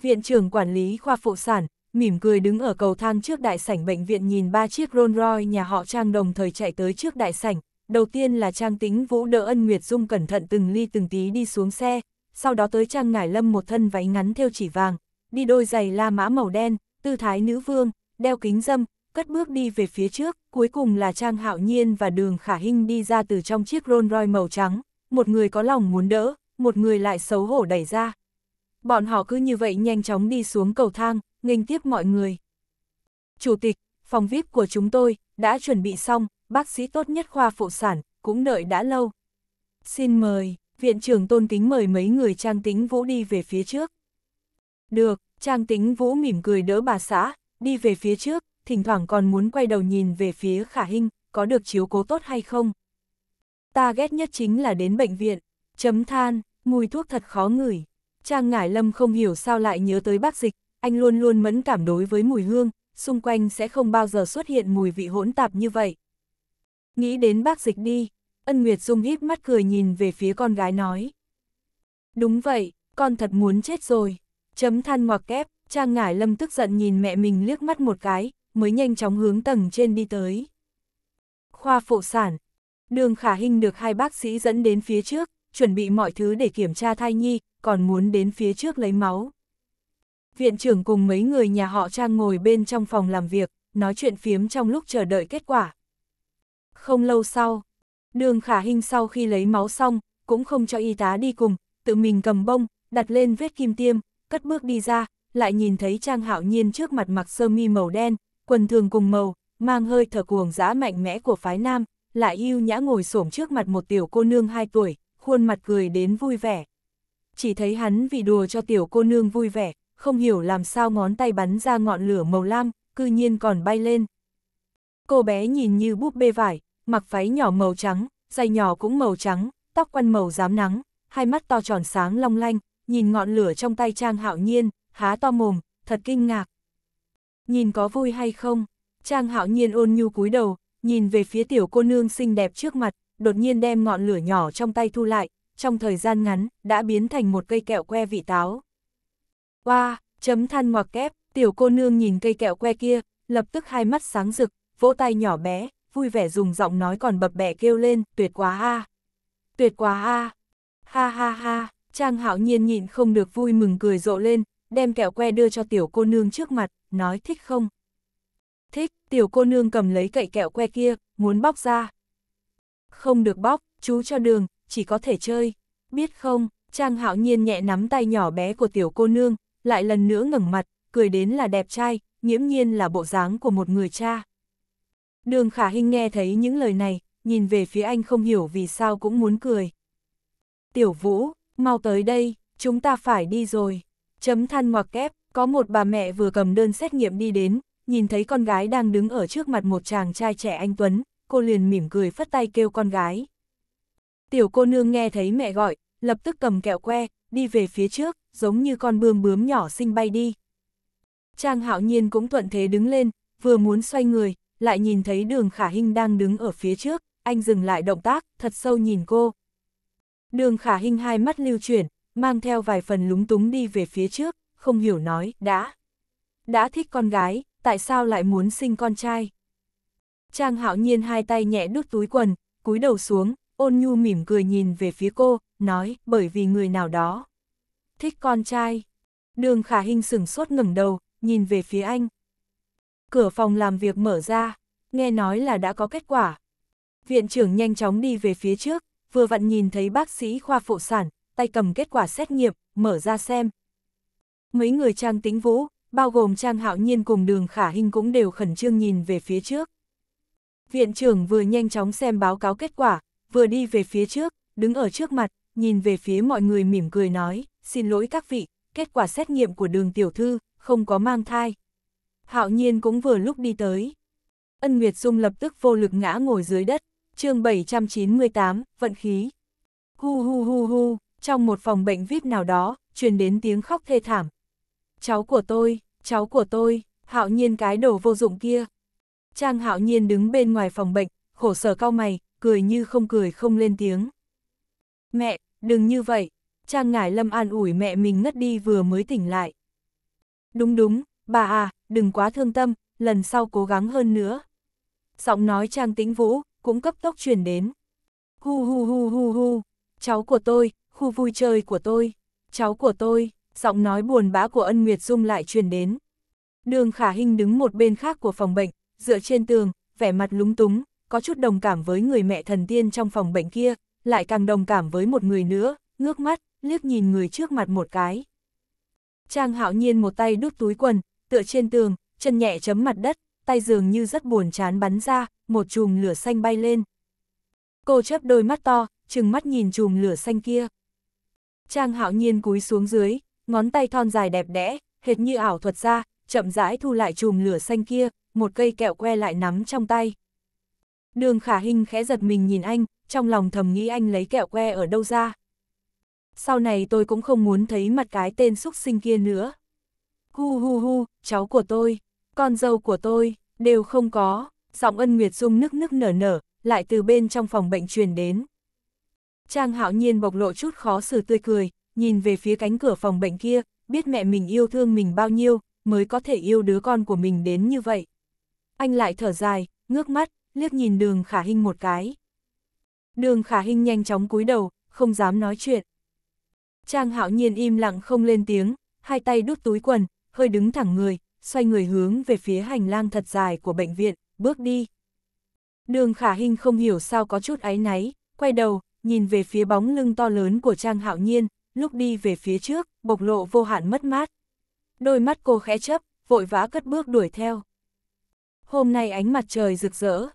Viện trưởng quản lý khoa phụ sản, mỉm cười đứng ở cầu thang trước đại sảnh bệnh viện nhìn ba chiếc Rolls Royce nhà họ Trang đồng thời chạy tới trước đại sảnh. Đầu tiên là Trang Tính Vũ đỡ Ân Nguyệt Dung cẩn thận từng ly từng tí đi xuống xe, sau đó tới Trang Ngải Lâm một thân váy ngắn theo chỉ vàng, đi đôi giày la mã màu đen, tư thái nữ vương, đeo kính dâm, cất bước đi về phía trước, cuối cùng là Trang Hạo Nhiên và Đường Khả Hinh đi ra từ trong chiếc Rolls Royce màu trắng một người có lòng muốn đỡ, một người lại xấu hổ đẩy ra. Bọn họ cứ như vậy nhanh chóng đi xuống cầu thang, nghênh tiếp mọi người. Chủ tịch, phòng VIP của chúng tôi, đã chuẩn bị xong, bác sĩ tốt nhất khoa phụ sản, cũng đợi đã lâu. Xin mời, viện trưởng tôn kính mời mấy người trang tính vũ đi về phía trước. Được, trang tính vũ mỉm cười đỡ bà xã, đi về phía trước, thỉnh thoảng còn muốn quay đầu nhìn về phía khả hình, có được chiếu cố tốt hay không. Ta ghét nhất chính là đến bệnh viện, chấm than, mùi thuốc thật khó ngửi. Trang Ngải Lâm không hiểu sao lại nhớ tới bác dịch, anh luôn luôn mẫn cảm đối với mùi hương, xung quanh sẽ không bao giờ xuất hiện mùi vị hỗn tạp như vậy. Nghĩ đến bác dịch đi, Ân Nguyệt Dung híp mắt cười nhìn về phía con gái nói. Đúng vậy, con thật muốn chết rồi. Chấm than ngoặc kép, Trang Ngải Lâm tức giận nhìn mẹ mình liếc mắt một cái, mới nhanh chóng hướng tầng trên đi tới. Khoa phụ sản, Đường khả hình được hai bác sĩ dẫn đến phía trước, chuẩn bị mọi thứ để kiểm tra thai nhi, còn muốn đến phía trước lấy máu. Viện trưởng cùng mấy người nhà họ trang ngồi bên trong phòng làm việc, nói chuyện phiếm trong lúc chờ đợi kết quả. Không lâu sau, đường khả hình sau khi lấy máu xong, cũng không cho y tá đi cùng, tự mình cầm bông, đặt lên vết kim tiêm, cất bước đi ra, lại nhìn thấy Trang Hạo Nhiên trước mặt mặc sơ mi màu đen, quần thường cùng màu, mang hơi thở cuồng dã mạnh mẽ của phái nam, lại yêu nhã ngồi xổm trước mặt một tiểu cô nương 2 tuổi, khuôn mặt cười đến vui vẻ. Chỉ thấy hắn vì đùa cho tiểu cô nương vui vẻ, không hiểu làm sao ngón tay bắn ra ngọn lửa màu lam, cư nhiên còn bay lên. Cô bé nhìn như búp bê vải, mặc váy nhỏ màu trắng, giày nhỏ cũng màu trắng, tóc quăn màu rám nắng, hai mắt to tròn sáng long lanh, nhìn ngọn lửa trong tay Trang Hạo Nhiên, há to mồm, thật kinh ngạc. Nhìn có vui hay không? Trang Hạo Nhiên ôn nhu cúi đầu, nhìn về phía tiểu cô nương xinh đẹp trước mặt, đột nhiên đem ngọn lửa nhỏ trong tay thu lại, trong thời gian ngắn, đã biến thành một cây kẹo que vị táo. Hoa, wow, chấm than ngoặc kép, tiểu cô nương nhìn cây kẹo que kia, lập tức hai mắt sáng rực, vỗ tay nhỏ bé, vui vẻ dùng giọng nói còn bập bẹ kêu lên, tuyệt quá ha, tuyệt quá ha, ha ha ha, Trang hạo nhiên nhịn không được vui mừng cười rộ lên, đem kẹo que đưa cho tiểu cô nương trước mặt, nói thích không, Thích, tiểu cô nương cầm lấy cậy kẹo que kia, muốn bóc ra. Không được bóc, chú cho đường, chỉ có thể chơi. Biết không, Trang hạo nhiên nhẹ nắm tay nhỏ bé của tiểu cô nương, lại lần nữa ngẩng mặt, cười đến là đẹp trai, nghiễm nhiên là bộ dáng của một người cha. Đường khả hình nghe thấy những lời này, nhìn về phía anh không hiểu vì sao cũng muốn cười. Tiểu vũ, mau tới đây, chúng ta phải đi rồi. Chấm than ngoặc kép, có một bà mẹ vừa cầm đơn xét nghiệm đi đến, nhìn thấy con gái đang đứng ở trước mặt một chàng trai trẻ anh Tuấn, cô liền mỉm cười phất tay kêu con gái. Tiểu cô nương nghe thấy mẹ gọi, lập tức cầm kẹo que, đi về phía trước, giống như con bươm bướm nhỏ xinh bay đi. Trang hạo nhiên cũng thuận thế đứng lên, vừa muốn xoay người, lại nhìn thấy đường khả hình đang đứng ở phía trước, anh dừng lại động tác, thật sâu nhìn cô. Đường khả hình hai mắt lưu chuyển, mang theo vài phần lúng túng đi về phía trước, không hiểu nói, đã. Đã thích con gái, tại sao lại muốn sinh con trai? Trang hạo nhiên hai tay nhẹ đút túi quần, cúi đầu xuống, ôn nhu mỉm cười nhìn về phía cô, nói, bởi vì người nào đó. Thích con trai. Đường khả hình sửng sốt ngẩng đầu, nhìn về phía anh. Cửa phòng làm việc mở ra, nghe nói là đã có kết quả. Viện trưởng nhanh chóng đi về phía trước, vừa vặn nhìn thấy bác sĩ khoa phụ sản, tay cầm kết quả xét nghiệm, mở ra xem. Mấy người trang tính vũ, bao gồm Trang Hạo Nhiên cùng đường khả hình cũng đều khẩn trương nhìn về phía trước. Viện trưởng vừa nhanh chóng xem báo cáo kết quả, vừa đi về phía trước, đứng ở trước mặt, nhìn về phía mọi người mỉm cười nói, xin lỗi các vị, kết quả xét nghiệm của đường tiểu thư, không có mang thai. Hạo nhiên cũng vừa lúc đi tới. Ân Nguyệt Dung lập tức vô lực ngã ngồi dưới đất, chương 798, vận khí. Hu hu hu hu, trong một phòng bệnh VIP nào đó, truyền đến tiếng khóc thê thảm, cháu của tôi, cháu của tôi, hạo nhiên cái đồ vô dụng kia. Trang hạo nhiên đứng bên ngoài phòng bệnh, khổ sở cao mày, cười như không cười không lên tiếng. Mẹ, đừng như vậy, Trang ngải lâm an ủi mẹ mình ngất đi vừa mới tỉnh lại. Đúng đúng, bà à, đừng quá thương tâm, lần sau cố gắng hơn nữa. Giọng nói Trang tĩnh vũ, cũng cấp tốc truyền đến. Hu hu hu hu hu, cháu của tôi, khu vui chơi của tôi, cháu của tôi giọng nói buồn bã của ân Nguyệt Dung lại truyền đến. Đường Khả Hinh đứng một bên khác của phòng bệnh, dựa trên tường, vẻ mặt lúng túng, có chút đồng cảm với người mẹ thần tiên trong phòng bệnh kia, lại càng đồng cảm với một người nữa, ngước mắt, liếc nhìn người trước mặt một cái. Trang hạo nhiên một tay đút túi quần, tựa trên tường, chân nhẹ chấm mặt đất, tay dường như rất buồn chán bắn ra, một chùm lửa xanh bay lên. Cô chớp đôi mắt to, chừng mắt nhìn chùm lửa xanh kia. Trang hạo nhiên cúi xuống dưới, ngón tay thon dài đẹp đẽ, hệt như ảo thuật ra, chậm rãi thu lại chùm lửa xanh kia, một cây kẹo que lại nắm trong tay. Đường khả hình khẽ giật mình nhìn anh, trong lòng thầm nghĩ anh lấy kẹo que ở đâu ra. Sau này tôi cũng không muốn thấy mặt cái tên xúc sinh kia nữa. Hu hu hu, cháu của tôi, con dâu của tôi, đều không có, giọng ân nguyệt dung nức nức nở nở, lại từ bên trong phòng bệnh truyền đến. Trang hạo nhiên bộc lộ chút khó xử tươi cười, nhìn về phía cánh cửa phòng bệnh kia, biết mẹ mình yêu thương mình bao nhiêu, mới có thể yêu đứa con của mình đến như vậy. Anh lại thở dài, ngước mắt, liếc nhìn đường khả hình một cái. Đường khả hình nhanh chóng cúi đầu, không dám nói chuyện. Trang hạo nhiên im lặng không lên tiếng, hai tay đút túi quần, hơi đứng thẳng người, xoay người hướng về phía hành lang thật dài của bệnh viện, bước đi. Đường khả hình không hiểu sao có chút áy náy, quay đầu, nhìn về phía bóng lưng to lớn của Trang hạo nhiên, lúc đi về phía trước, bộc lộ vô hạn mất mát. Đôi mắt cô khẽ chấp, vội vã cất bước đuổi theo. Hôm nay ánh mặt trời rực rỡ.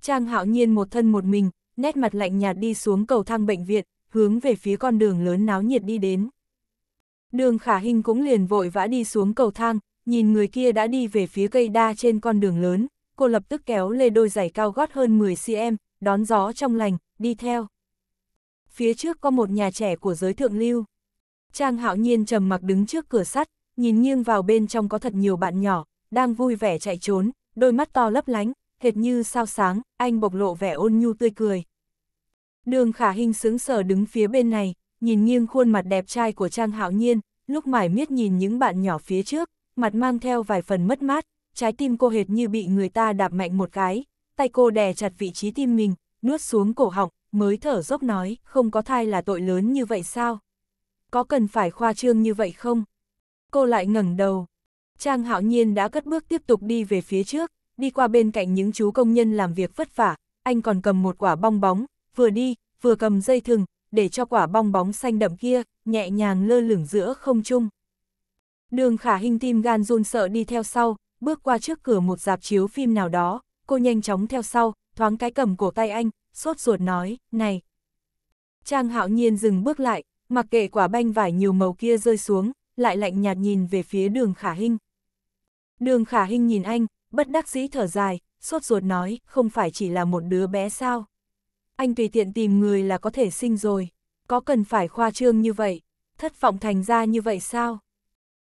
Trang hạo nhiên một thân một mình, nét mặt lạnh nhạt đi xuống cầu thang bệnh viện, hướng về phía con đường lớn náo nhiệt đi đến. Đường khả hình cũng liền vội vã đi xuống cầu thang, nhìn người kia đã đi về phía cây đa trên con đường lớn, cô lập tức kéo lê đôi giày cao gót hơn 10cm, đón gió trong lành, đi theo phía trước có một nhà trẻ của giới thượng lưu. Trang hạo nhiên trầm mặc đứng trước cửa sắt, nhìn nghiêng vào bên trong có thật nhiều bạn nhỏ, đang vui vẻ chạy trốn, đôi mắt to lấp lánh, hệt như sao sáng, anh bộc lộ vẻ ôn nhu tươi cười. Đường khả hình sướng sở đứng phía bên này, nhìn nghiêng khuôn mặt đẹp trai của Trang hạo nhiên, lúc mải miết nhìn những bạn nhỏ phía trước, mặt mang theo vài phần mất mát, trái tim cô hệt như bị người ta đạp mạnh một cái, tay cô đè chặt vị trí tim mình, nuốt xuống cổ họng, mới thở dốc nói, không có thai là tội lớn như vậy sao? Có cần phải khoa trương như vậy không? Cô lại ngẩng đầu. Trang hạo nhiên đã cất bước tiếp tục đi về phía trước, đi qua bên cạnh những chú công nhân làm việc vất vả, anh còn cầm một quả bong bóng, vừa đi, vừa cầm dây thừng, để cho quả bong bóng xanh đậm kia, nhẹ nhàng lơ lửng giữa không trung. Đường khả Hinh tim gan run sợ đi theo sau, bước qua trước cửa một dạp chiếu phim nào đó, cô nhanh chóng theo sau, thoáng cái cầm cổ tay anh, sốt ruột nói, này. Trang hạo nhiên dừng bước lại, mặc kệ quả banh vải nhiều màu kia rơi xuống, lại lạnh nhạt nhìn về phía đường khả hinh. Đường khả hinh nhìn anh, bất đắc dĩ thở dài, sốt ruột nói, không phải chỉ là một đứa bé sao. Anh tùy tiện tìm người là có thể sinh rồi, có cần phải khoa trương như vậy, thất vọng thành ra như vậy sao?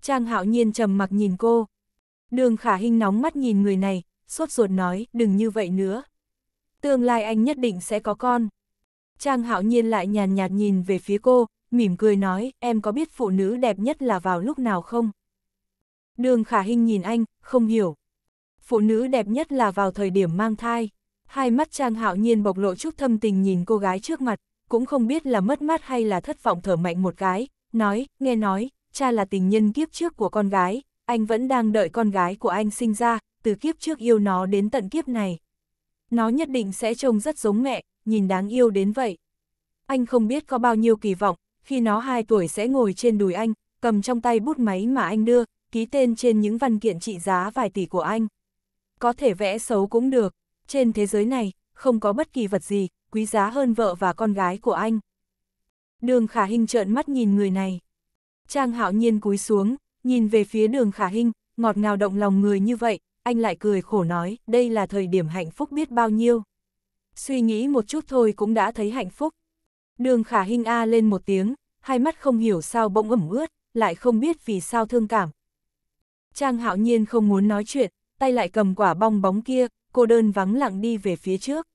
Trang hạo nhiên trầm mặc nhìn cô. Đường khả hinh nóng mắt nhìn người này, sốt ruột nói, đừng như vậy nữa, tương lai anh nhất định sẽ có con. Trang hạo nhiên lại nhàn nhạt nhìn về phía cô, mỉm cười nói, em có biết phụ nữ đẹp nhất là vào lúc nào không? Đường khả Hinh nhìn anh, không hiểu. Phụ nữ đẹp nhất là vào thời điểm mang thai. Hai mắt Trang hạo nhiên bộc lộ chút thâm tình nhìn cô gái trước mặt, cũng không biết là mất mát hay là thất vọng thở mạnh một cái, nói, nghe nói, cha là tình nhân kiếp trước của con gái, anh vẫn đang đợi con gái của anh sinh ra, từ kiếp trước yêu nó đến tận kiếp này. Nó nhất định sẽ trông rất giống mẹ, nhìn đáng yêu đến vậy. Anh không biết có bao nhiêu kỳ vọng, khi nó 2 tuổi sẽ ngồi trên đùi anh, cầm trong tay bút máy mà anh đưa, ký tên trên những văn kiện trị giá vài tỷ của anh. Có thể vẽ xấu cũng được, trên thế giới này, không có bất kỳ vật gì, quý giá hơn vợ và con gái của anh. Đường Khả Hinh trợn mắt nhìn người này. Trang hạo nhiên cúi xuống, nhìn về phía đường Khả Hinh, ngọt ngào động lòng người như vậy, anh lại cười khổ nói, đây là thời điểm hạnh phúc biết bao nhiêu. Suy nghĩ một chút thôi cũng đã thấy hạnh phúc. Đường khả hình A lên một tiếng, hai mắt không hiểu sao bỗng ẩm ướt, lại không biết vì sao thương cảm. Trang hạo nhiên không muốn nói chuyện, tay lại cầm quả bong bóng kia, cô đơn vắng lặng đi về phía trước.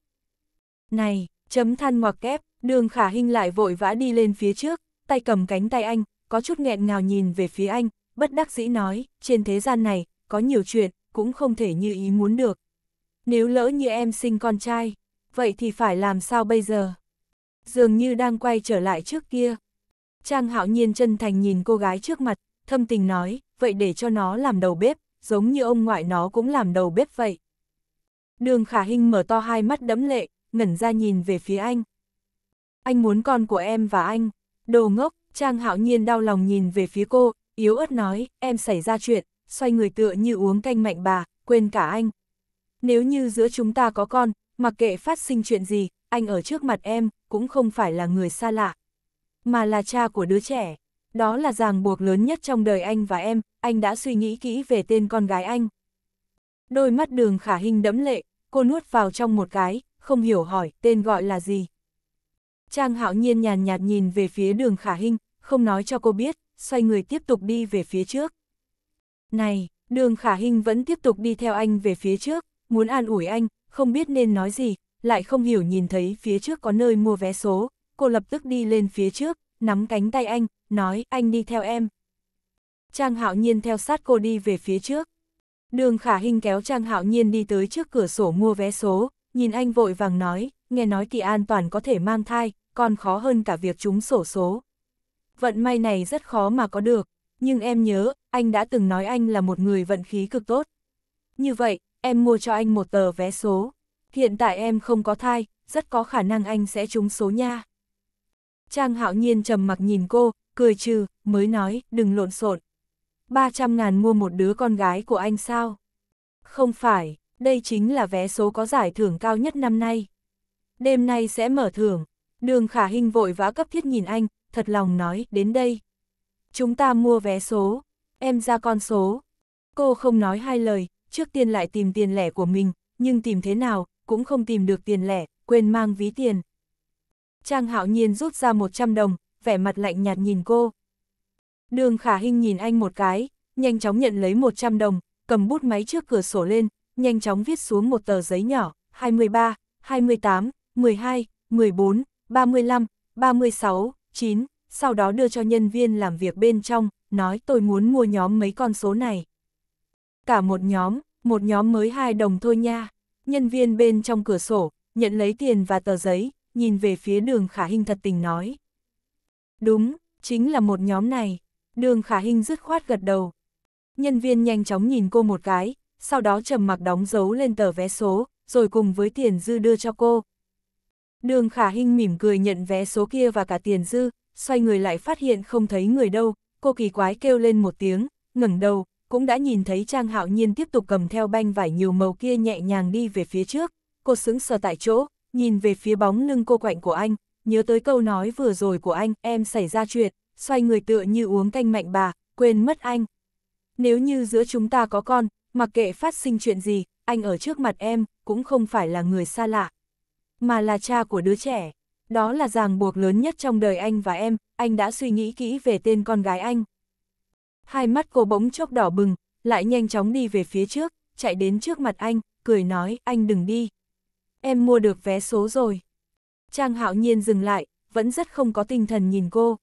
Này, chấm than ngoặc kép, đường khả hình lại vội vã đi lên phía trước, tay cầm cánh tay anh, có chút nghẹn ngào nhìn về phía anh, bất đắc dĩ nói, trên thế gian này, có nhiều chuyện, cũng không thể như ý muốn được. Nếu lỡ như em sinh con trai, vậy thì phải làm sao bây giờ? Dường như đang quay trở lại trước kia. Trang hạo nhiên chân thành nhìn cô gái trước mặt, thâm tình nói, vậy để cho nó làm đầu bếp, giống như ông ngoại nó cũng làm đầu bếp vậy. Đường khả hình mở to hai mắt đẫm lệ, ngẩn ra nhìn về phía anh. Anh muốn con của em và anh. Đồ ngốc, Trang hạo nhiên đau lòng nhìn về phía cô, yếu ớt nói, em xảy ra chuyện, xoay người tựa như uống canh mạnh bà, quên cả anh. Nếu như giữa chúng ta có con, mặc kệ phát sinh chuyện gì, anh ở trước mặt em, cũng không phải là người xa lạ, mà là cha của đứa trẻ. Đó là ràng buộc lớn nhất trong đời anh và em, anh đã suy nghĩ kỹ về tên con gái anh. Đôi mắt đường khả hình đẫm lệ, cô nuốt vào trong một cái, không hiểu hỏi tên gọi là gì. Trang hạo nhiên nhàn nhạt nhìn về phía đường khả hình, không nói cho cô biết, xoay người tiếp tục đi về phía trước. Này, đường khả hình vẫn tiếp tục đi theo anh về phía trước, muốn an ủi anh, không biết nên nói gì, lại không hiểu nhìn thấy phía trước có nơi mua vé số, cô lập tức đi lên phía trước, nắm cánh tay anh, nói anh đi theo em. Trang Hạo Nhiên theo sát cô đi về phía trước. Đường Khả Hinh kéo Trang Hạo Nhiên đi tới trước cửa sổ mua vé số, nhìn anh vội vàng nói, nghe nói kỳ an toàn có thể mang thai, còn khó hơn cả việc trúng sổ số. Vận may này rất khó mà có được nhưng em nhớ, anh đã từng nói anh là một người vận khí cực tốt. Như vậy, em mua cho anh một tờ vé số. Hiện tại em không có thai, rất có khả năng anh sẽ trúng số nha. Trang hạo nhiên trầm mặc nhìn cô, cười trừ, mới nói, đừng lộn xộn. 300 ngàn mua một đứa con gái của anh sao? Không phải, đây chính là vé số có giải thưởng cao nhất năm nay. Đêm nay sẽ mở thưởng. Đường khả hình vội vã cấp thiết nhìn anh, thật lòng nói, đến đây. Chúng ta mua vé số, em ra con số. Cô không nói hai lời, trước tiên lại tìm tiền lẻ của mình, nhưng tìm thế nào, cũng không tìm được tiền lẻ, quên mang ví tiền. Trang hạo nhiên rút ra 100 đồng, vẻ mặt lạnh nhạt nhìn cô. Đường khả hình nhìn anh một cái, nhanh chóng nhận lấy 100 đồng, cầm bút máy trước cửa sổ lên, nhanh chóng viết xuống một tờ giấy nhỏ, 23, 28, 12, 14, 35, 36, 9, sau đó đưa cho nhân viên làm việc bên trong, nói tôi muốn mua nhóm mấy con số này. Cả một nhóm, một nhóm mới 2 đồng thôi nha. Nhân viên bên trong cửa sổ, nhận lấy tiền và tờ giấy, nhìn về phía đường khả hình thật tình nói. Đúng, chính là một nhóm này. Đường khả hình dứt khoát gật đầu. Nhân viên nhanh chóng nhìn cô một cái, sau đó trầm mặc đóng dấu lên tờ vé số, rồi cùng với tiền dư đưa cho cô. Đường khả hình mỉm cười nhận vé số kia và cả tiền dư, xoay người lại phát hiện không thấy người đâu, cô kỳ quái kêu lên một tiếng, ngẩng đầu, cũng đã nhìn thấy Trang Hạo Nhiên tiếp tục cầm theo banh vải nhiều màu kia nhẹ nhàng đi về phía trước, cô sững sờ tại chỗ, nhìn về phía bóng lưng cô quạnh của anh, nhớ tới câu nói vừa rồi của anh, em xảy ra chuyện, xoay người tựa như uống canh mạnh bà, quên mất anh. Nếu như giữa chúng ta có con, mặc kệ phát sinh chuyện gì, anh ở trước mặt em, cũng không phải là người xa lạ, mà là cha của đứa trẻ. Đó là ràng buộc lớn nhất trong đời anh và em, anh đã suy nghĩ kỹ về tên con gái anh. Hai mắt cô bỗng chốc đỏ bừng, lại nhanh chóng đi về phía trước, chạy đến trước mặt anh, cười nói, anh đừng đi. Em mua được vé số rồi. Trang hạo nhiên dừng lại, vẫn rất không có tinh thần nhìn cô.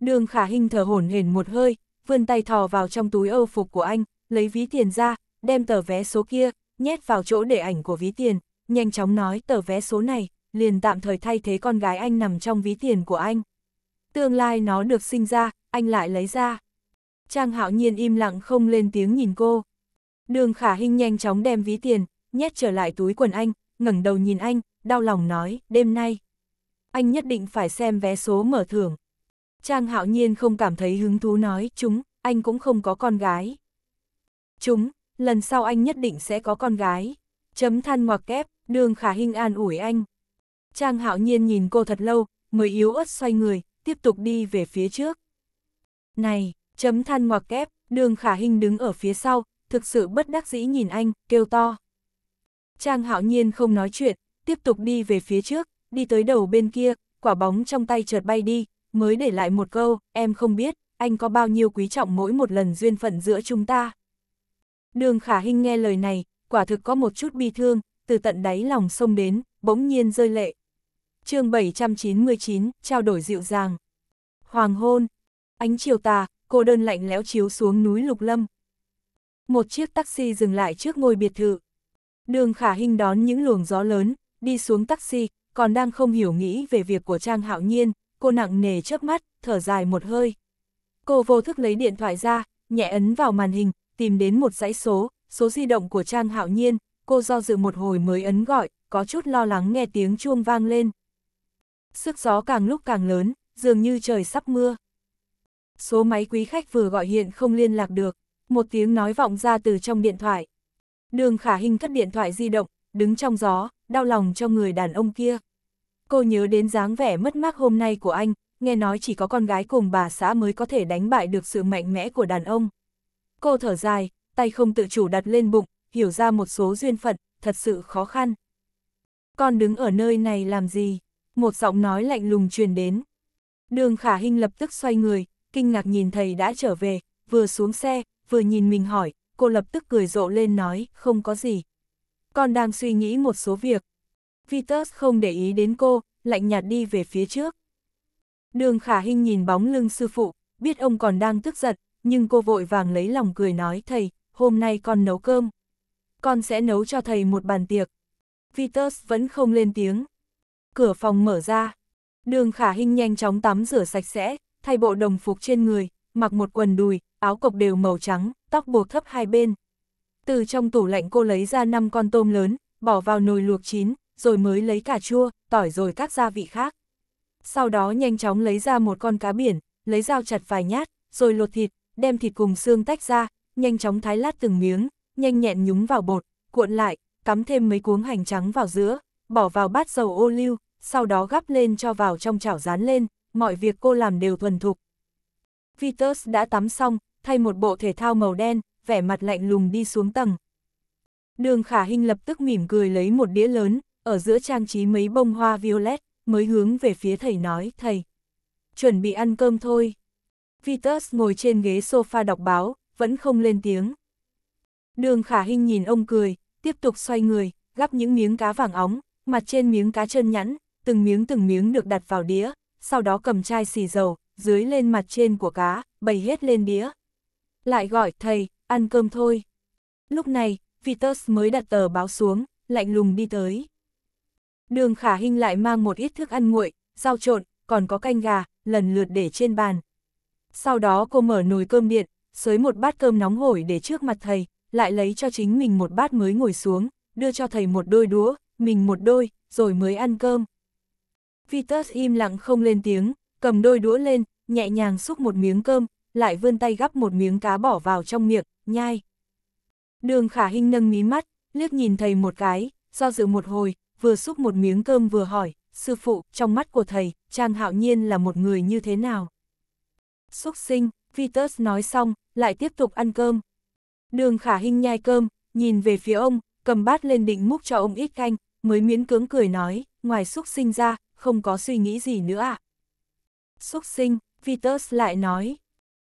Đường khả hình thở hổn hển một hơi, vươn tay thò vào trong túi âu phục của anh, lấy ví tiền ra, đem tờ vé số kia, nhét vào chỗ để ảnh của ví tiền, nhanh chóng nói tờ vé số này, liền tạm thời thay thế con gái anh nằm trong ví tiền của anh. Tương lai nó được sinh ra, anh lại lấy ra. Trang hạo nhiên im lặng không lên tiếng nhìn cô. Đường khả hinh nhanh chóng đem ví tiền, nhét trở lại túi quần anh, ngẩng đầu nhìn anh, đau lòng nói, đêm nay. Anh nhất định phải xem vé số mở thưởng. Trang hạo nhiên không cảm thấy hứng thú nói, chúng, anh cũng không có con gái. Chúng, lần sau anh nhất định sẽ có con gái. Chấm than ngoặc kép, đường khả hinh an ủi anh. Trang hạo nhiên nhìn cô thật lâu, mới yếu ớt xoay người, tiếp tục đi về phía trước. Này, chấm than ngoặc kép, đường khả hình đứng ở phía sau, thực sự bất đắc dĩ nhìn anh, kêu to. Trang hạo nhiên không nói chuyện, tiếp tục đi về phía trước, đi tới đầu bên kia, quả bóng trong tay chợt bay đi, mới để lại một câu, em không biết, anh có bao nhiêu quý trọng mỗi một lần duyên phận giữa chúng ta. Đường khả hình nghe lời này, quả thực có một chút bi thương, từ tận đáy lòng sông đến, bỗng nhiên rơi lệ, chương 799, trao đổi dịu dàng. Hoàng hôn, ánh chiều tà, cô đơn lạnh lẽo chiếu xuống núi Lục Lâm. Một chiếc taxi dừng lại trước ngôi biệt thự. Đường khả hình đón những luồng gió lớn, đi xuống taxi, còn đang không hiểu nghĩ về việc của Trang Hạo Nhiên, cô nặng nề chớp mắt, thở dài một hơi. Cô vô thức lấy điện thoại ra, nhẹ ấn vào màn hình, tìm đến một dãy số, số di động của Trang Hạo Nhiên, cô do dự một hồi mới ấn gọi, có chút lo lắng nghe tiếng chuông vang lên sức gió càng lúc càng lớn, dường như trời sắp mưa. Số máy quý khách vừa gọi hiện không liên lạc được, một tiếng nói vọng ra từ trong điện thoại. Đường khả hình cất điện thoại di động, đứng trong gió, đau lòng cho người đàn ông kia. Cô nhớ đến dáng vẻ mất mát hôm nay của anh, nghe nói chỉ có con gái cùng bà xã mới có thể đánh bại được sự mạnh mẽ của đàn ông. Cô thở dài, tay không tự chủ đặt lên bụng, hiểu ra một số duyên phận, thật sự khó khăn. Con đứng ở nơi này làm gì? một giọng nói lạnh lùng truyền đến. Đường khả Hinh lập tức xoay người, kinh ngạc nhìn thầy đã trở về, vừa xuống xe, vừa nhìn mình hỏi, cô lập tức cười rộ lên nói, không có gì. Con đang suy nghĩ một số việc. Vitus không để ý đến cô, lạnh nhạt đi về phía trước. Đường khả Hinh nhìn bóng lưng sư phụ, biết ông còn đang tức giận, nhưng cô vội vàng lấy lòng cười nói thầy, hôm nay con nấu cơm. Con sẽ nấu cho thầy một bàn tiệc. Vitus vẫn không lên tiếng cửa phòng mở ra. Đường khả hình nhanh chóng tắm rửa sạch sẽ, thay bộ đồng phục trên người, mặc một quần đùi, áo cộc đều màu trắng, tóc buộc thấp hai bên. Từ trong tủ lạnh cô lấy ra 5 con tôm lớn, bỏ vào nồi luộc chín, rồi mới lấy cà chua, tỏi rồi các gia vị khác. Sau đó nhanh chóng lấy ra một con cá biển, lấy dao chặt vài nhát, rồi lột thịt, đem thịt cùng xương tách ra, nhanh chóng thái lát từng miếng, nhanh nhẹn nhúng vào bột, cuộn lại, cắm thêm mấy cuống hành trắng vào giữa, bỏ vào bát dầu ô liu, sau đó gắp lên cho vào trong chảo rán lên, mọi việc cô làm đều thuần thục. Vitus đã tắm xong, thay một bộ thể thao màu đen, vẻ mặt lạnh lùng đi xuống tầng. Đường khả Hinh lập tức mỉm cười lấy một đĩa lớn, ở giữa trang trí mấy bông hoa violet, mới hướng về phía thầy nói, thầy, chuẩn bị ăn cơm thôi. Vitus ngồi trên ghế sofa đọc báo, vẫn không lên tiếng. Đường khả Hinh nhìn ông cười, tiếp tục xoay người, gắp những miếng cá vàng óng, mặt trên miếng cá chân nhẵn, từng miếng từng miếng được đặt vào đĩa, sau đó cầm chai xì dầu, dưới lên mặt trên của cá, bày hết lên đĩa. Lại gọi thầy, ăn cơm thôi. Lúc này, Vitus mới đặt tờ báo xuống, lạnh lùng đi tới. Đường khả hình lại mang một ít thức ăn nguội, rau trộn, còn có canh gà, lần lượt để trên bàn. Sau đó cô mở nồi cơm điện, xới một bát cơm nóng hổi để trước mặt thầy, lại lấy cho chính mình một bát mới ngồi xuống, đưa cho thầy một đôi đũa, mình một đôi, rồi mới ăn cơm. Vitus im lặng không lên tiếng, cầm đôi đũa lên, nhẹ nhàng xúc một miếng cơm, lại vươn tay gắp một miếng cá bỏ vào trong miệng, nhai. Đường khả hình nâng mí mắt, liếc nhìn thầy một cái, do dự một hồi, vừa xúc một miếng cơm vừa hỏi, sư phụ, trong mắt của thầy, Trang Hạo Nhiên là một người như thế nào? Xúc sinh, Vitus nói xong, lại tiếp tục ăn cơm. Đường khả hình nhai cơm, nhìn về phía ông, cầm bát lên định múc cho ông ít canh, mới miễn cưỡng cười nói, ngoài xúc sinh ra, không có suy nghĩ gì nữa À. Xúc sinh, Vitus lại nói,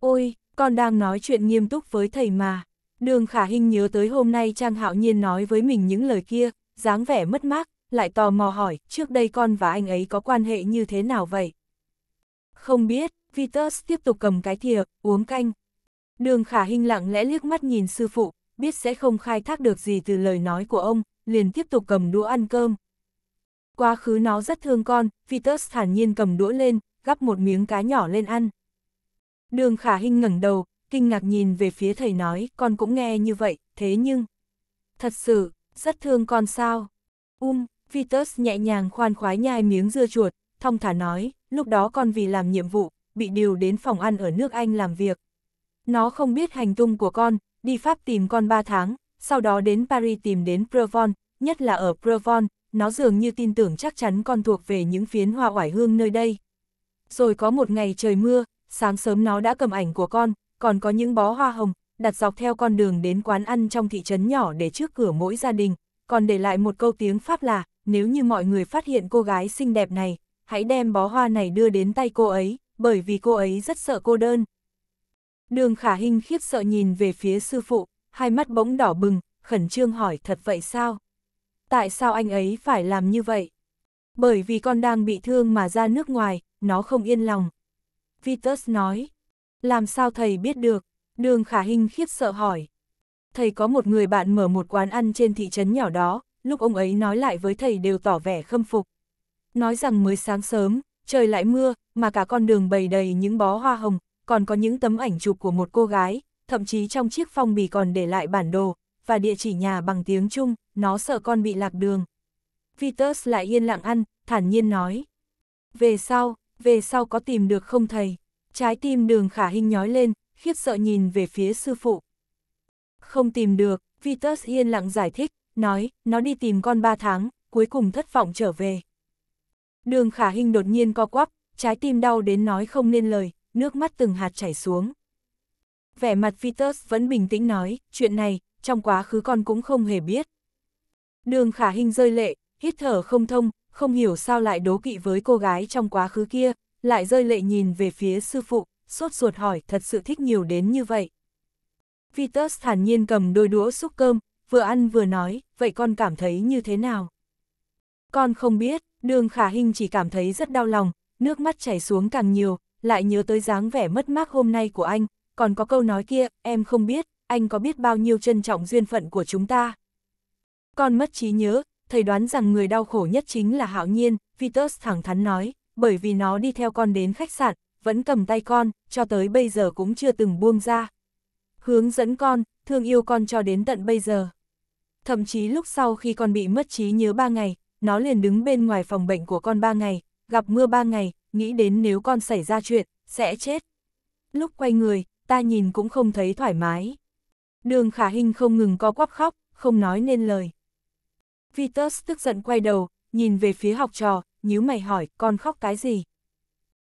ôi, con đang nói chuyện nghiêm túc với thầy mà. Đường khả hình nhớ tới hôm nay Trang Hạo Nhiên nói với mình những lời kia, dáng vẻ mất mát, lại tò mò hỏi, trước đây con và anh ấy có quan hệ như thế nào vậy? Không biết, Vitus tiếp tục cầm cái thìa, uống canh. Đường khả hình lặng lẽ liếc mắt nhìn sư phụ, biết sẽ không khai thác được gì từ lời nói của ông, liền tiếp tục cầm đũa ăn cơm. Quá khứ nó rất thương con, Vitus thản nhiên cầm đũa lên, gắp một miếng cá nhỏ lên ăn. Đường khả hình ngẩng đầu, kinh ngạc nhìn về phía thầy nói, con cũng nghe như vậy, thế nhưng... Thật sự, rất thương con sao? Um, Vitus nhẹ nhàng khoan khoái nhai miếng dưa chuột, thong thả nói, lúc đó con vì làm nhiệm vụ, bị điều đến phòng ăn ở nước Anh làm việc. Nó không biết hành tung của con, đi Pháp tìm con 3 tháng, sau đó đến Paris tìm đến Provence, nhất là ở Provence, nó dường như tin tưởng chắc chắn con thuộc về những phiến hoa oải hương nơi đây. Rồi có một ngày trời mưa, sáng sớm nó đã cầm ảnh của con, còn có những bó hoa hồng, đặt dọc theo con đường đến quán ăn trong thị trấn nhỏ để trước cửa mỗi gia đình, còn để lại một câu tiếng Pháp là, nếu như mọi người phát hiện cô gái xinh đẹp này, hãy đem bó hoa này đưa đến tay cô ấy, bởi vì cô ấy rất sợ cô đơn. Đường khả hình khiếp sợ nhìn về phía sư phụ, hai mắt bỗng đỏ bừng, khẩn trương hỏi thật vậy sao? Tại sao anh ấy phải làm như vậy? Bởi vì con đang bị thương mà ra nước ngoài, nó không yên lòng. Vitus nói, làm sao thầy biết được? Đường khả hình khiếp sợ hỏi. Thầy có một người bạn mở một quán ăn trên thị trấn nhỏ đó, lúc ông ấy nói lại với thầy đều tỏ vẻ khâm phục. Nói rằng mới sáng sớm, trời lại mưa, mà cả con đường bầy đầy những bó hoa hồng, còn có những tấm ảnh chụp của một cô gái, thậm chí trong chiếc phong bì còn để lại bản đồ, và địa chỉ nhà bằng tiếng Trung, nó sợ con bị lạc đường. Vitus lại yên lặng ăn, thản nhiên nói. Về sau, về sau có tìm được không thầy? Trái tim đường khả hình nhói lên, khiếp sợ nhìn về phía sư phụ. Không tìm được, Vitus yên lặng giải thích, nói, nó đi tìm con ba tháng, cuối cùng thất vọng trở về. Đường khả hình đột nhiên co quắp, trái tim đau đến nói không nên lời, nước mắt từng hạt chảy xuống. Vẻ mặt Vitus vẫn bình tĩnh nói, chuyện này, trong quá khứ con cũng không hề biết. Đường khả hình rơi lệ, hít thở không thông, không hiểu sao lại đố kỵ với cô gái trong quá khứ kia, lại rơi lệ nhìn về phía sư phụ, sốt ruột hỏi thật sự thích nhiều đến như vậy. Vitus thản nhiên cầm đôi đũa xúc cơm, vừa ăn vừa nói, vậy con cảm thấy như thế nào? Con không biết, đường khả hình chỉ cảm thấy rất đau lòng, nước mắt chảy xuống càng nhiều, lại nhớ tới dáng vẻ mất mát hôm nay của anh, còn có câu nói kia, em không biết, anh có biết bao nhiêu trân trọng duyên phận của chúng ta. Con mất trí nhớ, thầy đoán rằng người đau khổ nhất chính là Hạo Nhiên, Vitus thẳng thắn nói, bởi vì nó đi theo con đến khách sạn, vẫn cầm tay con, cho tới bây giờ cũng chưa từng buông ra. Hướng dẫn con, thương yêu con cho đến tận bây giờ. Thậm chí lúc sau khi con bị mất trí nhớ ba ngày, nó liền đứng bên ngoài phòng bệnh của con ba ngày, gặp mưa ba ngày, nghĩ đến nếu con xảy ra chuyện, sẽ chết. Lúc quay người, ta nhìn cũng không thấy thoải mái. Đường khả hình không ngừng co quắp khóc, không nói nên lời. Vitus tức giận quay đầu, nhìn về phía học trò, nhíu mày hỏi, con khóc cái gì?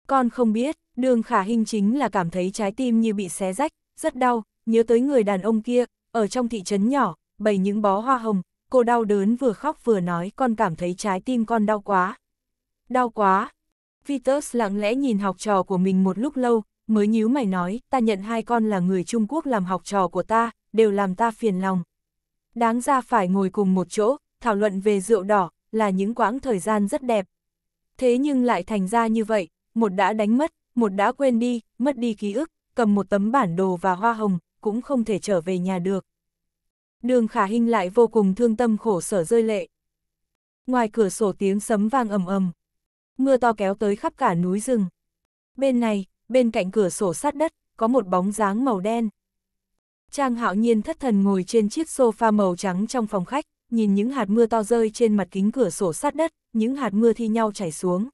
Con không biết, đường khả hình chính là cảm thấy trái tim như bị xé rách, rất đau, nhớ tới người đàn ông kia, ở trong thị trấn nhỏ, bày những bó hoa hồng, cô đau đớn vừa khóc vừa nói con cảm thấy trái tim con đau quá. Đau quá, Vitus lặng lẽ nhìn học trò của mình một lúc lâu, mới nhíu mày nói, ta nhận hai con là người Trung Quốc làm học trò của ta, đều làm ta phiền lòng. Đáng ra phải ngồi cùng một chỗ, thảo luận về rượu đỏ, là những quãng thời gian rất đẹp. Thế nhưng lại thành ra như vậy, một đã đánh mất, một đã quên đi, mất đi ký ức, cầm một tấm bản đồ và hoa hồng, cũng không thể trở về nhà được. Đường khả hình lại vô cùng thương tâm khổ sở rơi lệ. Ngoài cửa sổ tiếng sấm vang ầm ầm, mưa to kéo tới khắp cả núi rừng. Bên này, bên cạnh cửa sổ sát đất, có một bóng dáng màu đen. Trang hạo nhiên thất thần ngồi trên chiếc sofa màu trắng trong phòng khách, nhìn những hạt mưa to rơi trên mặt kính cửa sổ sát đất, những hạt mưa thi nhau chảy xuống.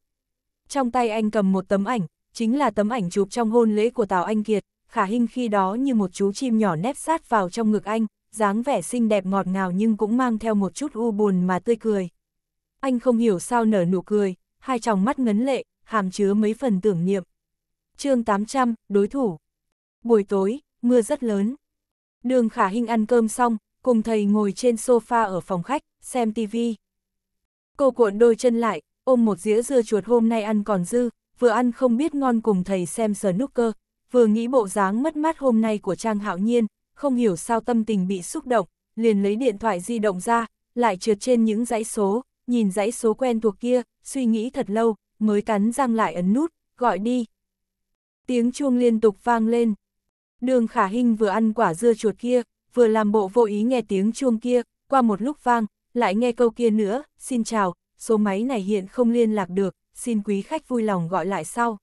Trong tay anh cầm một tấm ảnh, chính là tấm ảnh chụp trong hôn lễ của Tào Anh Kiệt, khả hình khi đó như một chú chim nhỏ nép sát vào trong ngực anh, dáng vẻ xinh đẹp ngọt ngào nhưng cũng mang theo một chút u buồn mà tươi cười. Anh không hiểu sao nở nụ cười, hai tròng mắt ngấn lệ, hàm chứa mấy phần tưởng niệm. chương 800, đối thủ. Buổi tối, mưa rất lớn. Đường khả hình ăn cơm xong, cùng thầy ngồi trên sofa ở phòng khách, xem tivi. Cô cuộn đôi chân lại, ôm một dĩa dưa chuột hôm nay ăn còn dư, vừa ăn không biết ngon cùng thầy xem sờ nút cơ, vừa nghĩ bộ dáng mất mát hôm nay của Trang Hạo Nhiên, không hiểu sao tâm tình bị xúc động, liền lấy điện thoại di động ra, lại trượt trên những dãy số, nhìn dãy số quen thuộc kia, suy nghĩ thật lâu, mới cắn răng lại ấn nút, gọi đi. Tiếng chuông liên tục vang lên. Đường khả hình vừa ăn quả dưa chuột kia, vừa làm bộ vô ý nghe tiếng chuông kia, qua một lúc vang, lại nghe câu kia nữa, xin chào, số máy này hiện không liên lạc được, xin quý khách vui lòng gọi lại sau.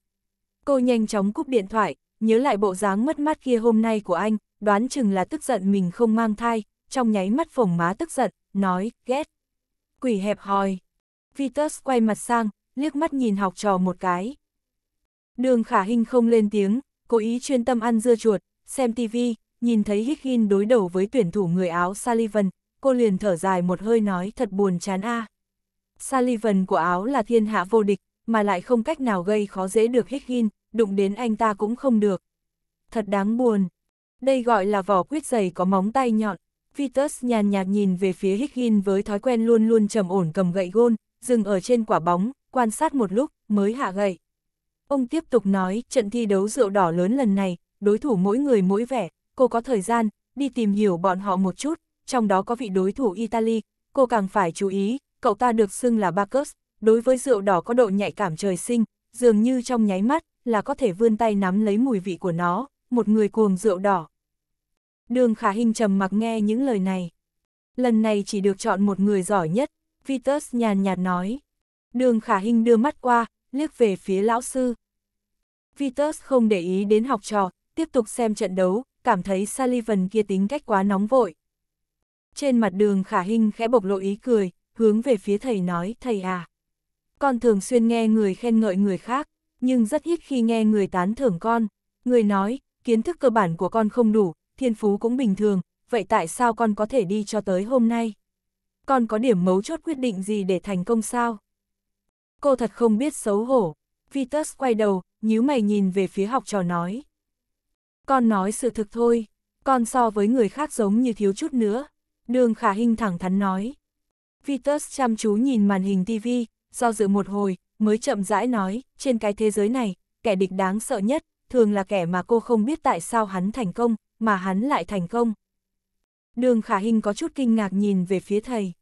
Cô nhanh chóng cúp điện thoại, nhớ lại bộ dáng mất mát kia hôm nay của anh, đoán chừng là tức giận mình không mang thai, trong nháy mắt phồng má tức giận, nói, ghét quỷ hẹp hòi. Vitus quay mặt sang, liếc mắt nhìn học trò một cái. Đường khả hình không lên tiếng, cố ý chuyên tâm ăn dưa chuột, xem TV. nhìn thấy Higgin đối đầu với tuyển thủ người áo Sullivan, cô liền thở dài một hơi nói thật buồn chán a. Sullivan của áo là thiên hạ vô địch, mà lại không cách nào gây khó dễ được Higgin, đụng đến anh ta cũng không được. Thật đáng buồn. Đây gọi là vỏ quyết giày có móng tay nhọn. Vitus nhàn nhạt nhìn về phía Higgin với thói quen luôn luôn trầm ổn cầm gậy gôn, dừng ở trên quả bóng, quan sát một lúc, mới hạ gậy. Ông tiếp tục nói, trận thi đấu rượu đỏ lớn lần này, đối thủ mỗi người mỗi vẻ, cô có thời gian, đi tìm hiểu bọn họ một chút, trong đó có vị đối thủ Italy, cô càng phải chú ý, cậu ta được xưng là Bacchus, đối với rượu đỏ có độ nhạy cảm trời sinh, dường như trong nháy mắt là có thể vươn tay nắm lấy mùi vị của nó, một người cuồng rượu đỏ, Đường khả hình trầm mặc nghe những lời này. Lần này chỉ được chọn một người giỏi nhất, Vitus nhàn nhạt nói. Đường khả hình đưa mắt qua, liếc về phía lão sư. Vitus không để ý đến học trò, tiếp tục xem trận đấu, cảm thấy Sullivan kia tính cách quá nóng vội. Trên mặt đường khả hình khẽ bộc lộ ý cười, hướng về phía thầy nói, thầy à. Con thường xuyên nghe người khen ngợi người khác, nhưng rất ít khi nghe người tán thưởng con. Người nói, kiến thức cơ bản của con không đủ, thiên phú cũng bình thường, vậy tại sao con có thể đi cho tới hôm nay? Con có điểm mấu chốt quyết định gì để thành công sao? Cô thật không biết xấu hổ. Vitus quay đầu, nhíu mày nhìn về phía học trò nói. Con nói sự thực thôi, con so với người khác giống như thiếu chút nữa. Đường khả hình thẳng thắn nói. Vitus chăm chú nhìn màn hình TV, do dự một hồi, mới chậm rãi nói, trên cái thế giới này, kẻ địch đáng sợ nhất, thường là kẻ mà cô không biết tại sao hắn thành công, mà hắn lại thành công. Đường khả Hinh có chút kinh ngạc nhìn về phía thầy.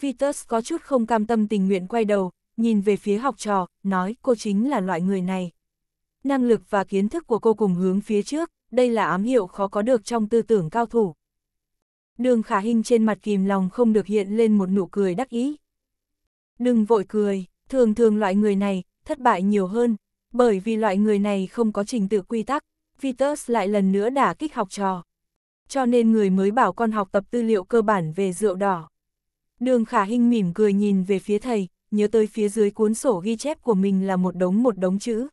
Vitus có chút không cam tâm tình nguyện quay đầu, nhìn về phía học trò, nói cô chính là loại người này. Năng lực và kiến thức của cô cùng hướng phía trước, đây là ám hiệu khó có được trong tư tưởng cao thủ. Đường khả Hinh trên mặt kìm lòng không được hiện lên một nụ cười đắc ý. Đừng vội cười, thường thường loại người này, thất bại nhiều hơn, bởi vì loại người này không có trình tự quy tắc, Vitus lại lần nữa đả kích học trò. Cho nên người mới bảo con học tập tư liệu cơ bản về rượu đỏ. Đường khả Hinh mỉm cười nhìn về phía thầy, nhớ tới phía dưới cuốn sổ ghi chép của mình là một đống một đống chữ.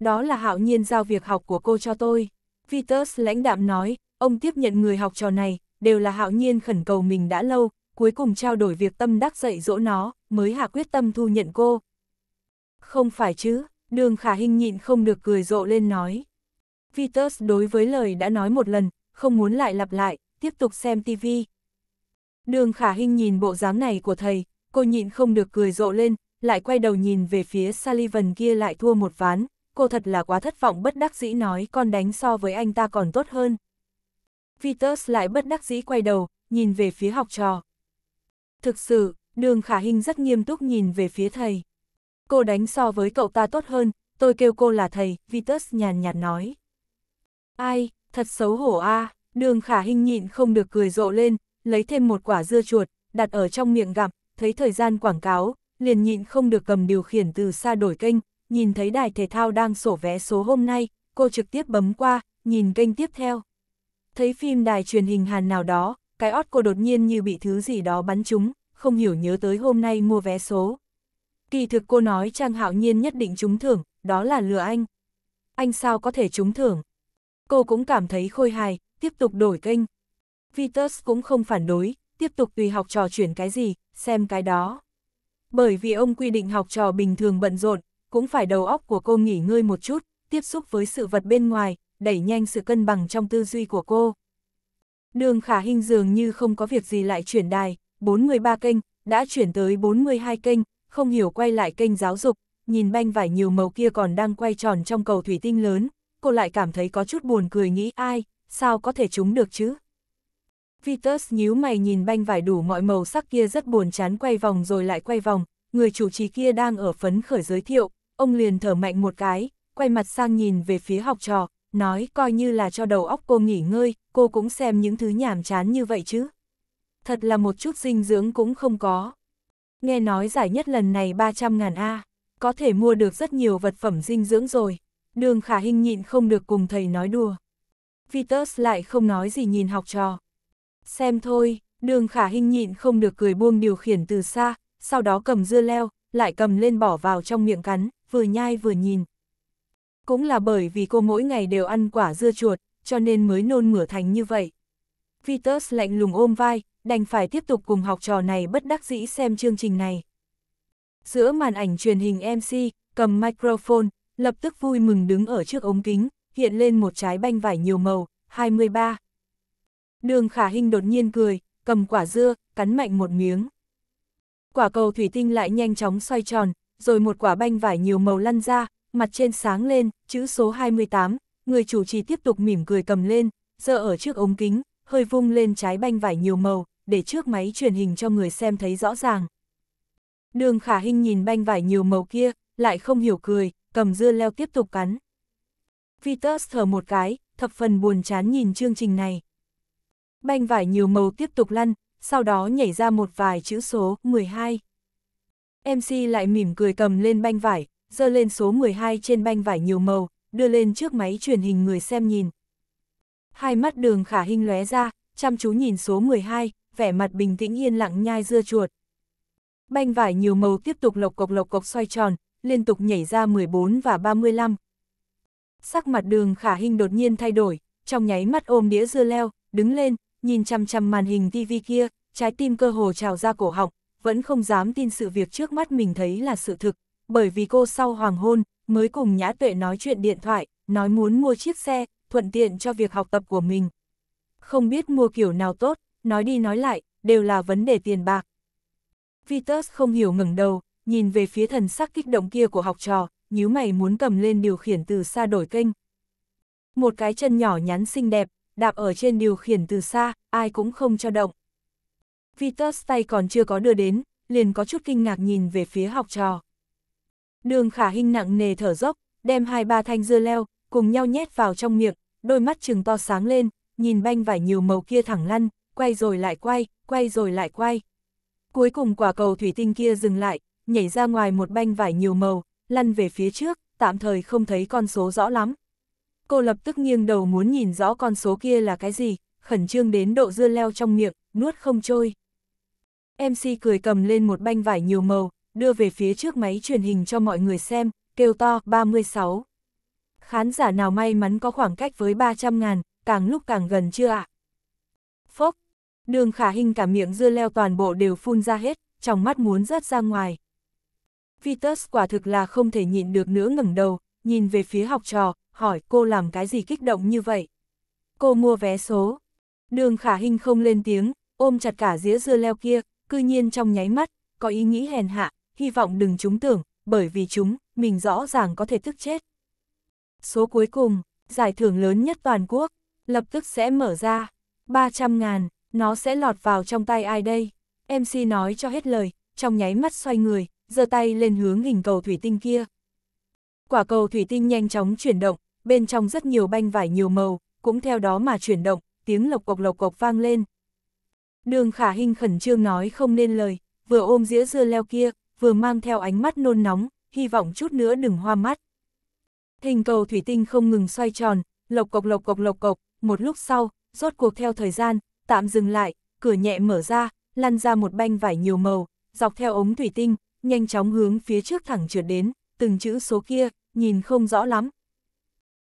Đó là hạo nhiên giao việc học của cô cho tôi. Vitus lãnh đạm nói, ông tiếp nhận người học trò này, đều là hạo nhiên khẩn cầu mình đã lâu, cuối cùng trao đổi việc tâm đắc dạy dỗ nó, mới hạ quyết tâm thu nhận cô. Không phải chứ, đường khả Hinh nhịn không được cười rộ lên nói. Vitus đối với lời đã nói một lần, không muốn lại lặp lại, tiếp tục xem TV. Đường khả hình nhìn bộ dáng này của thầy, cô nhịn không được cười rộ lên, lại quay đầu nhìn về phía Sullivan kia lại thua một ván, cô thật là quá thất vọng bất đắc dĩ nói con đánh so với anh ta còn tốt hơn. Vitus lại bất đắc dĩ quay đầu, nhìn về phía học trò. Thực sự, đường khả hình rất nghiêm túc nhìn về phía thầy. Cô đánh so với cậu ta tốt hơn, tôi kêu cô là thầy, Vitus nhàn nhạt nói. Ai, thật xấu hổ a à, đường khả hình nhịn không được cười rộ lên, lấy thêm một quả dưa chuột, đặt ở trong miệng gặm, thấy thời gian quảng cáo, liền nhịn không được cầm điều khiển từ xa đổi kênh, nhìn thấy đài thể thao đang sổ vé số hôm nay, cô trực tiếp bấm qua, nhìn kênh tiếp theo. Thấy phim đài truyền hình Hàn nào đó, cái ót cô đột nhiên như bị thứ gì đó bắn trúng, không hiểu nhớ tới hôm nay mua vé số. Kỳ thực cô nói Trang Hạo Nhiên nhất định trúng thưởng, đó là lừa anh. Anh sao có thể trúng thưởng? Cô cũng cảm thấy khôi hài, tiếp tục đổi kênh. Vitus cũng không phản đối, tiếp tục tùy học trò chuyển cái gì, xem cái đó. Bởi vì ông quy định học trò bình thường bận rộn, cũng phải đầu óc của cô nghỉ ngơi một chút, tiếp xúc với sự vật bên ngoài, đẩy nhanh sự cân bằng trong tư duy của cô. Đường khả hình dường như không có việc gì lại chuyển đài, 43 kênh, đã chuyển tới 42 kênh, không hiểu quay lại kênh giáo dục, nhìn banh vải nhiều màu kia còn đang quay tròn trong cầu thủy tinh lớn, cô lại cảm thấy có chút buồn cười nghĩ ai, sao có thể trúng được chứ? Vitus nhíu mày nhìn banh vải đủ mọi màu sắc kia rất buồn chán quay vòng rồi lại quay vòng, người chủ trì kia đang ở phấn khởi giới thiệu, ông liền thở mạnh một cái, quay mặt sang nhìn về phía học trò, nói coi như là cho đầu óc cô nghỉ ngơi, cô cũng xem những thứ nhảm chán như vậy chứ. Thật là một chút dinh dưỡng cũng không có. Nghe nói giải nhất lần này 300 ngàn A, có thể mua được rất nhiều vật phẩm dinh dưỡng rồi đường khả hình nhịn không được cùng thầy nói đùa. Vitus lại không nói gì nhìn học trò. Xem thôi, đường khả hình nhịn không được cười buông điều khiển từ xa, sau đó cầm dưa leo, lại cầm lên bỏ vào trong miệng cắn, vừa nhai vừa nhìn. Cũng là bởi vì cô mỗi ngày đều ăn quả dưa chuột, cho nên mới nôn mửa thành như vậy. Vitus lạnh lùng ôm vai, đành phải tiếp tục cùng học trò này bất đắc dĩ xem chương trình này. Giữa màn ảnh truyền hình MC, cầm microphone, lập tức vui mừng đứng ở trước ống kính, hiện lên một trái banh vải nhiều màu, 23. Đường khả hình đột nhiên cười, cầm quả dưa, cắn mạnh một miếng. Quả cầu thủy tinh lại nhanh chóng xoay tròn, rồi một quả banh vải nhiều màu lăn ra, mặt trên sáng lên, chữ số 28, người chủ trì tiếp tục mỉm cười cầm lên, giờ ở trước ống kính, hơi vung lên trái banh vải nhiều màu, để trước máy truyền hình cho người xem thấy rõ ràng. Đường khả hình nhìn banh vải nhiều màu kia, lại không hiểu cười, cầm dưa leo tiếp tục cắn. Vitus thở một cái, thập phần buồn chán nhìn chương trình này. Banh vải nhiều màu tiếp tục lăn, sau đó nhảy ra một vài chữ số 12. MC lại mỉm cười cầm lên banh vải, dơ lên số 12 trên banh vải nhiều màu, đưa lên trước máy truyền hình người xem nhìn. Hai mắt đường khả hình lóe ra, chăm chú nhìn số 12, vẻ mặt bình tĩnh yên lặng nhai dưa chuột. Banh vải nhiều màu tiếp tục lộc cộc lộc cộc xoay tròn, liên tục nhảy ra 14 và 35. Sắc mặt đường khả hình đột nhiên thay đổi, trong nháy mắt ôm đĩa dưa leo, đứng lên, nhìn chăm chăm màn hình TV kia, trái tim cơ hồ trào ra cổ họng, vẫn không dám tin sự việc trước mắt mình thấy là sự thực, bởi vì cô sau hoàng hôn, mới cùng Nhã Tuệ nói chuyện điện thoại, nói muốn mua chiếc xe, thuận tiện cho việc học tập của mình. Không biết mua kiểu nào tốt, nói đi nói lại, đều là vấn đề tiền bạc. Vitus không hiểu ngẩng đầu, nhìn về phía thần sắc kích động kia của học trò, nhíu mày muốn cầm lên điều khiển từ xa đổi kênh. Một cái chân nhỏ nhắn xinh đẹp, đạp ở trên điều khiển từ xa, ai cũng không cho động. Vitus tay còn chưa có đưa đến, liền có chút kinh ngạc nhìn về phía học trò. Đường khả hình nặng nề thở dốc, đem hai ba thanh dưa leo, cùng nhau nhét vào trong miệng, đôi mắt trừng to sáng lên, nhìn banh vải nhiều màu kia thẳng lăn, quay rồi lại quay, quay rồi lại quay. Cuối cùng quả cầu thủy tinh kia dừng lại, nhảy ra ngoài một banh vải nhiều màu, lăn về phía trước, tạm thời không thấy con số rõ lắm. Cô lập tức nghiêng đầu muốn nhìn rõ con số kia là cái gì, khẩn trương đến độ dưa leo trong miệng, nuốt không trôi. MC cười cầm lên một banh vải nhiều màu, đưa về phía trước máy truyền hình cho mọi người xem, kêu to 36. Khán giả nào may mắn có khoảng cách với 300 ngàn, càng lúc càng gần chưa ạ? À? Phốc, đường khả hình cả miệng dưa leo toàn bộ đều phun ra hết, trong mắt muốn rớt ra ngoài. Vitus quả thực là không thể nhịn được nữa ngẩng đầu, nhìn về phía học trò, hỏi cô làm cái gì kích động như vậy. Cô mua vé số. Đường khả hình không lên tiếng, ôm chặt cả dĩa dưa leo kia, cư nhiên trong nháy mắt, có ý nghĩ hèn hạ, hy vọng đừng chúng tưởng, bởi vì chúng, mình rõ ràng có thể tức chết. Số cuối cùng, giải thưởng lớn nhất toàn quốc, lập tức sẽ mở ra. 300 ngàn, nó sẽ lọt vào trong tay ai đây? MC nói cho hết lời, trong nháy mắt xoay người, giơ tay lên hướng hình cầu thủy tinh kia. Quả cầu thủy tinh nhanh chóng chuyển động, bên trong rất nhiều banh vải nhiều màu, cũng theo đó mà chuyển động, tiếng lộc cộc lộc cộc vang lên. Đường khả hình khẩn trương nói không nên lời, vừa ôm dĩa dưa leo kia, vừa mang theo ánh mắt nôn nóng, hy vọng chút nữa đừng hoa mắt. Hình cầu thủy tinh không ngừng xoay tròn, lộc cộc lộc cộc lộc cộc, một lúc sau, rốt cuộc theo thời gian, tạm dừng lại, cửa nhẹ mở ra, lăn ra một banh vải nhiều màu, dọc theo ống thủy tinh, nhanh chóng hướng phía trước thẳng trượt đến, từng chữ số kia, nhìn không rõ lắm.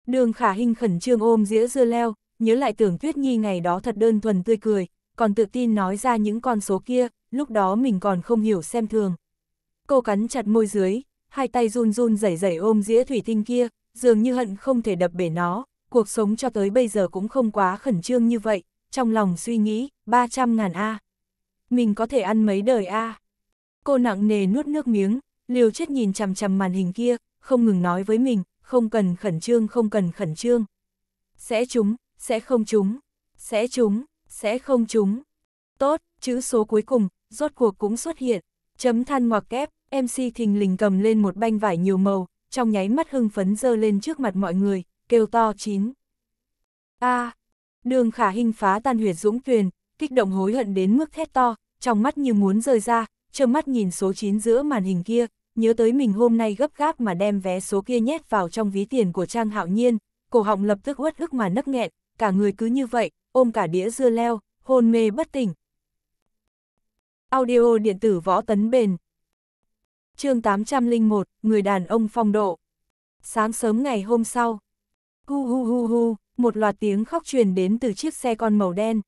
Đường khả hình khẩn trương ôm dĩa dưa leo, nhớ lại tưởng tuyết nhi ngày đó thật đơn thuần tươi cười, còn tự tin nói ra những con số kia, lúc đó mình còn không hiểu xem thường. Cô cắn chặt môi dưới, hai tay run run rẩy rẩy ôm dĩa thủy tinh kia, dường như hận không thể đập bể nó, cuộc sống cho tới bây giờ cũng không quá khẩn trương như vậy, trong lòng suy nghĩ, 300 ngàn A. Mình có thể ăn mấy đời A. Cô nặng nề nuốt nước miếng, liều chết nhìn chằm chằm màn hình kia, không ngừng nói với mình, không cần khẩn trương, không cần khẩn trương. Sẽ trúng, sẽ không trúng, sẽ trúng, sẽ không trúng. Tốt, chữ số cuối cùng, rốt cuộc cũng xuất hiện. Chấm than ngoặc kép, MC thình lình cầm lên một banh vải nhiều màu, trong nháy mắt hưng phấn dơ lên trước mặt mọi người, kêu to chín. A, à, đường khả hình phá tan huyệt dũng tuyền, kích động hối hận đến mức thét to, trong mắt như muốn rơi ra, trơ mắt nhìn số 9 giữa màn hình kia, nhớ tới mình hôm nay gấp gáp mà đem vé số kia nhét vào trong ví tiền của Trang Hạo Nhiên, cổ họng lập tức uất ức mà nấc nghẹn, cả người cứ như vậy, ôm cả đĩa dưa leo, hôn mê bất tỉnh. Audio điện tử võ tấn bền chương 801, người đàn ông phong độ. Sáng sớm ngày hôm sau, hu hu hu hu, một loạt tiếng khóc truyền đến từ chiếc xe con màu đen.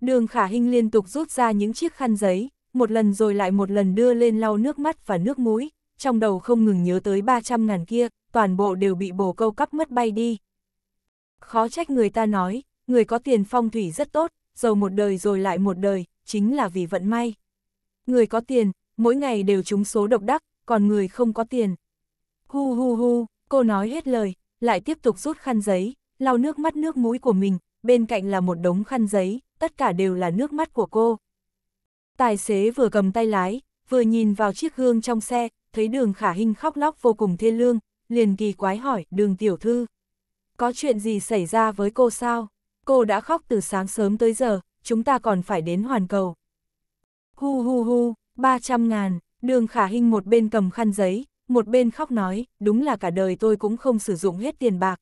Đường khả hình liên tục rút ra những chiếc khăn giấy, một lần rồi lại một lần đưa lên lau nước mắt và nước mũi, trong đầu không ngừng nhớ tới 300 ngàn kia, toàn bộ đều bị bồ câu cắp mất bay đi. Khó trách người ta nói, người có tiền phong thủy rất tốt, giàu một đời rồi lại một đời, chính là vì vận may. Người có tiền, mỗi ngày đều trúng số độc đắc, còn người không có tiền. Hu hu hu, cô nói hết lời, lại tiếp tục rút khăn giấy, lau nước mắt nước mũi của mình, bên cạnh là một đống khăn giấy, tất cả đều là nước mắt của cô. Tài xế vừa cầm tay lái, vừa nhìn vào chiếc gương trong xe, thấy đường khả hình khóc lóc vô cùng thiên lương, liền kỳ quái hỏi đường tiểu thư. Có chuyện gì xảy ra với cô sao? Cô đã khóc từ sáng sớm tới giờ, chúng ta còn phải đến hoàn cầu. Hu hu hu, 300 ngàn, đường khả hình một bên cầm khăn giấy, một bên khóc nói, đúng là cả đời tôi cũng không sử dụng hết tiền bạc.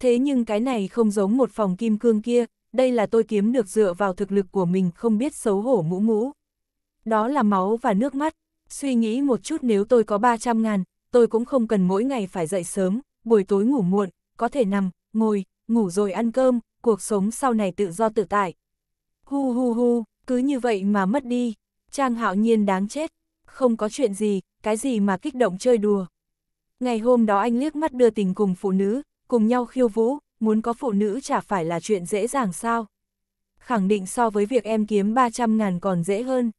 Thế nhưng cái này không giống một phòng kim cương kia, đây là tôi kiếm được dựa vào thực lực của mình không biết xấu hổ mũ mũ. Đó là máu và nước mắt, suy nghĩ một chút nếu tôi có 300 ngàn, tôi cũng không cần mỗi ngày phải dậy sớm, buổi tối ngủ muộn, có thể nằm, ngồi, ngủ rồi ăn cơm, cuộc sống sau này tự do tự tại. Hu hu hu, cứ như vậy mà mất đi, Trang Hạo Nhiên đáng chết, không có chuyện gì, cái gì mà kích động chơi đùa. Ngày hôm đó anh liếc mắt đưa tình cùng phụ nữ, cùng nhau khiêu vũ, muốn có phụ nữ chả phải là chuyện dễ dàng sao. Khẳng định so với việc em kiếm 300 ngàn còn dễ hơn.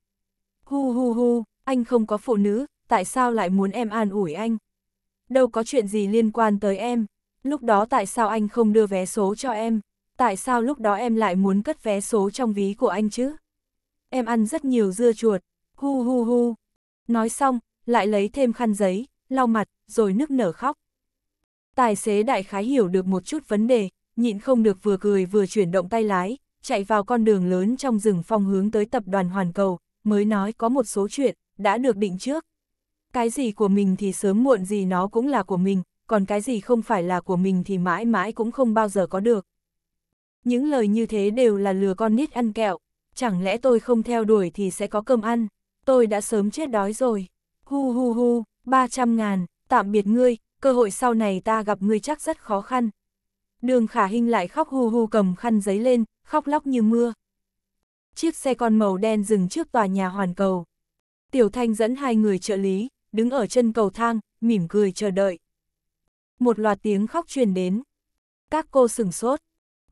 Hu hu hu, anh không có phụ nữ, tại sao lại muốn em an ủi anh? Đâu có chuyện gì liên quan tới em, lúc đó tại sao anh không đưa vé số cho em? Tại sao lúc đó em lại muốn cất vé số trong ví của anh chứ? Em ăn rất nhiều dưa chuột, hu hu hu. Nói xong, lại lấy thêm khăn giấy, lau mặt, rồi nức nở khóc. Tài xế đại khái hiểu được một chút vấn đề, nhịn không được vừa cười vừa chuyển động tay lái, chạy vào con đường lớn trong rừng phong hướng tới tập đoàn Hoàn Cầu, mới nói có một số chuyện, đã được định trước. Cái gì của mình thì sớm muộn gì nó cũng là của mình, còn cái gì không phải là của mình thì mãi mãi cũng không bao giờ có được. Những lời như thế đều là lừa con nít ăn kẹo, chẳng lẽ tôi không theo đuổi thì sẽ có cơm ăn, tôi đã sớm chết đói rồi. Hu hu hu, 300 ngàn, tạm biệt ngươi, cơ hội sau này ta gặp ngươi chắc rất khó khăn. Đường khả hình lại khóc hu hu cầm khăn giấy lên, khóc lóc như mưa. Chiếc xe con màu đen dừng trước tòa nhà hoàn cầu. Tiểu Thanh dẫn hai người trợ lý, đứng ở chân cầu thang, mỉm cười chờ đợi. Một loạt tiếng khóc truyền đến. Các cô sửng sốt.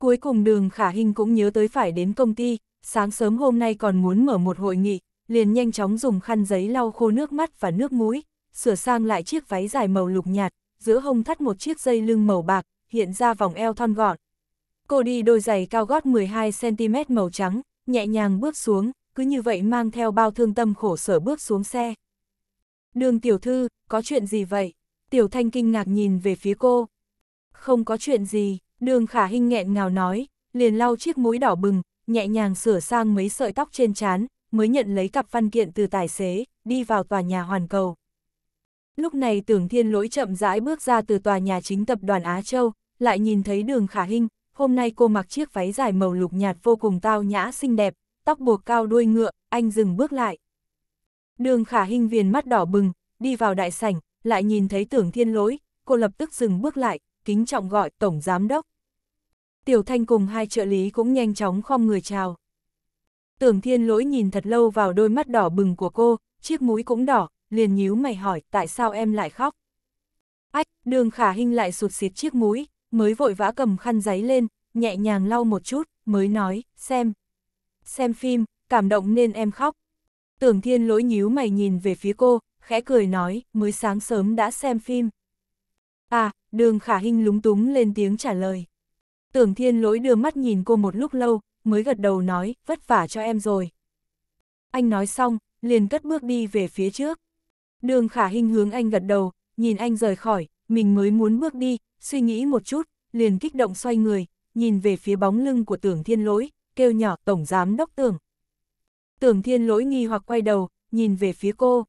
Cuối cùng đường khả hình cũng nhớ tới phải đến công ty, sáng sớm hôm nay còn muốn mở một hội nghị, liền nhanh chóng dùng khăn giấy lau khô nước mắt và nước mũi, sửa sang lại chiếc váy dài màu lục nhạt, giữa hông thắt một chiếc dây lưng màu bạc, hiện ra vòng eo thon gọn. Cô đi đôi giày cao gót 12cm màu trắng, nhẹ nhàng bước xuống, cứ như vậy mang theo bao thương tâm khổ sở bước xuống xe. Đường tiểu thư, có chuyện gì vậy? Tiểu thanh kinh ngạc nhìn về phía cô. Không có chuyện gì, đường khả hinh nghẹn ngào nói, liền lau chiếc mũi đỏ bừng, nhẹ nhàng sửa sang mấy sợi tóc trên trán, mới nhận lấy cặp văn kiện từ tài xế, đi vào tòa nhà hoàn cầu. Lúc này tưởng thiên lỗi chậm rãi bước ra từ tòa nhà chính tập đoàn Á Châu, lại nhìn thấy đường khả hình, hôm nay cô mặc chiếc váy dài màu lục nhạt vô cùng tao nhã xinh đẹp, tóc buộc cao đuôi ngựa, anh dừng bước lại. Đường khả hình viền mắt đỏ bừng, đi vào đại sảnh, lại nhìn thấy tưởng thiên lỗi, cô lập tức dừng bước lại, kính trọng gọi tổng giám đốc. Tiểu thanh cùng hai trợ lý cũng nhanh chóng khom người chào. Tưởng thiên lỗi nhìn thật lâu vào đôi mắt đỏ bừng của cô, chiếc mũi cũng đỏ, liền nhíu mày hỏi tại sao em lại khóc. Ách, đường khả hình lại sụt xịt chiếc mũi, mới vội vã cầm khăn giấy lên, nhẹ nhàng lau một chút, mới nói, xem. Xem phim, cảm động nên em khóc. Tưởng thiên lỗi nhíu mày nhìn về phía cô, khẽ cười nói, mới sáng sớm đã xem phim. À, đường khả hình lúng túng lên tiếng trả lời. Tưởng thiên lỗi đưa mắt nhìn cô một lúc lâu, mới gật đầu nói, vất vả cho em rồi. Anh nói xong, liền cất bước đi về phía trước. Đường khả hình hướng anh gật đầu, nhìn anh rời khỏi, mình mới muốn bước đi, suy nghĩ một chút, liền kích động xoay người, nhìn về phía bóng lưng của tưởng thiên lỗi, kêu nhỏ tổng giám đốc tưởng. Tưởng thiên lỗi nghi hoặc quay đầu, nhìn về phía cô.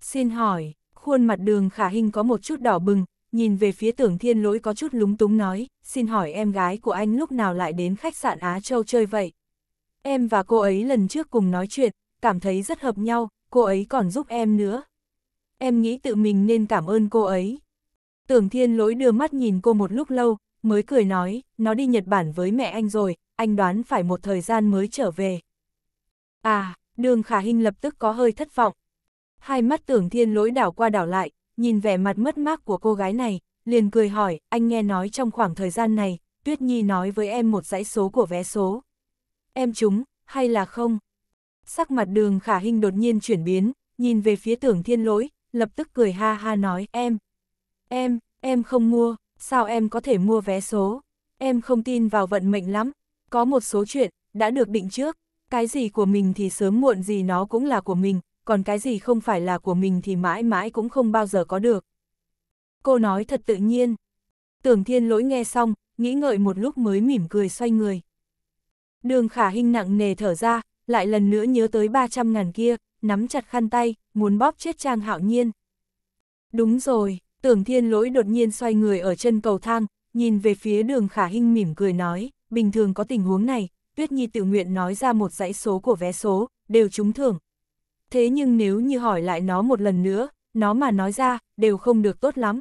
Xin hỏi, khuôn mặt đường khả hình có một chút đỏ bừng, nhìn về phía tưởng thiên lỗi có chút lúng túng nói, xin hỏi em gái của anh lúc nào lại đến khách sạn Á Châu chơi vậy? Em và cô ấy lần trước cùng nói chuyện, cảm thấy rất hợp nhau, cô ấy còn giúp em nữa. Em nghĩ tự mình nên cảm ơn cô ấy. Tưởng thiên lỗi đưa mắt nhìn cô một lúc lâu, mới cười nói, nó đi Nhật Bản với mẹ anh rồi, anh đoán phải một thời gian mới trở về. À, đường khả hình lập tức có hơi thất vọng. Hai mắt tưởng thiên lỗi đảo qua đảo lại, nhìn vẻ mặt mất mát của cô gái này, liền cười hỏi, anh nghe nói trong khoảng thời gian này, Tuyết Nhi nói với em một dãy số của vé số. Em chúng, hay là không? sắc mặt đường khả hình đột nhiên chuyển biến, nhìn về phía tưởng thiên lỗi, lập tức cười ha ha nói, em, em, em không mua, sao em có thể mua vé số, em không tin vào vận mệnh lắm, có một số chuyện, đã được định trước, cái gì của mình thì sớm muộn gì nó cũng là của mình, còn cái gì không phải là của mình thì mãi mãi cũng không bao giờ có được. Cô nói thật tự nhiên. Tưởng thiên lỗi nghe xong, nghĩ ngợi một lúc mới mỉm cười xoay người. Đường khả hình nặng nề thở ra, lại lần nữa nhớ tới 300 ngàn kia, nắm chặt khăn tay, muốn bóp chết Trang Hạo Nhiên. Đúng rồi, tưởng thiên lỗi đột nhiên xoay người ở chân cầu thang, nhìn về phía đường khả hinh mỉm cười nói, bình thường có tình huống này, Tuyết Nhi tự nguyện nói ra một dãy số của vé số, đều trúng thưởng. Thế nhưng nếu như hỏi lại nó một lần nữa, nó mà nói ra, đều không được tốt lắm.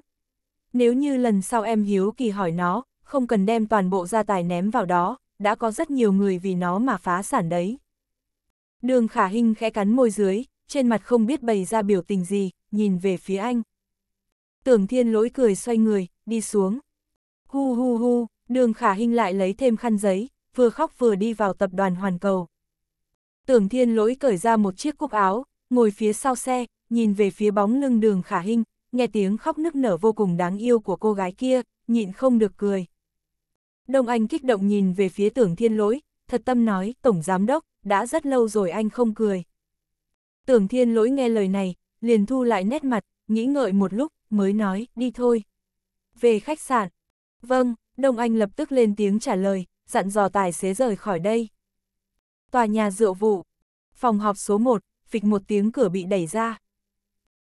Nếu như lần sau em hiếu kỳ hỏi nó, không cần đem toàn bộ gia tài ném vào đó, đã có rất nhiều người vì nó mà phá sản đấy. Đường khả hình khẽ cắn môi dưới, trên mặt không biết bày ra biểu tình gì, nhìn về phía anh. Tưởng thiên lỗi cười xoay người, đi xuống. Hu hu hu, đường khả hình lại lấy thêm khăn giấy, vừa khóc vừa đi vào tập đoàn hoàn cầu. Tưởng thiên lỗi cởi ra một chiếc cúc áo, ngồi phía sau xe, nhìn về phía bóng lưng đường khả hình, nghe tiếng khóc nức nở vô cùng đáng yêu của cô gái kia, nhịn không được cười. Đông Anh kích động nhìn về phía tưởng thiên lỗi, thật tâm nói, Tổng Giám Đốc, đã rất lâu rồi anh không cười. Tưởng thiên lỗi nghe lời này, liền thu lại nét mặt, nghĩ ngợi một lúc, mới nói, đi thôi. Về khách sạn. Vâng, Đông Anh lập tức lên tiếng trả lời, dặn dò tài xế rời khỏi đây. Tòa nhà rượu vụ. Phòng họp số 1, phịch một tiếng cửa bị đẩy ra.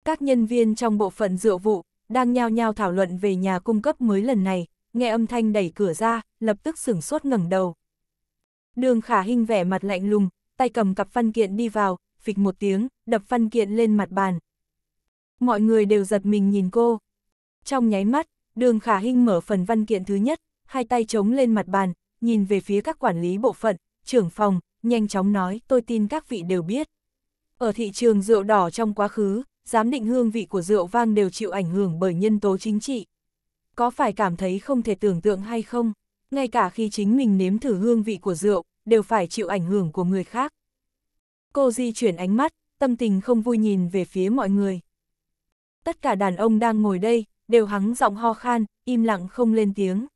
Các nhân viên trong bộ phận rượu vụ, đang nhao nhao thảo luận về nhà cung cấp mới lần này, nghe âm thanh đẩy cửa ra, lập tức sửng sốt ngẩng đầu. Đường khả hình vẻ mặt lạnh lùng, tay cầm cặp văn kiện đi vào, phịch một tiếng, đập văn kiện lên mặt bàn. Mọi người đều giật mình nhìn cô. Trong nháy mắt, đường khả hình mở phần văn kiện thứ nhất, hai tay chống lên mặt bàn, nhìn về phía các quản lý bộ phận, trưởng phòng, nhanh chóng nói tôi tin các vị đều biết. Ở thị trường rượu đỏ trong quá khứ, giám định hương vị của rượu vang đều chịu ảnh hưởng bởi nhân tố chính trị. Có phải cảm thấy không thể tưởng tượng hay không? ngay cả khi chính mình nếm thử hương vị của rượu, đều phải chịu ảnh hưởng của người khác. Cô di chuyển ánh mắt, tâm tình không vui nhìn về phía mọi người. Tất cả đàn ông đang ngồi đây, đều hắng giọng ho khan, im lặng không lên tiếng.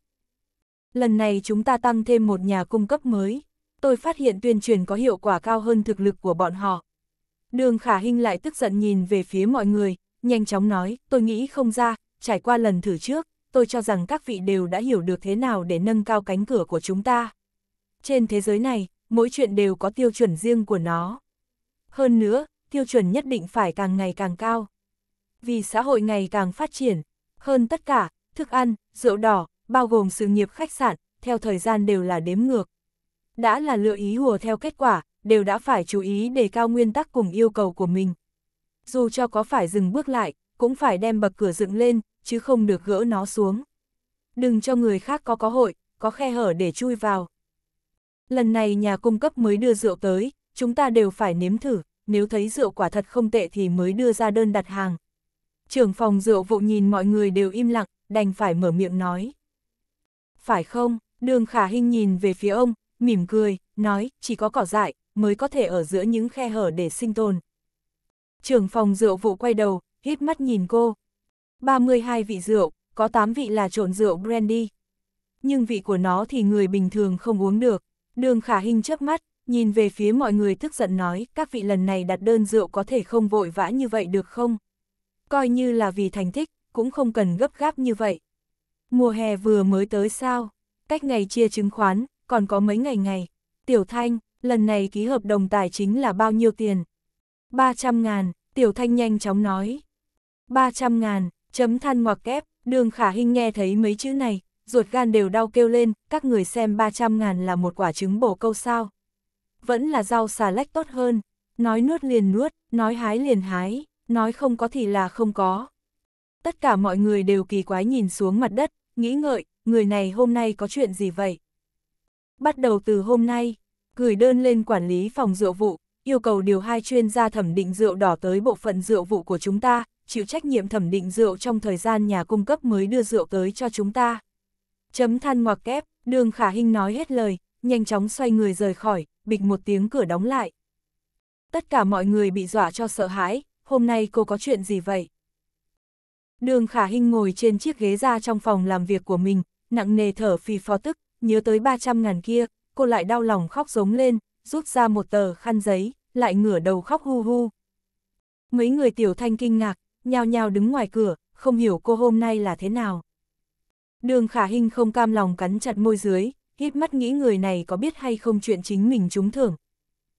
Lần này chúng ta tăng thêm một nhà cung cấp mới. Tôi phát hiện tuyên truyền có hiệu quả cao hơn thực lực của bọn họ. Đường Khả Hinh lại tức giận nhìn về phía mọi người, nhanh chóng nói, tôi nghĩ không ra, trải qua lần thử trước, tôi cho rằng các vị đều đã hiểu được thế nào để nâng cao cánh cửa của chúng ta. Trên thế giới này, mỗi chuyện đều có tiêu chuẩn riêng của nó. Hơn nữa, tiêu chuẩn nhất định phải càng ngày càng cao. Vì xã hội ngày càng phát triển, hơn tất cả, thức ăn, rượu đỏ, bao gồm sự nghiệp khách sạn, theo thời gian đều là đếm ngược. Đã là lựa ý hùa theo kết quả, đều đã phải chú ý đề cao nguyên tắc cùng yêu cầu của mình. Dù cho có phải dừng bước lại, cũng phải đem bậc cửa dựng lên, chứ không được gỡ nó xuống. Đừng cho người khác có có hội, có khe hở để chui vào. Lần này nhà cung cấp mới đưa rượu tới, chúng ta đều phải nếm thử, nếu thấy rượu quả thật không tệ thì mới đưa ra đơn đặt hàng. Trưởng phòng rượu vụ nhìn mọi người đều im lặng, đành phải mở miệng nói. Phải không, đường khả hình nhìn về phía ông, mỉm cười, nói, chỉ có cỏ dại, mới có thể ở giữa những khe hở để sinh tồn. Trưởng phòng rượu vụ quay đầu, hít mắt nhìn cô. 32 vị rượu, có 8 vị là trộn rượu brandy. Nhưng vị của nó thì người bình thường không uống được. Đường khả hình chớp mắt, nhìn về phía mọi người tức giận nói, các vị lần này đặt đơn rượu có thể không vội vã như vậy được không? Coi như là vì thành tích, cũng không cần gấp gáp như vậy. Mùa hè vừa mới tới sao? Cách ngày chia chứng khoán, còn có mấy ngày ngày. Tiểu Thanh, lần này ký hợp đồng tài chính là bao nhiêu tiền? 300 ngàn, Tiểu Thanh nhanh chóng nói. 300 ngàn, chấm than ngoặc kép, đường khả hình nghe thấy mấy chữ này, ruột gan đều đau kêu lên, các người xem 300 ngàn là một quả trứng bổ câu sao. Vẫn là rau xà lách tốt hơn, nói nuốt liền nuốt, nói hái liền hái, nói không có thì là không có. Tất cả mọi người đều kỳ quái nhìn xuống mặt đất, nghĩ ngợi, người này hôm nay có chuyện gì vậy? Bắt đầu từ hôm nay, gửi đơn lên quản lý phòng rượu vụ, yêu cầu điều hai chuyên gia thẩm định rượu đỏ tới bộ phận rượu vụ của chúng ta, chịu trách nhiệm thẩm định rượu trong thời gian nhà cung cấp mới đưa rượu tới cho chúng ta. Chấm than ngoặc kép, đường khả hình nói hết lời, nhanh chóng xoay người rời khỏi, bịch một tiếng cửa đóng lại. Tất cả mọi người bị dọa cho sợ hãi, hôm nay cô có chuyện gì vậy? Đường khả hình ngồi trên chiếc ghế ra trong phòng làm việc của mình, nặng nề thở phì phò tức, nhớ tới 300 ngàn kia, cô lại đau lòng khóc giống lên, rút ra một tờ khăn giấy, lại ngửa đầu khóc hu hu. Mấy người tiểu thanh kinh ngạc, nhao nhao đứng ngoài cửa, không hiểu cô hôm nay là thế nào. Đường khả hình không cam lòng cắn chặt môi dưới, hít mắt nghĩ người này có biết hay không chuyện chính mình trúng thưởng.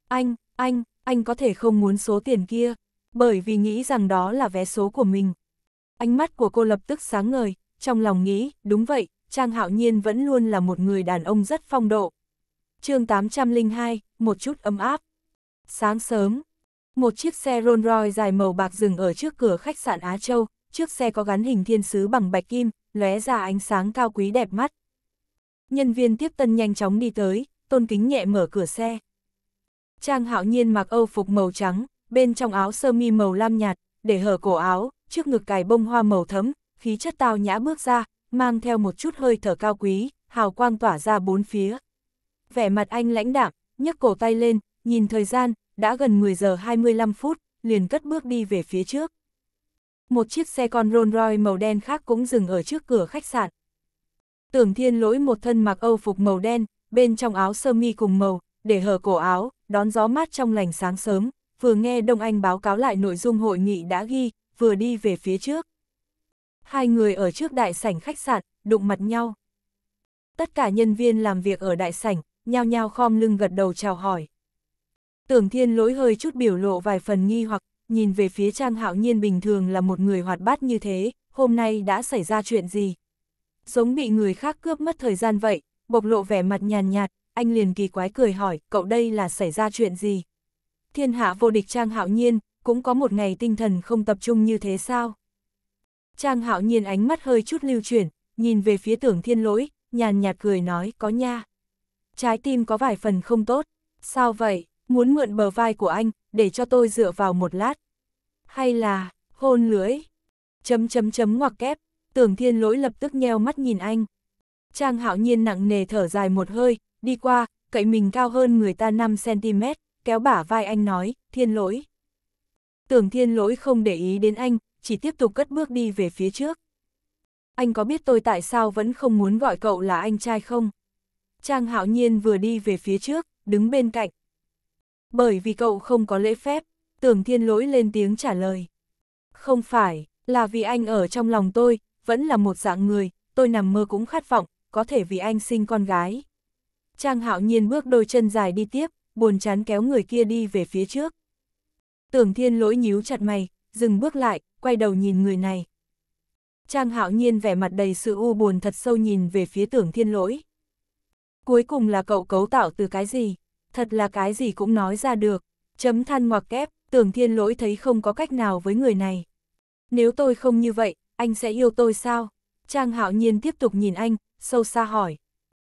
Anh, anh, anh có thể không muốn số tiền kia, bởi vì nghĩ rằng đó là vé số của mình. Ánh mắt của cô lập tức sáng ngời, trong lòng nghĩ, đúng vậy, Trang Hạo Nhiên vẫn luôn là một người đàn ông rất phong độ. chương 802, một chút ấm áp. Sáng sớm, một chiếc xe Rolls Royce dài màu bạc dừng ở trước cửa khách sạn Á Châu, chiếc xe có gắn hình thiên sứ bằng bạch kim, lóe ra ánh sáng cao quý đẹp mắt. Nhân viên tiếp tân nhanh chóng đi tới, tôn kính nhẹ mở cửa xe. Trang hạo nhiên mặc âu phục màu trắng, bên trong áo sơ mi màu lam nhạt, để hở cổ áo, trước ngực cài bông hoa màu thấm, khí chất tao nhã bước ra, mang theo một chút hơi thở cao quý, hào quang tỏa ra bốn phía. Vẻ mặt anh lãnh đạm, nhấc cổ tay lên, nhìn thời gian, đã gần 10 giờ 25 phút, liền cất bước đi về phía trước. Một chiếc xe con Rolls Royce màu đen khác cũng dừng ở trước cửa khách sạn. Tưởng thiên lỗi một thân mặc âu phục màu đen, bên trong áo sơ mi cùng màu, để hở cổ áo, đón gió mát trong lành sáng sớm, vừa nghe Đông Anh báo cáo lại nội dung hội nghị đã ghi, vừa đi về phía trước. Hai người ở trước đại sảnh khách sạn, đụng mặt nhau. Tất cả nhân viên làm việc ở đại sảnh, nhao nhao khom lưng gật đầu chào hỏi. Tưởng thiên lỗi hơi chút biểu lộ vài phần nghi hoặc, nhìn về phía Trang Hạo Nhiên bình thường là một người hoạt bát như thế, hôm nay đã xảy ra chuyện gì? Giống bị người khác cướp mất thời gian vậy, bộc lộ vẻ mặt nhàn nhạt, anh liền kỳ quái cười hỏi, cậu đây là xảy ra chuyện gì? Thiên hạ vô địch Trang Hạo Nhiên, cũng có một ngày tinh thần không tập trung như thế sao? Trang Hạo Nhiên ánh mắt hơi chút lưu chuyển, nhìn về phía tưởng thiên lỗi, nhàn nhạt cười nói, có nha. Trái tim có vài phần không tốt, sao vậy? muốn mượn bờ vai của anh, để cho tôi dựa vào một lát. Hay là, hôn lưới, chấm chấm chấm ngoặc kép, tưởng thiên lỗi lập tức nheo mắt nhìn anh. Trang hạo nhiên nặng nề thở dài một hơi, đi qua, cậy mình cao hơn người ta 5cm, kéo bả vai anh nói, thiên lỗi. Tưởng thiên lỗi không để ý đến anh, chỉ tiếp tục cất bước đi về phía trước. Anh có biết tôi tại sao vẫn không muốn gọi cậu là anh trai không? Trang hạo nhiên vừa đi về phía trước, đứng bên cạnh, bởi vì cậu không có lễ phép, tưởng thiên lỗi lên tiếng trả lời. Không phải, là vì anh ở trong lòng tôi, vẫn là một dạng người, tôi nằm mơ cũng khát vọng, có thể vì anh sinh con gái. Trang hạo nhiên bước đôi chân dài đi tiếp, buồn chán kéo người kia đi về phía trước. Tưởng thiên lỗi nhíu chặt mày, dừng bước lại, quay đầu nhìn người này. Trang hạo nhiên vẻ mặt đầy sự u buồn thật sâu nhìn về phía tưởng thiên lỗi. Cuối cùng là cậu cấu tạo từ cái gì? thật là cái gì cũng nói ra được. Chấm than ngoặc kép, tưởng thiên lỗi thấy không có cách nào với người này. Nếu tôi không như vậy, anh sẽ yêu tôi sao? Trang hạo nhiên tiếp tục nhìn anh, sâu xa hỏi.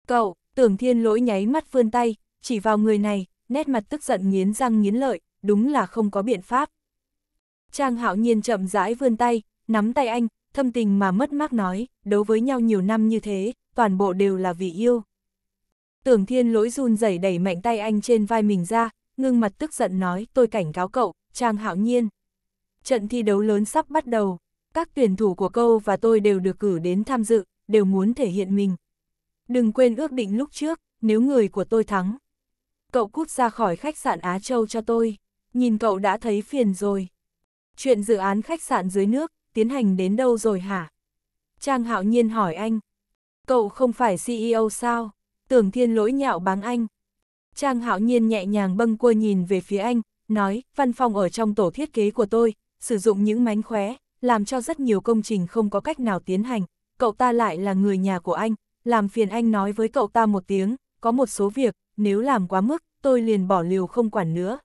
Cậu, tưởng thiên lỗi nháy mắt vươn tay, chỉ vào người này, nét mặt tức giận nghiến răng nghiến lợi, đúng là không có biện pháp. Trang hạo nhiên chậm rãi vươn tay, nắm tay anh, thâm tình mà mất mát nói, đấu với nhau nhiều năm như thế, toàn bộ đều là vì yêu. Tưởng thiên lỗi run rẩy đẩy mạnh tay anh trên vai mình ra, ngưng mặt tức giận nói tôi cảnh cáo cậu, Trang Hạo Nhiên. Trận thi đấu lớn sắp bắt đầu, các tuyển thủ của câu và tôi đều được cử đến tham dự, đều muốn thể hiện mình. Đừng quên ước định lúc trước, nếu người của tôi thắng. Cậu cút ra khỏi khách sạn Á Châu cho tôi, nhìn cậu đã thấy phiền rồi. Chuyện dự án khách sạn dưới nước, tiến hành đến đâu rồi hả? Trang Hạo Nhiên hỏi anh. Cậu không phải CEO sao? tưởng thiên lỗi nhạo báng anh. Trang hạo nhiên nhẹ nhàng bâng cua nhìn về phía anh, nói, văn phòng ở trong tổ thiết kế của tôi, sử dụng những mánh khóe, làm cho rất nhiều công trình không có cách nào tiến hành, cậu ta lại là người nhà của anh, làm phiền anh nói với cậu ta một tiếng, có một số việc, nếu làm quá mức, tôi liền bỏ liều không quản nữa.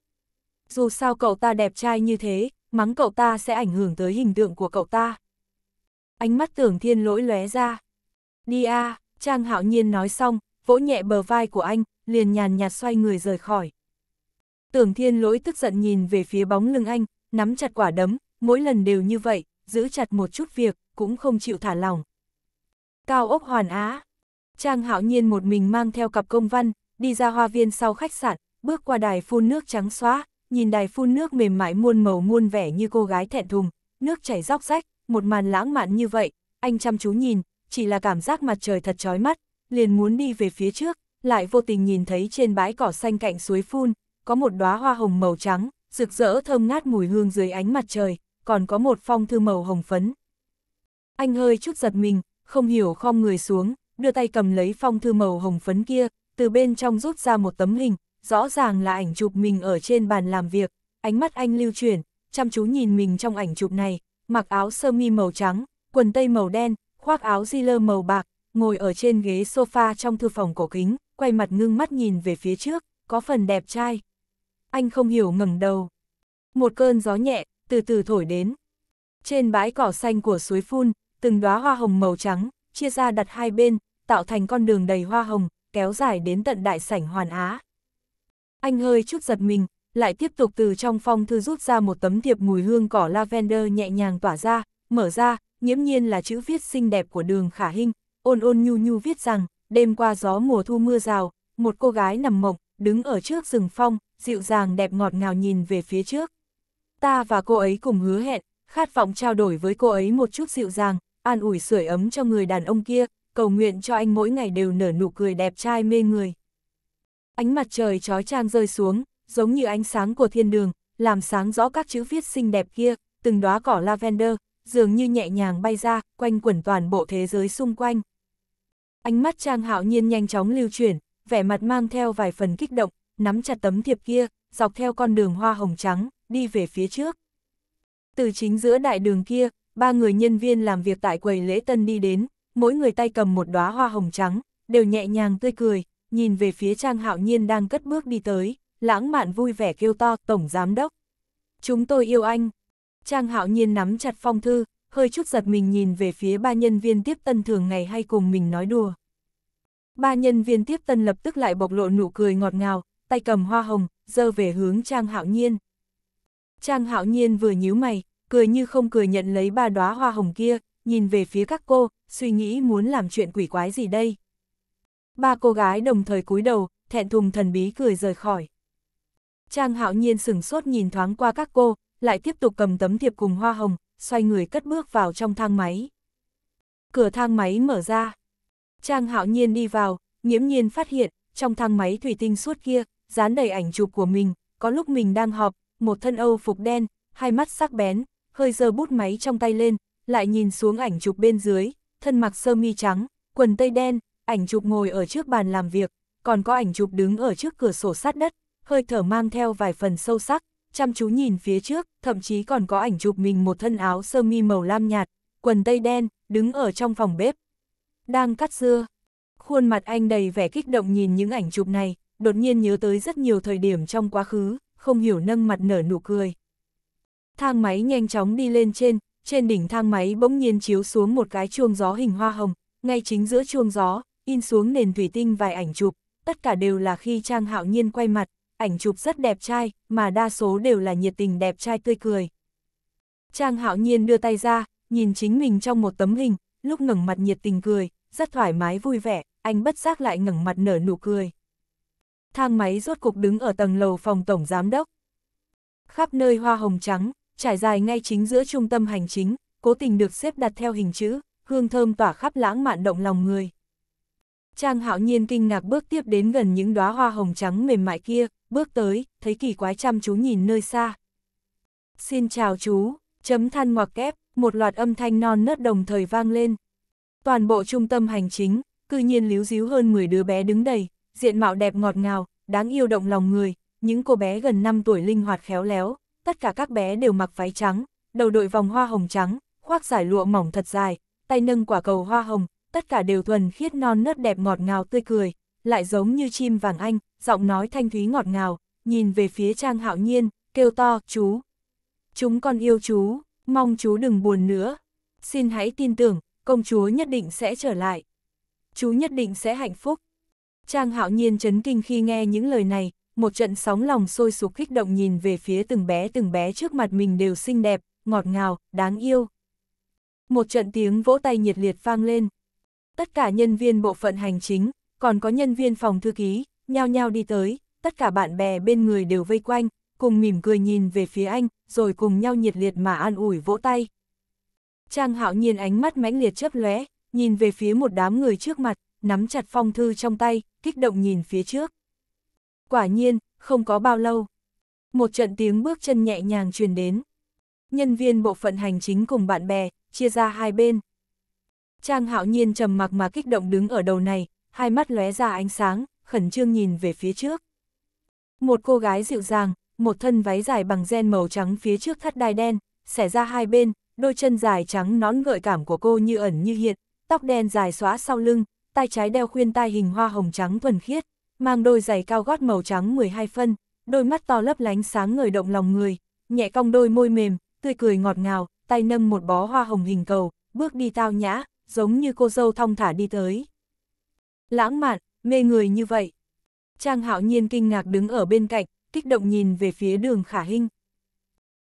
Dù sao cậu ta đẹp trai như thế, mắng cậu ta sẽ ảnh hưởng tới hình tượng của cậu ta. Ánh mắt tưởng thiên lỗi lóe ra. Đi a à, Trang hạo nhiên nói xong, vỗ nhẹ bờ vai của anh, liền nhàn nhạt xoay người rời khỏi. Tưởng thiên lỗi tức giận nhìn về phía bóng lưng anh, nắm chặt quả đấm, mỗi lần đều như vậy, giữ chặt một chút việc, cũng không chịu thả lòng. Cao ốc hoàn á. Trang hạo nhiên một mình mang theo cặp công văn, đi ra hoa viên sau khách sạn, bước qua đài phun nước trắng xóa, nhìn đài phun nước mềm mại muôn màu muôn vẻ như cô gái thẹn thùng, nước chảy róc rách, một màn lãng mạn như vậy, anh chăm chú nhìn, chỉ là cảm giác mặt trời thật chói mắt, liền muốn đi về phía trước, lại vô tình nhìn thấy trên bãi cỏ xanh cạnh suối phun, có một đóa hoa hồng màu trắng, rực rỡ thơm ngát mùi hương dưới ánh mặt trời, còn có một phong thư màu hồng phấn. Anh hơi chút giật mình, không hiểu khom người xuống, đưa tay cầm lấy phong thư màu hồng phấn kia, từ bên trong rút ra một tấm hình, rõ ràng là ảnh chụp mình ở trên bàn làm việc, ánh mắt anh lưu chuyển, chăm chú nhìn mình trong ảnh chụp này, mặc áo sơ mi màu trắng, quần tây màu đen, khoác áo di lơ màu bạc, ngồi ở trên ghế sofa trong thư phòng cổ kính, quay mặt ngưng mắt nhìn về phía trước, có phần đẹp trai. Anh không hiểu ngẩng đầu. Một cơn gió nhẹ, từ từ thổi đến. Trên bãi cỏ xanh của suối phun, từng đóa hoa hồng màu trắng, chia ra đặt hai bên, tạo thành con đường đầy hoa hồng, kéo dài đến tận đại sảnh hoàn á. Anh hơi chút giật mình, lại tiếp tục từ trong phong thư rút ra một tấm thiệp mùi hương cỏ lavender nhẹ nhàng tỏa ra, mở ra, nhiễm nhiên là chữ viết xinh đẹp của đường khả hình, ôn ôn nhu nhu viết rằng, đêm qua gió mùa thu mưa rào, một cô gái nằm mộng, đứng ở trước rừng phong, dịu dàng đẹp ngọt ngào nhìn về phía trước. Ta và cô ấy cùng hứa hẹn, khát vọng trao đổi với cô ấy một chút dịu dàng, an ủi sưởi ấm cho người đàn ông kia, cầu nguyện cho anh mỗi ngày đều nở nụ cười đẹp trai mê người. Ánh mặt trời trói trang rơi xuống, giống như ánh sáng của thiên đường, làm sáng rõ các chữ viết xinh đẹp kia, từng đóa cỏ lavender, dường như nhẹ nhàng bay ra, quanh quẩn toàn bộ thế giới xung quanh. Ánh mắt Trang Hạo Nhiên nhanh chóng lưu chuyển, vẻ mặt mang theo vài phần kích động, nắm chặt tấm thiệp kia, dọc theo con đường hoa hồng trắng, đi về phía trước. Từ chính giữa đại đường kia, ba người nhân viên làm việc tại quầy lễ tân đi đến, mỗi người tay cầm một đóa hoa hồng trắng, đều nhẹ nhàng tươi cười, nhìn về phía Trang Hạo Nhiên đang cất bước đi tới, lãng mạn vui vẻ kêu to, "Tổng giám đốc, chúng tôi yêu anh." Trang Hạo Nhiên nắm chặt phong thư, hơi chút giật mình nhìn về phía ba nhân viên tiếp tân thường ngày hay cùng mình nói đùa. Ba nhân viên tiếp tân lập tức lại bộc lộ nụ cười ngọt ngào, tay cầm hoa hồng, dơ về hướng Trang Hạo Nhiên. Trang Hạo Nhiên vừa nhíu mày, cười như không cười nhận lấy ba đóa hoa hồng kia, nhìn về phía các cô, suy nghĩ muốn làm chuyện quỷ quái gì đây. Ba cô gái đồng thời cúi đầu, thẹn thùng thần bí cười rời khỏi. Trang Hạo Nhiên sửng sốt nhìn thoáng qua các cô, lại tiếp tục cầm tấm thiệp cùng hoa hồng, xoay người cất bước vào trong thang máy. Cửa thang máy mở ra. Trang hạo nhiên đi vào, nhiễm nhiên phát hiện, trong thang máy thủy tinh suốt kia, dán đầy ảnh chụp của mình, có lúc mình đang họp, một thân âu phục đen, hai mắt sắc bén, hơi giơ bút máy trong tay lên, lại nhìn xuống ảnh chụp bên dưới, thân mặc sơ mi trắng, quần tây đen, ảnh chụp ngồi ở trước bàn làm việc, còn có ảnh chụp đứng ở trước cửa sổ sát đất, hơi thở mang theo vài phần sâu sắc, chăm chú nhìn phía trước, thậm chí còn có ảnh chụp mình một thân áo sơ mi màu lam nhạt, quần tây đen, đứng ở trong phòng bếp. Đang cắt dưa. Khuôn mặt anh đầy vẻ kích động nhìn những ảnh chụp này, đột nhiên nhớ tới rất nhiều thời điểm trong quá khứ, không hiểu nâng mặt nở nụ cười. Thang máy nhanh chóng đi lên trên, trên đỉnh thang máy bỗng nhiên chiếu xuống một cái chuông gió hình hoa hồng, ngay chính giữa chuông gió, in xuống nền thủy tinh vài ảnh chụp, tất cả đều là khi Trang Hạo Nhiên quay mặt, ảnh chụp rất đẹp trai, mà đa số đều là nhiệt tình đẹp trai tươi cười. Trang hạo nhiên đưa tay ra, nhìn chính mình trong một tấm hình, lúc ngẩng mặt nhiệt tình cười, rất thoải mái vui vẻ, anh bất giác lại ngẩng mặt nở nụ cười. Thang máy rốt cục đứng ở tầng lầu phòng tổng giám đốc. Khắp nơi hoa hồng trắng, trải dài ngay chính giữa trung tâm hành chính, cố tình được xếp đặt theo hình chữ, hương thơm tỏa khắp lãng mạn động lòng người. Trang hạo nhiên kinh ngạc bước tiếp đến gần những đóa hoa hồng trắng mềm mại kia, bước tới, thấy kỳ quái chăm chú nhìn nơi xa. Xin chào chú, chấm than ngoặc kép, một loạt âm thanh non nớt đồng thời vang lên. Toàn bộ trung tâm hành chính, cư nhiên líu díu hơn 10 đứa bé đứng đầy, diện mạo đẹp ngọt ngào, đáng yêu động lòng người, những cô bé gần 5 tuổi linh hoạt khéo léo, tất cả các bé đều mặc váy trắng, đầu đội vòng hoa hồng trắng, khoác giải lụa mỏng thật dài, tay nâng quả cầu hoa hồng, tất cả đều thuần khiết non nớt đẹp ngọt ngào tươi cười, lại giống như chim vàng anh, giọng nói thanh thúy ngọt ngào, nhìn về phía Trang Hạo Nhiên, kêu to, chú. Chúng con yêu chú, mong chú đừng buồn nữa. Xin hãy tin tưởng, công chúa nhất định sẽ trở lại. Chú nhất định sẽ hạnh phúc. Trang Hạo Nhiên chấn kinh khi nghe những lời này, một trận sóng lòng sôi sục kích động nhìn về phía từng bé từng bé trước mặt mình đều xinh đẹp, ngọt ngào, đáng yêu. Một trận tiếng vỗ tay nhiệt liệt vang lên. Tất cả nhân viên bộ phận hành chính, còn có nhân viên phòng thư ký, nhao nhao đi tới, tất cả bạn bè bên người đều vây quanh, cùng mỉm cười nhìn về phía anh, rồi cùng nhau nhiệt liệt mà an ủi vỗ tay. Trang hạo nhiên ánh mắt mãnh liệt chớp lóe, nhìn về phía một đám người trước mặt, nắm chặt phong thư trong tay, kích động nhìn phía trước. Quả nhiên, không có bao lâu. Một trận tiếng bước chân nhẹ nhàng truyền đến. Nhân viên bộ phận hành chính cùng bạn bè, chia ra hai bên. Trang hạo nhiên trầm mặc mà kích động đứng ở đầu này, hai mắt lóe ra ánh sáng, khẩn trương nhìn về phía trước. Một cô gái dịu dàng, một thân váy dài bằng gen màu trắng phía trước thắt đai đen, xẻ ra hai bên, đôi chân dài trắng nón gợi cảm của cô như ẩn như hiện, tóc đen dài xóa sau lưng, tay trái đeo khuyên tai hình hoa hồng trắng thuần khiết, mang đôi giày cao gót màu trắng 12 phân, đôi mắt to lấp lánh sáng ngời động lòng người, nhẹ cong đôi môi mềm, tươi cười ngọt ngào, tay nâng một bó hoa hồng hình cầu, bước đi tao nhã, giống như cô dâu thong thả đi tới. Lãng mạn, mê người như vậy. Trang hạo nhiên kinh ngạc đứng ở bên cạnh, kích động nhìn về phía đường khả hình.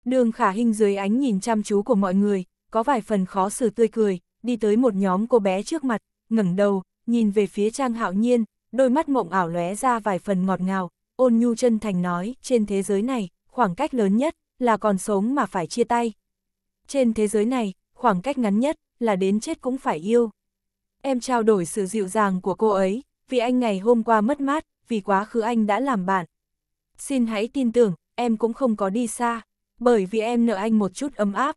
Đường khả hình dưới ánh nhìn chăm chú của mọi người, có vài phần khó xử tươi cười, đi tới một nhóm cô bé trước mặt, ngẩng đầu, nhìn về phía trang hạo nhiên, đôi mắt mộng ảo lóe ra vài phần ngọt ngào, ôn nhu chân thành nói, trên thế giới này, khoảng cách lớn nhất là còn sống mà phải chia tay. Trên thế giới này, khoảng cách ngắn nhất là đến chết cũng phải yêu. Em trao đổi sự dịu dàng của cô ấy, vì anh ngày hôm qua mất mát, vì quá khứ anh đã làm bạn. Xin hãy tin tưởng, em cũng không có đi xa, bởi vì em nợ anh một chút ấm áp.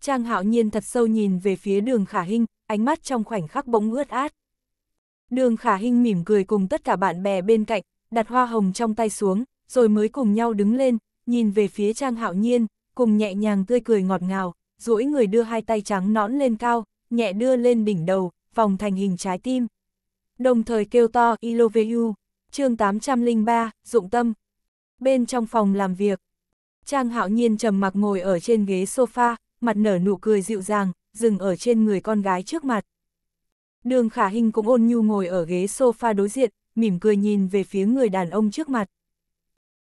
Trang hạo nhiên thật sâu nhìn về phía đường khả hình ánh mắt trong khoảnh khắc bỗng ướt át. Đường khả hình mỉm cười cùng tất cả bạn bè bên cạnh, đặt hoa hồng trong tay xuống, rồi mới cùng nhau đứng lên, nhìn về phía trang hạo nhiên, cùng nhẹ nhàng tươi cười ngọt ngào, duỗi người đưa hai tay trắng nõn lên cao, nhẹ đưa lên đỉnh đầu, vòng thành hình trái tim đồng thời kêu to I love you, chương 803, dụng tâm. Bên trong phòng làm việc, Trang hạo nhiên trầm mặc ngồi ở trên ghế sofa, mặt nở nụ cười dịu dàng, dừng ở trên người con gái trước mặt. Đường khả hình cũng ôn nhu ngồi ở ghế sofa đối diện, mỉm cười nhìn về phía người đàn ông trước mặt.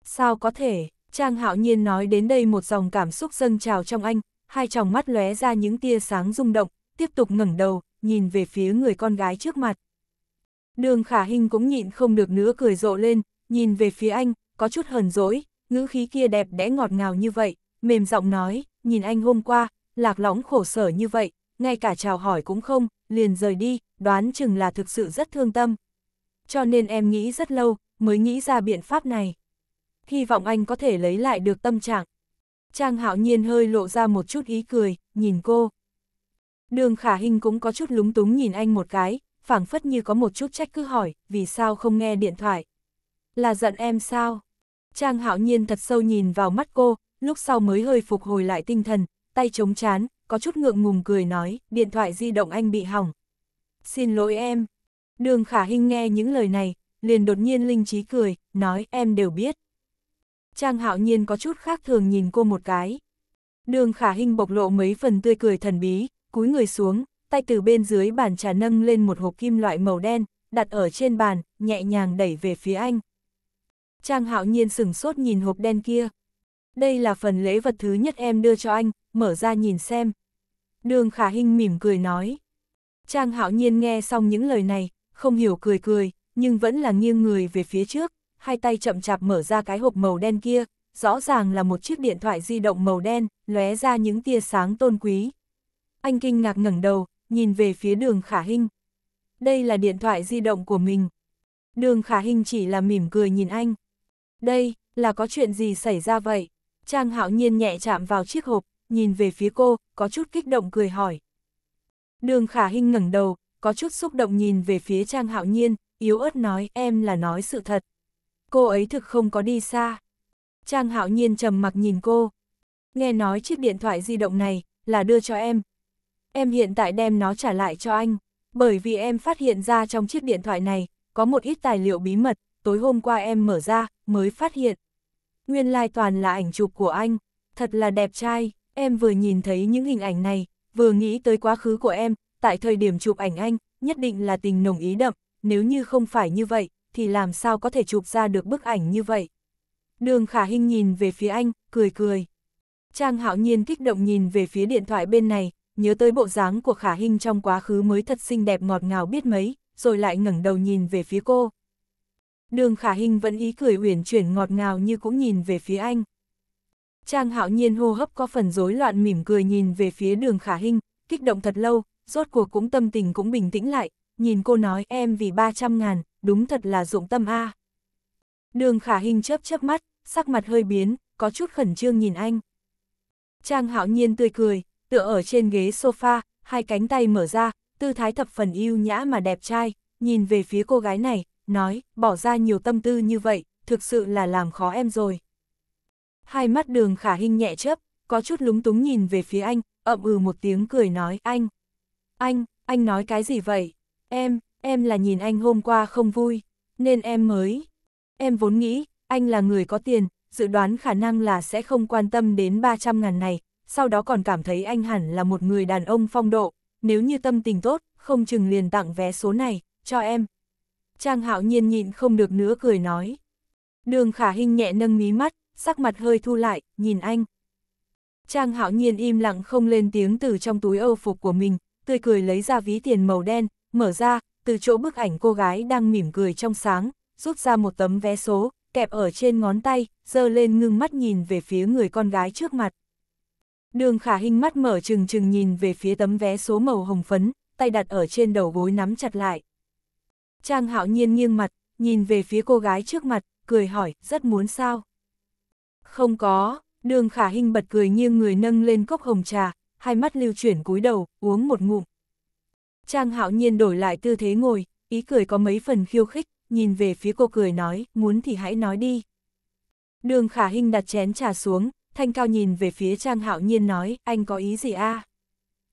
Sao có thể, Trang hạo nhiên nói đến đây một dòng cảm xúc dâng trào trong anh, hai tròng mắt lóe ra những tia sáng rung động, tiếp tục ngẩng đầu, nhìn về phía người con gái trước mặt. Đường khả hình cũng nhịn không được nữa cười rộ lên, nhìn về phía anh, có chút hờn dỗi, ngữ khí kia đẹp đẽ ngọt ngào như vậy, mềm giọng nói, nhìn anh hôm qua, lạc lõng khổ sở như vậy, ngay cả chào hỏi cũng không, liền rời đi, đoán chừng là thực sự rất thương tâm. Cho nên em nghĩ rất lâu, mới nghĩ ra biện pháp này. Hy vọng anh có thể lấy lại được tâm trạng. Trang hạo nhiên hơi lộ ra một chút ý cười, nhìn cô. Đường khả hình cũng có chút lúng túng nhìn anh một cái, phảng phất như có một chút trách cứ hỏi, vì sao không nghe điện thoại. Là giận em sao? Trang hạo nhiên thật sâu nhìn vào mắt cô, lúc sau mới hơi phục hồi lại tinh thần, tay chống chán, có chút ngượng ngùng cười nói, điện thoại di động anh bị hỏng. Xin lỗi em. Đường khả Hinh nghe những lời này, liền đột nhiên linh trí cười, nói em đều biết. Trang hạo nhiên có chút khác thường nhìn cô một cái. Đường khả Hinh bộc lộ mấy phần tươi cười thần bí, cúi người xuống, tay từ bên dưới bàn trà nâng lên một hộp kim loại màu đen, đặt ở trên bàn, nhẹ nhàng đẩy về phía anh. Trang hạo nhiên sừng sốt nhìn hộp đen kia. Đây là phần lễ vật thứ nhất em đưa cho anh, mở ra nhìn xem. Đường khả hình mỉm cười nói. Trang hạo nhiên nghe xong những lời này, không hiểu cười cười, nhưng vẫn là nghiêng người về phía trước, hai tay chậm chạp mở ra cái hộp màu đen kia, rõ ràng là một chiếc điện thoại di động màu đen, lóe ra những tia sáng tôn quý. Anh kinh ngạc ngẩng đầu, nhìn về phía đường khả hình. Đây là điện thoại di động của mình. Đường khả hình chỉ là mỉm cười nhìn anh. Đây, là có chuyện gì xảy ra vậy? Trang hạo nhiên nhẹ chạm vào chiếc hộp, nhìn về phía cô, có chút kích động cười hỏi. Đường khả hình ngẩng đầu, có chút xúc động nhìn về phía Trang hạo nhiên, yếu ớt nói em là nói sự thật. Cô ấy thực không có đi xa. Trang hạo nhiên trầm mặc nhìn cô. Nghe nói chiếc điện thoại di động này là đưa cho em, em hiện tại đem nó trả lại cho anh, bởi vì em phát hiện ra trong chiếc điện thoại này, có một ít tài liệu bí mật, tối hôm qua em mở ra, mới phát hiện. Nguyên lai like toàn là ảnh chụp của anh, thật là đẹp trai, em vừa nhìn thấy những hình ảnh này, vừa nghĩ tới quá khứ của em, tại thời điểm chụp ảnh anh, nhất định là tình nồng ý đậm, nếu như không phải như vậy, thì làm sao có thể chụp ra được bức ảnh như vậy. Đường Khả Hinh nhìn về phía anh, cười cười. Trang Hạo Nhiên kích động nhìn về phía điện thoại bên này, nhớ tới bộ dáng của khả hình trong quá khứ mới thật xinh đẹp ngọt ngào biết mấy, rồi lại ngẩng đầu nhìn về phía cô. Đường khả hình vẫn ý cười uyển chuyển ngọt ngào như cũng nhìn về phía anh. Trang hạo nhiên hô hấp có phần rối loạn mỉm cười nhìn về phía đường khả hình, kích động thật lâu, rốt cuộc cũng tâm tình cũng bình tĩnh lại, nhìn cô nói em vì 300 ngàn, đúng thật là dụng tâm a. Đường khả hình chớp chớp mắt, sắc mặt hơi biến, có chút khẩn trương nhìn anh. Trang hạo nhiên tươi cười, tựa ở trên ghế sofa, hai cánh tay mở ra, tư thái thập phần yêu nhã mà đẹp trai, nhìn về phía cô gái này, nói, bỏ ra nhiều tâm tư như vậy, thực sự là làm khó em rồi. Hai mắt đường khả hình nhẹ chớp, có chút lúng túng nhìn về phía anh, ậm ừ một tiếng cười nói, anh, anh, anh nói cái gì vậy? Em, em là nhìn anh hôm qua không vui, nên em mới. Em vốn nghĩ, anh là người có tiền, dự đoán khả năng là sẽ không quan tâm đến 300 ngàn này, sau đó còn cảm thấy anh hẳn là một người đàn ông phong độ, nếu như tâm tình tốt, không chừng liền tặng vé số này, cho em. Trang hạo nhiên nhịn không được nữa cười nói. Đường khả hình nhẹ nâng mí mắt, sắc mặt hơi thu lại, nhìn anh. Trang hạo nhiên im lặng không lên tiếng từ trong túi âu phục của mình, tươi cười lấy ra ví tiền màu đen, mở ra, từ chỗ bức ảnh cô gái đang mỉm cười trong sáng, rút ra một tấm vé số, kẹp ở trên ngón tay, dơ lên ngưng mắt nhìn về phía người con gái trước mặt. Đường khả hình mắt mở trừng trừng nhìn về phía tấm vé số màu hồng phấn, tay đặt ở trên đầu gối nắm chặt lại. Trang hạo nhiên nghiêng mặt, nhìn về phía cô gái trước mặt, cười hỏi, rất muốn sao? Không có, đường khả hình bật cười nghiêng người nâng lên cốc hồng trà, hai mắt lưu chuyển cúi đầu, uống một ngụm. Trang hạo nhiên đổi lại tư thế ngồi, ý cười có mấy phần khiêu khích, nhìn về phía cô cười nói, muốn thì hãy nói đi. Đường khả hình đặt chén trà xuống, thanh cao nhìn về phía Trang Hạo Nhiên nói, anh có ý gì a? À?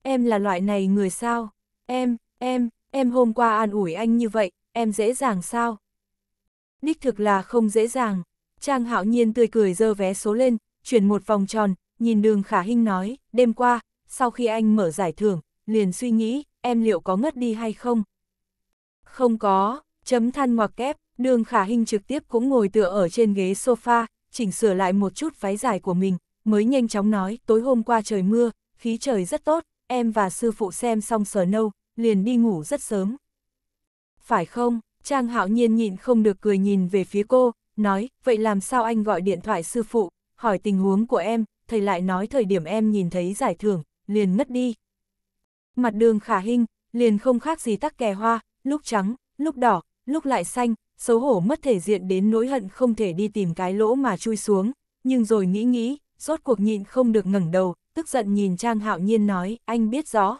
Em là loại này người sao? Em, em, em hôm qua an ủi anh như vậy, em dễ dàng sao? Đích thực là không dễ dàng. Trang Hạo Nhiên tươi cười dơ vé số lên, chuyển một vòng tròn, nhìn đường khả hinh nói, đêm qua, sau khi anh mở giải thưởng, liền suy nghĩ, em liệu có ngất đi hay không? Không có, chấm than ngoặc kép, đường khả hinh trực tiếp cũng ngồi tựa ở trên ghế sofa, chỉnh sửa lại một chút váy dài của mình, mới nhanh chóng nói, tối hôm qua trời mưa, khí trời rất tốt, em và sư phụ xem xong sờ nâu, liền đi ngủ rất sớm. Phải không, Trang Hạo Nhiên nhịn không được cười nhìn về phía cô, nói, vậy làm sao anh gọi điện thoại sư phụ, hỏi tình huống của em, thầy lại nói thời điểm em nhìn thấy giải thưởng, liền ngất đi. Mặt đường khả hình, liền không khác gì tắc kè hoa, lúc trắng, lúc đỏ, lúc lại xanh, xấu hổ mất thể diện đến nỗi hận không thể đi tìm cái lỗ mà chui xuống, nhưng rồi nghĩ nghĩ, rốt cuộc nhịn không được ngẩng đầu, tức giận nhìn Trang Hạo Nhiên nói, anh biết rõ.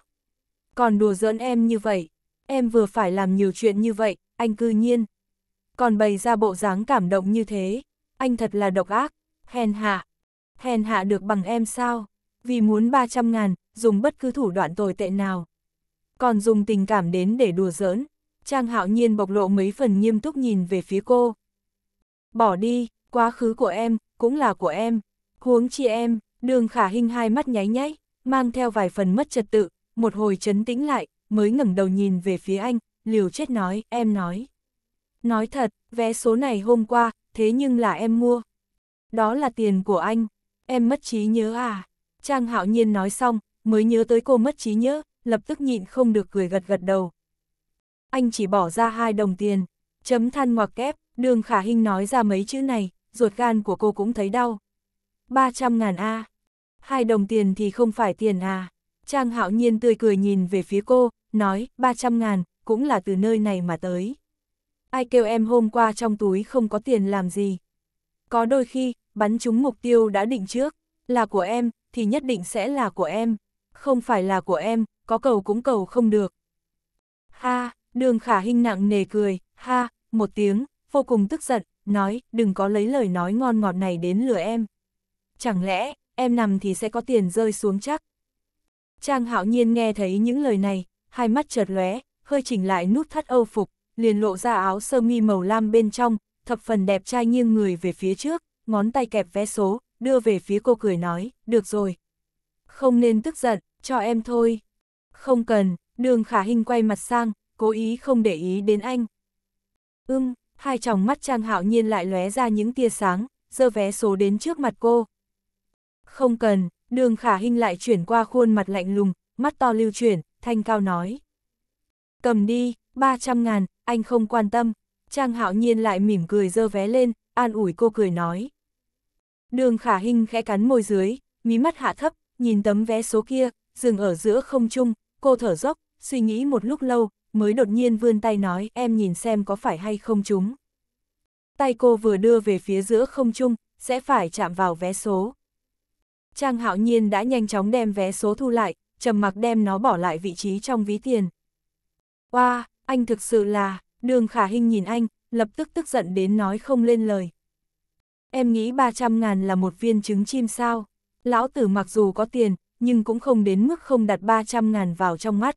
Còn đùa giỡn em như vậy, em vừa phải làm nhiều chuyện như vậy, anh cư nhiên. Còn bày ra bộ dáng cảm động như thế, anh thật là độc ác, hèn hạ. Hèn hạ được bằng em sao? Vì muốn 300 ngàn, dùng bất cứ thủ đoạn tồi tệ nào. Còn dùng tình cảm đến để đùa giỡn. Trang hạo nhiên bộc lộ mấy phần nghiêm túc nhìn về phía cô. Bỏ đi, quá khứ của em, cũng là của em. Huống chi em, đường khả hình hai mắt nháy nháy, mang theo vài phần mất trật tự, một hồi chấn tĩnh lại, mới ngẩng đầu nhìn về phía anh, liều chết nói, em nói. Nói thật, vé số này hôm qua, thế nhưng là em mua. Đó là tiền của anh, em mất trí nhớ à? Trang hạo nhiên nói xong, mới nhớ tới cô mất trí nhớ, lập tức nhịn không được cười gật gật đầu, anh chỉ bỏ ra hai đồng tiền. Chấm than ngoặc kép, đường khả hình nói ra mấy chữ này, ruột gan của cô cũng thấy đau. 300 ngàn A. À. Hai đồng tiền thì không phải tiền à. Trang hạo nhiên tươi cười nhìn về phía cô, nói 300 ngàn, cũng là từ nơi này mà tới. Ai kêu em hôm qua trong túi không có tiền làm gì. Có đôi khi, bắn trúng mục tiêu đã định trước, là của em, thì nhất định sẽ là của em. Không phải là của em, có cầu cũng cầu không được. Ha, Đường khả hình nặng nề cười, ha, một tiếng, vô cùng tức giận, nói, đừng có lấy lời nói ngon ngọt này đến lừa em. Chẳng lẽ, em nằm thì sẽ có tiền rơi xuống chắc. Trang hạo nhiên nghe thấy những lời này, hai mắt chợt lóe, hơi chỉnh lại nút thắt âu phục, liền lộ ra áo sơ mi màu lam bên trong, thập phần đẹp trai nghiêng người về phía trước, ngón tay kẹp vé số, đưa về phía cô cười nói, được rồi. Không nên tức giận, cho em thôi. Không cần, đường khả hình quay mặt sang, cố ý không để ý đến anh. Ưm, hai tròng mắt Trang Hạo Nhiên lại lóe ra những tia sáng, giơ vé số đến trước mặt cô. Không cần, đường khả Hinh lại chuyển qua khuôn mặt lạnh lùng, mắt to lưu chuyển, thanh cao nói. Cầm đi, 300 ngàn, anh không quan tâm. Trang Hạo Nhiên lại mỉm cười giơ vé lên, an ủi cô cười nói. Đường khả Hinh khẽ cắn môi dưới, mí mắt hạ thấp, nhìn tấm vé số kia, dừng ở giữa không trung, cô thở dốc, suy nghĩ một lúc lâu, mới đột nhiên vươn tay nói em nhìn xem có phải hay không chúng. Tay cô vừa đưa về phía giữa không trung, sẽ phải chạm vào vé số. Trang hạo nhiên đã nhanh chóng đem vé số thu lại, trầm mặc đem nó bỏ lại vị trí trong ví tiền. Wow, anh thực sự là, đường khả hình nhìn anh, lập tức tức giận đến nói không lên lời. Em nghĩ 300 ngàn là một viên trứng chim sao? Lão tử mặc dù có tiền, nhưng cũng không đến mức không đặt 300 ngàn vào trong mắt.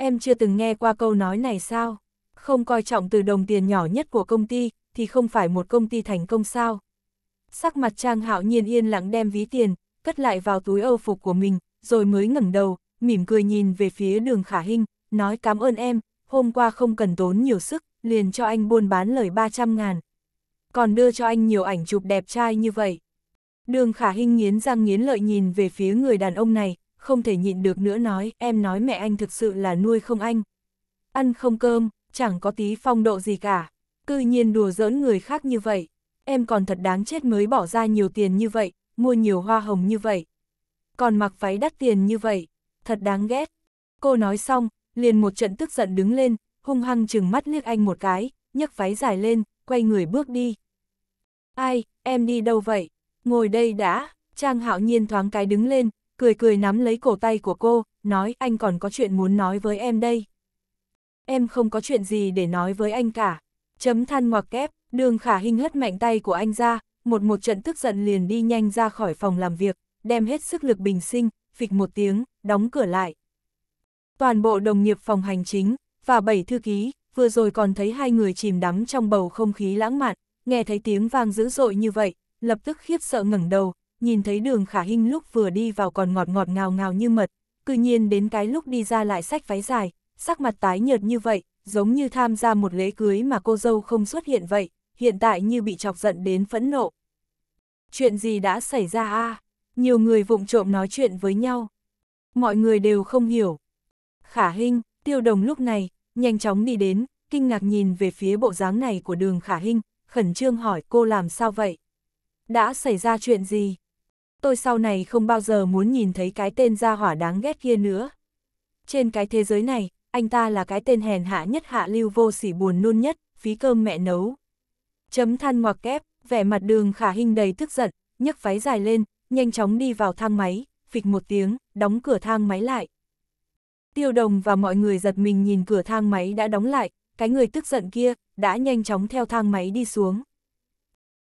Em chưa từng nghe qua câu nói này sao? Không coi trọng từ đồng tiền nhỏ nhất của công ty, thì không phải một công ty thành công sao? Sắc mặt Trang Hạo Nhiên yên lặng đem ví tiền, cất lại vào túi âu phục của mình, rồi mới ngẩng đầu, mỉm cười nhìn về phía đường khả hình, nói cảm ơn em, hôm qua không cần tốn nhiều sức, liền cho anh buôn bán lời 300 ngàn. Còn đưa cho anh nhiều ảnh chụp đẹp trai như vậy. Đường khả hình nghiến răng nghiến lợi nhìn về phía người đàn ông này, không thể nhịn được nữa nói, em nói mẹ anh thực sự là nuôi không anh. Ăn không cơm, chẳng có tí phong độ gì cả, cư nhiên đùa giỡn người khác như vậy. Em còn thật đáng chết mới bỏ ra nhiều tiền như vậy, mua nhiều hoa hồng như vậy. Còn mặc váy đắt tiền như vậy, thật đáng ghét. Cô nói xong, liền một trận tức giận đứng lên, hung hăng chừng mắt liếc anh một cái, nhấc váy dài lên, quay người bước đi. Ai, em đi đâu vậy? Ngồi đây đã, Trang hạo nhiên thoáng cái đứng lên, cười cười nắm lấy cổ tay của cô, nói anh còn có chuyện muốn nói với em đây. Em không có chuyện gì để nói với anh cả. Chấm than ngoặc kép, đường khả hình hất mạnh tay của anh ra, một một trận tức giận liền đi nhanh ra khỏi phòng làm việc, đem hết sức lực bình sinh, phịch một tiếng, đóng cửa lại. Toàn bộ đồng nghiệp phòng hành chính, và bảy thư ký, vừa rồi còn thấy hai người chìm đắm trong bầu không khí lãng mạn, nghe thấy tiếng vang dữ dội như vậy, lập tức khiếp sợ ngẩng đầu, nhìn thấy đường khả hình lúc vừa đi vào còn ngọt ngọt ngào ngào như mật, cư nhiên đến cái lúc đi ra lại sách váy dài, sắc mặt tái nhợt như vậy, giống như tham gia một lễ cưới mà cô dâu không xuất hiện vậy, hiện tại như bị chọc giận đến phẫn nộ. Chuyện gì đã xảy ra a à? Nhiều người vụng trộm nói chuyện với nhau. Mọi người đều không hiểu. Khả hình, Tiêu Đồng lúc này, nhanh chóng đi đến, kinh ngạc nhìn về phía bộ dáng này của đường Khả hình, khẩn trương hỏi cô làm sao vậy? Đã xảy ra chuyện gì? tôi sau này không bao giờ muốn nhìn thấy cái tên gia hỏa đáng ghét kia nữa. Trên cái thế giới này, anh ta là cái tên hèn hạ nhất hạ lưu vô sỉ buồn nôn nhất, phí cơm mẹ nấu. Chấm than ngoặc kép, vẻ mặt đường khả hình đầy tức giận, nhấc váy dài lên, nhanh chóng đi vào thang máy, phịch một tiếng, đóng cửa thang máy lại. Tiêu đồng và mọi người giật mình nhìn cửa thang máy đã đóng lại, cái người tức giận kia, đã nhanh chóng theo thang máy đi xuống.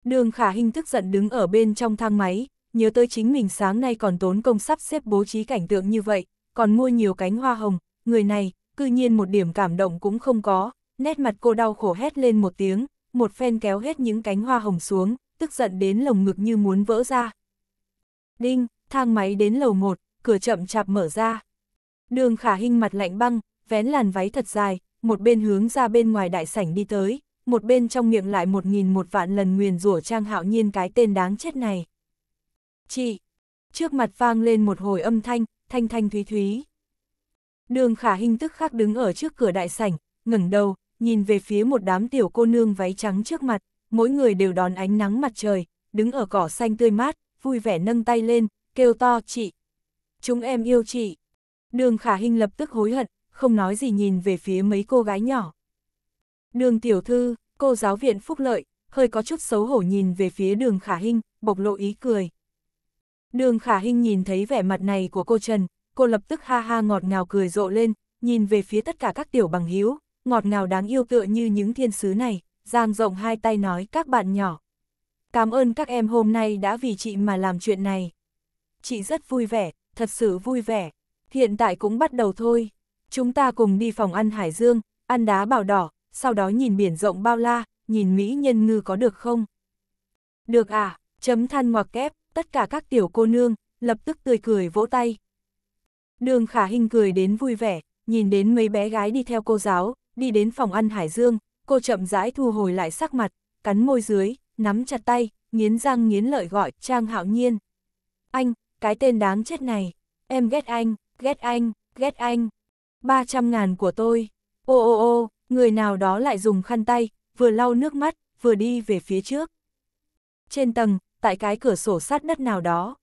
Đường khả hình tức giận đứng ở bên trong thang máy, nhớ tới chính mình sáng nay còn tốn công sắp xếp bố trí cảnh tượng như vậy, còn mua nhiều cánh hoa hồng, người này, cư nhiên một điểm cảm động cũng không có, nét mặt cô đau khổ hét lên một tiếng, một phen kéo hết những cánh hoa hồng xuống, tức giận đến lồng ngực như muốn vỡ ra. Đinh, thang máy đến lầu 1, cửa chậm chạp mở ra. Đường khả hình mặt lạnh băng, vén làn váy thật dài, một bên hướng ra bên ngoài đại sảnh đi tới, một bên trong miệng lại một nghìn một vạn lần nguyền rủa trang hạo nhiên cái tên đáng chết này. Chị! Trước mặt vang lên một hồi âm thanh, thanh thanh thúy thúy. Đường khả hình tức khắc đứng ở trước cửa đại sảnh, ngẩng đầu, nhìn về phía một đám tiểu cô nương váy trắng trước mặt, mỗi người đều đón ánh nắng mặt trời, đứng ở cỏ xanh tươi mát, vui vẻ nâng tay lên, kêu to chị. Chúng em yêu chị. Đường khả hình lập tức hối hận, không nói gì nhìn về phía mấy cô gái nhỏ. Đường tiểu thư, cô giáo viện phúc lợi, hơi có chút xấu hổ nhìn về phía đường khả hình, bộc lộ ý cười. Đường khả hình nhìn thấy vẻ mặt này của cô Trần, cô lập tức ha ha ngọt ngào cười rộ lên, nhìn về phía tất cả các tiểu bằng hiếu, ngọt ngào đáng yêu tựa như những thiên sứ này, giang rộng hai tay nói các bạn nhỏ. Cảm ơn các em hôm nay đã vì chị mà làm chuyện này. Chị rất vui vẻ, thật sự vui vẻ. Hiện tại cũng bắt đầu thôi. Chúng ta cùng đi phòng ăn Hải Dương, ăn đá bảo đỏ, sau đó nhìn biển rộng bao la, nhìn Mỹ nhân ngư có được không? Được à, chấm than ngoặc kép, tất cả các tiểu cô nương, lập tức tươi cười vỗ tay. Đường khả hình cười đến vui vẻ, nhìn đến mấy bé gái đi theo cô giáo, đi đến phòng ăn Hải Dương, cô chậm rãi thu hồi lại sắc mặt, cắn môi dưới, nắm chặt tay, nghiến răng nghiến lợi gọi Trang Hạo Nhiên. Anh, cái tên đáng chết này, em ghét anh, ghét anh, ghét anh. 300 ngàn của tôi. Ô ô ô, người nào đó lại dùng khăn tay, vừa lau nước mắt, vừa đi về phía trước. Trên tầng, tại cái cửa sổ sát đất nào đó.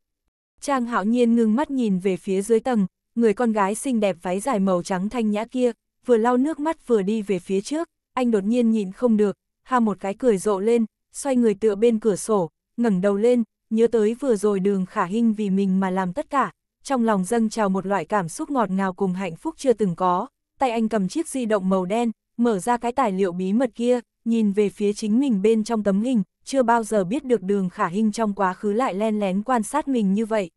Trang hạo nhiên ngưng mắt nhìn về phía dưới tầng, người con gái xinh đẹp váy dài màu trắng thanh nhã kia, vừa lau nước mắt vừa đi về phía trước, anh đột nhiên nhìn không được, ha một cái cười rộ lên, xoay người tựa bên cửa sổ, ngẩng đầu lên, nhớ tới vừa rồi đường khả hinh vì mình mà làm tất cả, trong lòng dâng trào một loại cảm xúc ngọt ngào cùng hạnh phúc chưa từng có, tay anh cầm chiếc di động màu đen, mở ra cái tài liệu bí mật kia, nhìn về phía chính mình bên trong tấm hình, chưa bao giờ biết được đường khả hình trong quá khứ lại len lén quan sát mình như vậy.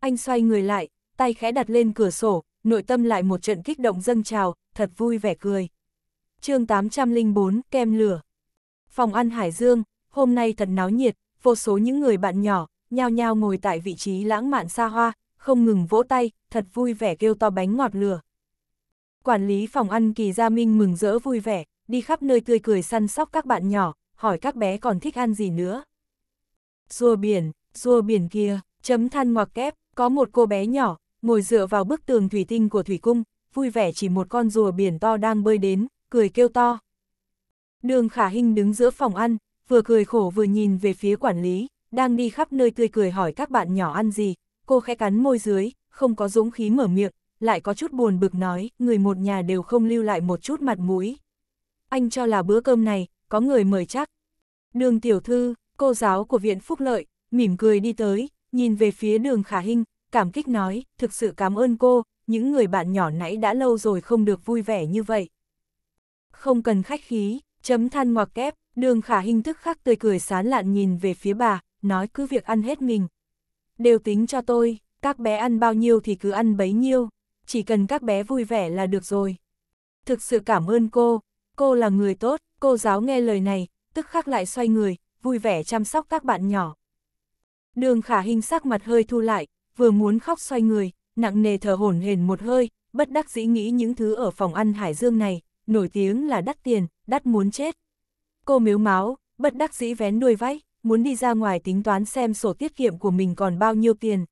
Anh xoay người lại, tay khẽ đặt lên cửa sổ, nội tâm lại một trận kích động dâng trào, thật vui vẻ cười. chương 804, kem lửa. Phòng ăn Hải Dương, hôm nay thật náo nhiệt, vô số những người bạn nhỏ, nhao nhao ngồi tại vị trí lãng mạn xa hoa, không ngừng vỗ tay, thật vui vẻ kêu to bánh ngọt lửa. Quản lý phòng ăn Kỳ Gia Minh mừng rỡ vui vẻ, đi khắp nơi tươi cười săn sóc các bạn nhỏ, hỏi các bé còn thích ăn gì nữa. Rùa biển, rùa biển kia, chấm than ngoặc kép, có một cô bé nhỏ, ngồi dựa vào bức tường thủy tinh của thủy cung, vui vẻ chỉ một con rùa biển to đang bơi đến, cười kêu to. Đường khả hình đứng giữa phòng ăn, vừa cười khổ vừa nhìn về phía quản lý, đang đi khắp nơi tươi cười hỏi các bạn nhỏ ăn gì, cô khẽ cắn môi dưới, không có dũng khí mở miệng, lại có chút buồn bực nói, người một nhà đều không lưu lại một chút mặt mũi. Anh cho là bữa cơm này, có người mời chắc, Đường tiểu thư, cô giáo của viện phúc lợi, mỉm cười đi tới, nhìn về phía đường khả hình cảm kích nói, thực sự cảm ơn cô, những người bạn nhỏ nãy đã lâu rồi không được vui vẻ như vậy. Không cần khách khí, chấm than ngoặc kép, đường khả hình thức khắc tươi cười sán lạn nhìn về phía bà, nói cứ việc ăn hết mình. Đều tính cho tôi, các bé ăn bao nhiêu thì cứ ăn bấy nhiêu, chỉ cần các bé vui vẻ là được rồi. Thực sự cảm ơn cô, cô là người tốt, cô giáo nghe lời này, tức khắc lại xoay người, vui vẻ chăm sóc các bạn nhỏ. Đường khả hình sắc mặt hơi thu lại, vừa muốn khóc xoay người, nặng nề thở hổn hển một hơi, bất đắc dĩ nghĩ những thứ ở phòng ăn Hải Dương này, nổi tiếng là đắt tiền, đắt muốn chết. Cô miếu máu, bất đắc dĩ vén đuôi váy, muốn đi ra ngoài tính toán xem sổ tiết kiệm của mình còn bao nhiêu tiền.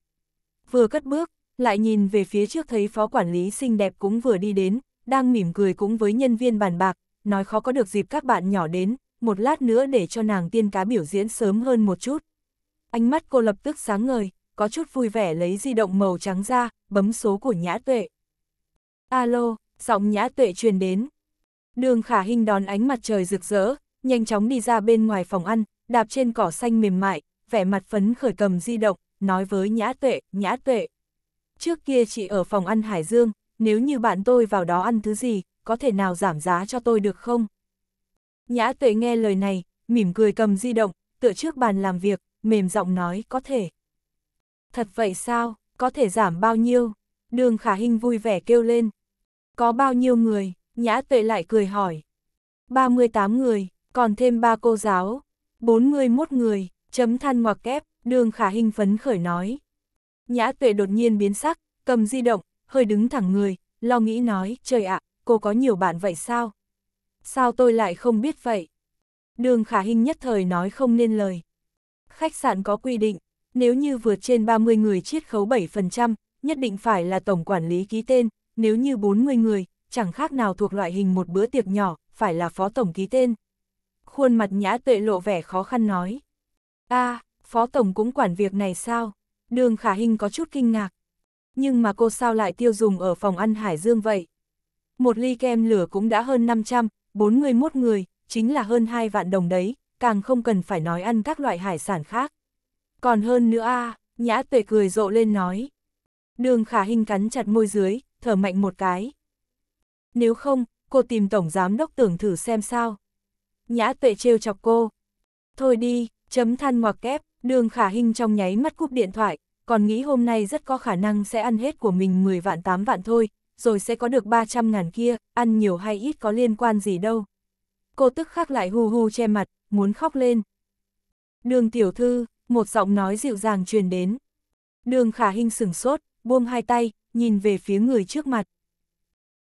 Vừa cất bước, lại nhìn về phía trước thấy phó quản lý xinh đẹp cũng vừa đi đến, đang mỉm cười cũng với nhân viên bàn bạc, nói khó có được dịp các bạn nhỏ đến, một lát nữa để cho nàng tiên cá biểu diễn sớm hơn một chút. Ánh mắt cô lập tức sáng ngời, có chút vui vẻ lấy di động màu trắng ra, bấm số của Nhã Tuệ. Alo, giọng Nhã Tuệ truyền đến. Đường khả hình đón ánh mặt trời rực rỡ, nhanh chóng đi ra bên ngoài phòng ăn, đạp trên cỏ xanh mềm mại, vẻ mặt phấn khởi cầm di động, nói với Nhã Tuệ, Nhã Tuệ. Trước kia chị ở phòng ăn Hải Dương, nếu như bạn tôi vào đó ăn thứ gì, có thể nào giảm giá cho tôi được không? Nhã tuệ nghe lời này, mỉm cười cầm di động, tựa trước bàn làm việc, mềm giọng nói có thể. Thật vậy sao, có thể giảm bao nhiêu? Đường khả hình vui vẻ kêu lên. Có bao nhiêu người? Nhã tuệ lại cười hỏi. 38 người, còn thêm 3 cô giáo. 41 người, chấm than ngoặc kép, đường khả hình phấn khởi nói. Nhã tuệ đột nhiên biến sắc, cầm di động, hơi đứng thẳng người, lo nghĩ nói, trời ạ, cô có nhiều bạn vậy sao? Sao tôi lại không biết vậy? Đường khả hình nhất thời nói không nên lời. Khách sạn có quy định, nếu như vượt trên 30 người chiết khấu 7%, nhất định phải là tổng quản lý ký tên, nếu như 40 người, chẳng khác nào thuộc loại hình một bữa tiệc nhỏ, phải là phó tổng ký tên. Khuôn mặt nhã tuệ lộ vẻ khó khăn nói. a à, phó tổng cũng quản việc này sao? Đường khả hình có chút kinh ngạc. Nhưng mà cô sao lại tiêu dùng ở phòng ăn Hải Dương vậy? Một ly kem lửa cũng đã hơn 500, 41 người, chính là hơn 2 vạn đồng đấy, càng không cần phải nói ăn các loại hải sản khác. Còn hơn nữa a nhã tuệ cười rộ lên nói. Đường khả hình cắn chặt môi dưới, thở mạnh một cái. Nếu không, cô tìm tổng giám đốc tưởng thử xem sao. Nhã tuệ trêu chọc cô. Thôi đi, chấm than ngoặc kép, đường khả hình trong nháy mắt cúp điện thoại, còn nghĩ hôm nay rất có khả năng sẽ ăn hết của mình 10 vạn 8 vạn thôi, rồi sẽ có được 300 ngàn kia, ăn nhiều hay ít có liên quan gì đâu. Cô tức khắc lại hù hù che mặt, muốn khóc lên. Đường tiểu thư, một giọng nói dịu dàng truyền đến. Đường khả hình sửng sốt, buông hai tay, nhìn về phía người trước mặt.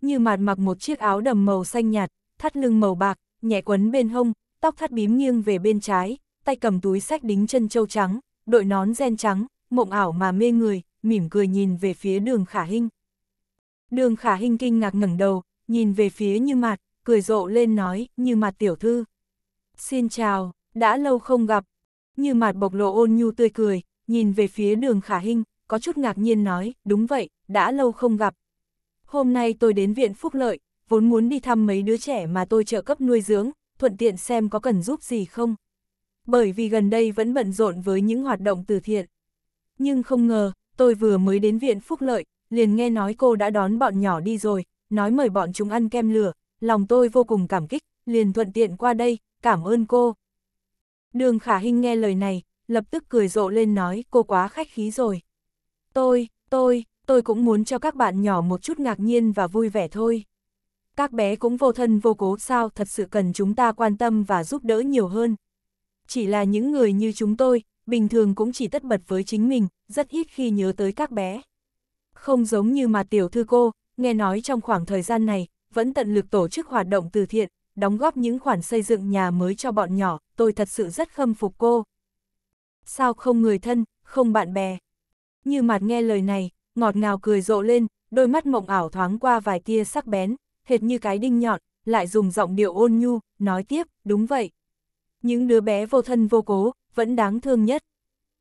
Như mặt mặc một chiếc áo đầm màu xanh nhạt, thắt lưng màu bạc, nhẹ quấn bên hông, tóc thắt bím nghiêng về bên trái, tay cầm túi sách đính chân châu trắng, đội nón ren trắng, mộng ảo mà mê người, mỉm cười nhìn về phía đường khả hình. Đường khả hình kinh ngạc ngẩng đầu, nhìn về phía như mặt, cười rộ lên nói, như mặt tiểu thư. Xin chào, đã lâu không gặp. Như mặt bộc lộ ôn nhu tươi cười, nhìn về phía đường khả hình, có chút ngạc nhiên nói, đúng vậy, đã lâu không gặp. Hôm nay tôi đến viện phúc lợi, vốn muốn đi thăm mấy đứa trẻ mà tôi trợ cấp nuôi dưỡng, thuận tiện xem có cần giúp gì không. Bởi vì gần đây vẫn bận rộn với những hoạt động từ thiện. Nhưng không ngờ, tôi vừa mới đến viện phúc lợi, liền nghe nói cô đã đón bọn nhỏ đi rồi, nói mời bọn chúng ăn kem lửa, lòng tôi vô cùng cảm kích, liền thuận tiện qua đây, cảm ơn cô. Đường Khả Hinh nghe lời này, lập tức cười rộ lên nói cô quá khách khí rồi. Tôi, tôi, tôi cũng muốn cho các bạn nhỏ một chút ngạc nhiên và vui vẻ thôi. Các bé cũng vô thân vô cố sao thật sự cần chúng ta quan tâm và giúp đỡ nhiều hơn. Chỉ là những người như chúng tôi, bình thường cũng chỉ tất bật với chính mình, rất ít khi nhớ tới các bé không giống như mà tiểu thư cô, nghe nói trong khoảng thời gian này, vẫn tận lực tổ chức hoạt động từ thiện, đóng góp những khoản xây dựng nhà mới cho bọn nhỏ, tôi thật sự rất khâm phục cô. Sao không người thân, không bạn bè? Như mặt nghe lời này, ngọt ngào cười rộ lên, đôi mắt mộng ảo thoáng qua vài tia sắc bén, hệt như cái đinh nhọn, lại dùng giọng điệu ôn nhu, nói tiếp, đúng vậy. Những đứa bé vô thân vô cố, vẫn đáng thương nhất.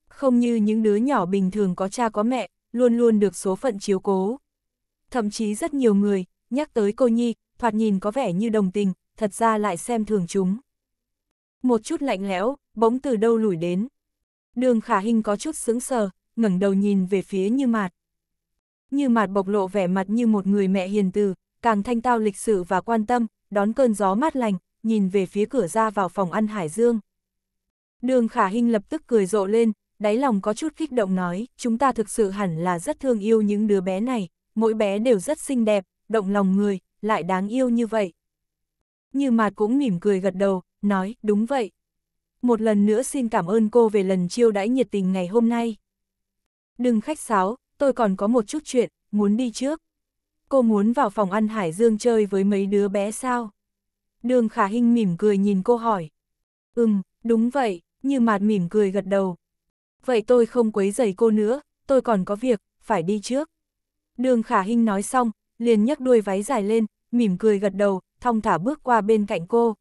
Không như những đứa nhỏ bình thường có cha có mẹ, luôn luôn được số phận chiếu cố. Thậm chí rất nhiều người, nhắc tới cô Nhi, thoạt nhìn có vẻ như đồng tình, thật ra lại xem thường chúng. Một chút lạnh lẽo, bỗng từ đâu lùi đến. Đường khả hình có chút sững sờ, ngẩng đầu nhìn về phía như mạt. Như mạt bộc lộ vẻ mặt như một người mẹ hiền từ, càng thanh tao lịch sự và quan tâm, đón cơn gió mát lành, nhìn về phía cửa ra vào phòng ăn Hải Dương. Đường khả hình lập tức cười rộ lên, đáy lòng có chút kích động nói, chúng ta thực sự hẳn là rất thương yêu những đứa bé này, mỗi bé đều rất xinh đẹp, động lòng người, lại đáng yêu như vậy. Như Mạt cũng mỉm cười gật đầu, nói, đúng vậy. Một lần nữa xin cảm ơn cô về lần chiêu đãi nhiệt tình ngày hôm nay. Đừng khách sáo, tôi còn có một chút chuyện, muốn đi trước. Cô muốn vào phòng ăn Hải Dương chơi với mấy đứa bé sao? Đường Khả Hinh mỉm cười nhìn cô hỏi. Ừm, đúng vậy, như Mạt mỉm cười gật đầu, vậy tôi không quấy giày cô nữa, tôi còn có việc, phải đi trước. Đường khả Hinh nói xong, liền nhấc đuôi váy dài lên, mỉm cười gật đầu, thong thả bước qua bên cạnh cô.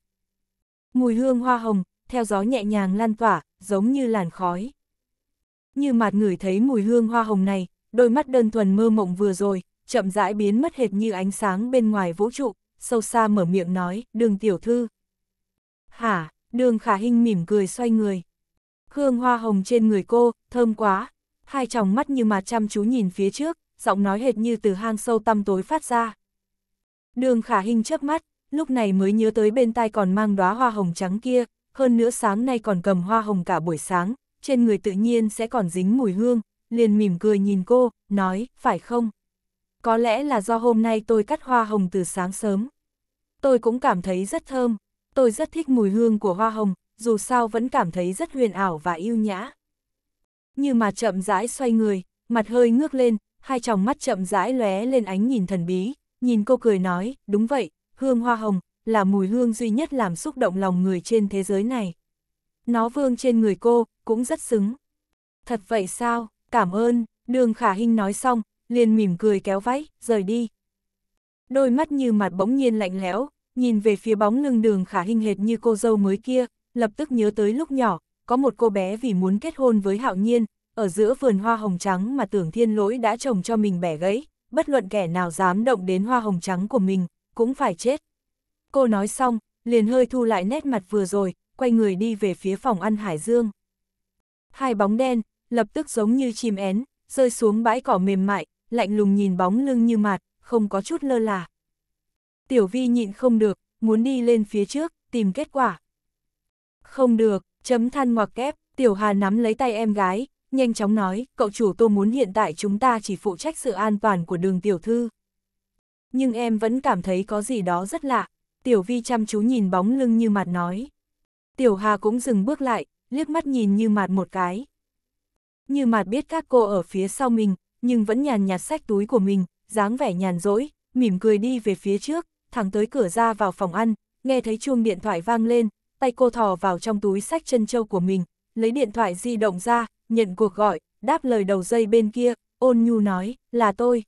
Mùi hương hoa hồng, theo gió nhẹ nhàng lan tỏa, giống như làn khói. Như mặt ngửi thấy mùi hương hoa hồng này, đôi mắt đơn thuần mơ mộng vừa rồi, chậm rãi biến mất hệt như ánh sáng bên ngoài vũ trụ, sâu xa mở miệng nói, đường tiểu thư. Hả, đường khả Hinh mỉm cười xoay người. Hương hoa hồng trên người cô, thơm quá. Hai tròng mắt như mà chăm chú nhìn phía trước, giọng nói hệt như từ hang sâu tăm tối phát ra. Đường khả hình chớp mắt, lúc này mới nhớ tới bên tai còn mang đóa hoa hồng trắng kia, hơn nữa sáng nay còn cầm hoa hồng cả buổi sáng, trên người tự nhiên sẽ còn dính mùi hương, liền mỉm cười nhìn cô, nói, phải không? Có lẽ là do hôm nay tôi cắt hoa hồng từ sáng sớm. Tôi cũng cảm thấy rất thơm, tôi rất thích mùi hương của hoa hồng, dù sao vẫn cảm thấy rất huyền ảo và yêu nhã. Như mà chậm rãi xoay người, mặt hơi ngước lên, hai tròng mắt chậm rãi lóe lên ánh nhìn thần bí, nhìn cô cười nói, đúng vậy, hương hoa hồng, là mùi hương duy nhất làm xúc động lòng người trên thế giới này. Nó vương trên người cô, cũng rất xứng. Thật vậy sao, cảm ơn, đường khả hình nói xong, liền mỉm cười kéo váy, rời đi. Đôi mắt như mặt bỗng nhiên lạnh lẽo, nhìn về phía bóng lưng đường khả hình hệt như cô dâu mới kia, lập tức nhớ tới lúc nhỏ, có một cô bé vì muốn kết hôn với hạo nhiên, ở giữa vườn hoa hồng trắng mà tưởng thiên lỗi đã trồng cho mình bẻ gãy, bất luận kẻ nào dám động đến hoa hồng trắng của mình, cũng phải chết. Cô nói xong, liền hơi thu lại nét mặt vừa rồi, quay người đi về phía phòng ăn Hải Dương. Hai bóng đen, lập tức giống như chim én, rơi xuống bãi cỏ mềm mại, lạnh lùng nhìn bóng lưng như mạt, không có chút lơ là. Tiểu vi nhịn không được, muốn đi lên phía trước, tìm kết quả, không được, chấm than ngoặc kép, Tiểu Hà nắm lấy tay em gái, nhanh chóng nói, cậu chủ tôi muốn hiện tại chúng ta chỉ phụ trách sự an toàn của đường tiểu thư. Nhưng em vẫn cảm thấy có gì đó rất lạ, Tiểu Vi chăm chú nhìn bóng lưng như mặt nói. Tiểu Hà cũng dừng bước lại, liếc mắt nhìn như mặt một cái. Như mặt biết các cô ở phía sau mình, nhưng vẫn nhàn nhạt sách túi của mình, dáng vẻ nhàn rỗi, mỉm cười đi về phía trước, thẳng tới cửa ra vào phòng ăn, nghe thấy chuông điện thoại vang lên, tay cô thò vào trong túi sách chân châu của mình, lấy điện thoại di động ra, nhận cuộc gọi, đáp lời đầu dây bên kia, ôn nhu nói, là tôi.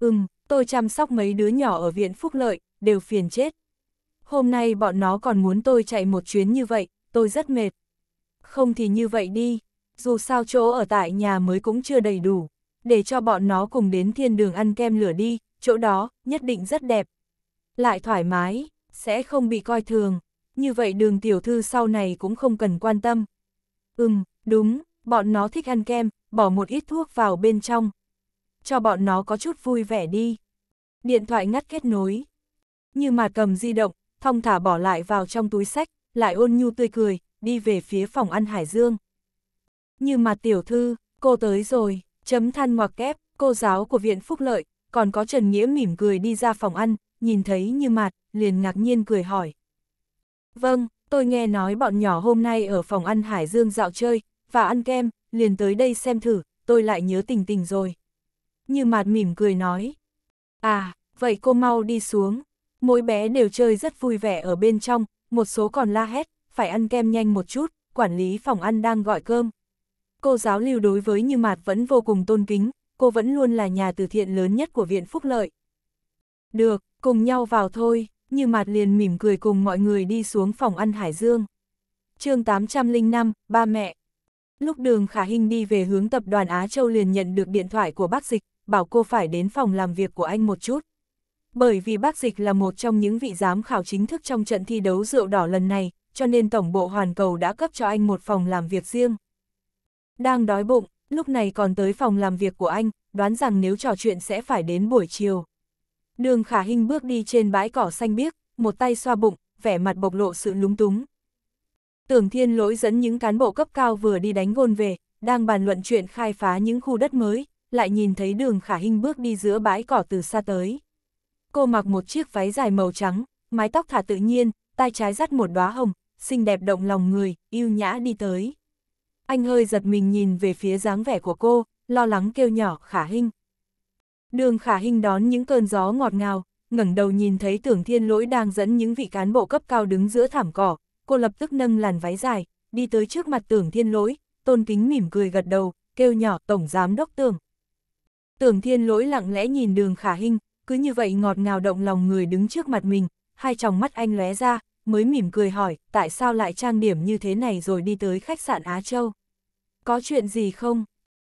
Ừm, tôi chăm sóc mấy đứa nhỏ ở viện phúc lợi, đều phiền chết. Hôm nay bọn nó còn muốn tôi chạy một chuyến như vậy, tôi rất mệt. Không thì như vậy đi, dù sao chỗ ở tại nhà mới cũng chưa đầy đủ, để cho bọn nó cùng đến thiên đường ăn kem lửa đi, chỗ đó nhất định rất đẹp. Lại thoải mái, sẽ không bị coi thường như vậy đường tiểu thư sau này cũng không cần quan tâm. Ừm, đúng, bọn nó thích ăn kem, bỏ một ít thuốc vào bên trong. Cho bọn nó có chút vui vẻ đi. Điện thoại ngắt kết nối. Như mạt cầm di động, thong thả bỏ lại vào trong túi sách, lại ôn nhu tươi cười, đi về phía phòng ăn Hải Dương. Như mạt tiểu thư, cô tới rồi, chấm than ngoặc kép, cô giáo của viện phúc lợi, còn có Trần Nghĩa mỉm cười đi ra phòng ăn, nhìn thấy như mạt, liền ngạc nhiên cười hỏi, Vâng, tôi nghe nói bọn nhỏ hôm nay ở phòng ăn Hải Dương dạo chơi, và ăn kem, liền tới đây xem thử, tôi lại nhớ tình tình rồi. Như mạt mỉm cười nói. À, vậy cô mau đi xuống. Mỗi bé đều chơi rất vui vẻ ở bên trong, một số còn la hét, phải ăn kem nhanh một chút, quản lý phòng ăn đang gọi cơm. Cô giáo lưu đối với Như Mạt vẫn vô cùng tôn kính, cô vẫn luôn là nhà từ thiện lớn nhất của Viện Phúc Lợi. Được, cùng nhau vào thôi như mặt liền mỉm cười cùng mọi người đi xuống phòng ăn Hải Dương. chương 805, ba mẹ. Lúc đường khả hình đi về hướng tập đoàn Á Châu liền nhận được điện thoại của bác dịch, bảo cô phải đến phòng làm việc của anh một chút. Bởi vì bác dịch là một trong những vị giám khảo chính thức trong trận thi đấu rượu đỏ lần này, cho nên Tổng bộ Hoàn Cầu đã cấp cho anh một phòng làm việc riêng. Đang đói bụng, lúc này còn tới phòng làm việc của anh, đoán rằng nếu trò chuyện sẽ phải đến buổi chiều. Đường khả hình bước đi trên bãi cỏ xanh biếc, một tay xoa bụng, vẻ mặt bộc lộ sự lúng túng. Tưởng thiên lỗi dẫn những cán bộ cấp cao vừa đi đánh gôn về, đang bàn luận chuyện khai phá những khu đất mới, lại nhìn thấy đường khả hình bước đi giữa bãi cỏ từ xa tới. Cô mặc một chiếc váy dài màu trắng, mái tóc thả tự nhiên, tay trái dắt một đóa hồng, xinh đẹp động lòng người, yêu nhã đi tới. Anh hơi giật mình nhìn về phía dáng vẻ của cô, lo lắng kêu nhỏ khả hình. Đường khả hình đón những cơn gió ngọt ngào, ngẩng đầu nhìn thấy tưởng thiên lỗi đang dẫn những vị cán bộ cấp cao đứng giữa thảm cỏ, cô lập tức nâng làn váy dài, đi tới trước mặt tưởng thiên lỗi, tôn kính mỉm cười gật đầu, kêu nhỏ tổng giám đốc tưởng. Tưởng thiên lỗi lặng lẽ nhìn đường khả hình, cứ như vậy ngọt ngào động lòng người đứng trước mặt mình, hai tròng mắt anh lóe ra, mới mỉm cười hỏi, tại sao lại trang điểm như thế này rồi đi tới khách sạn Á Châu? Có chuyện gì không?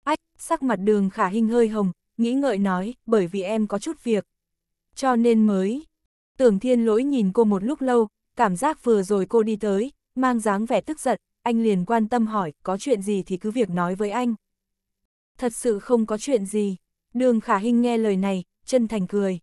Ách, sắc mặt đường khả hình hơi hồng, nghĩ ngợi nói, bởi vì em có chút việc. Cho nên mới. Tưởng thiên lỗi nhìn cô một lúc lâu, cảm giác vừa rồi cô đi tới, mang dáng vẻ tức giận, anh liền quan tâm hỏi, có chuyện gì thì cứ việc nói với anh. Thật sự không có chuyện gì. Đường khả hình nghe lời này, chân thành cười.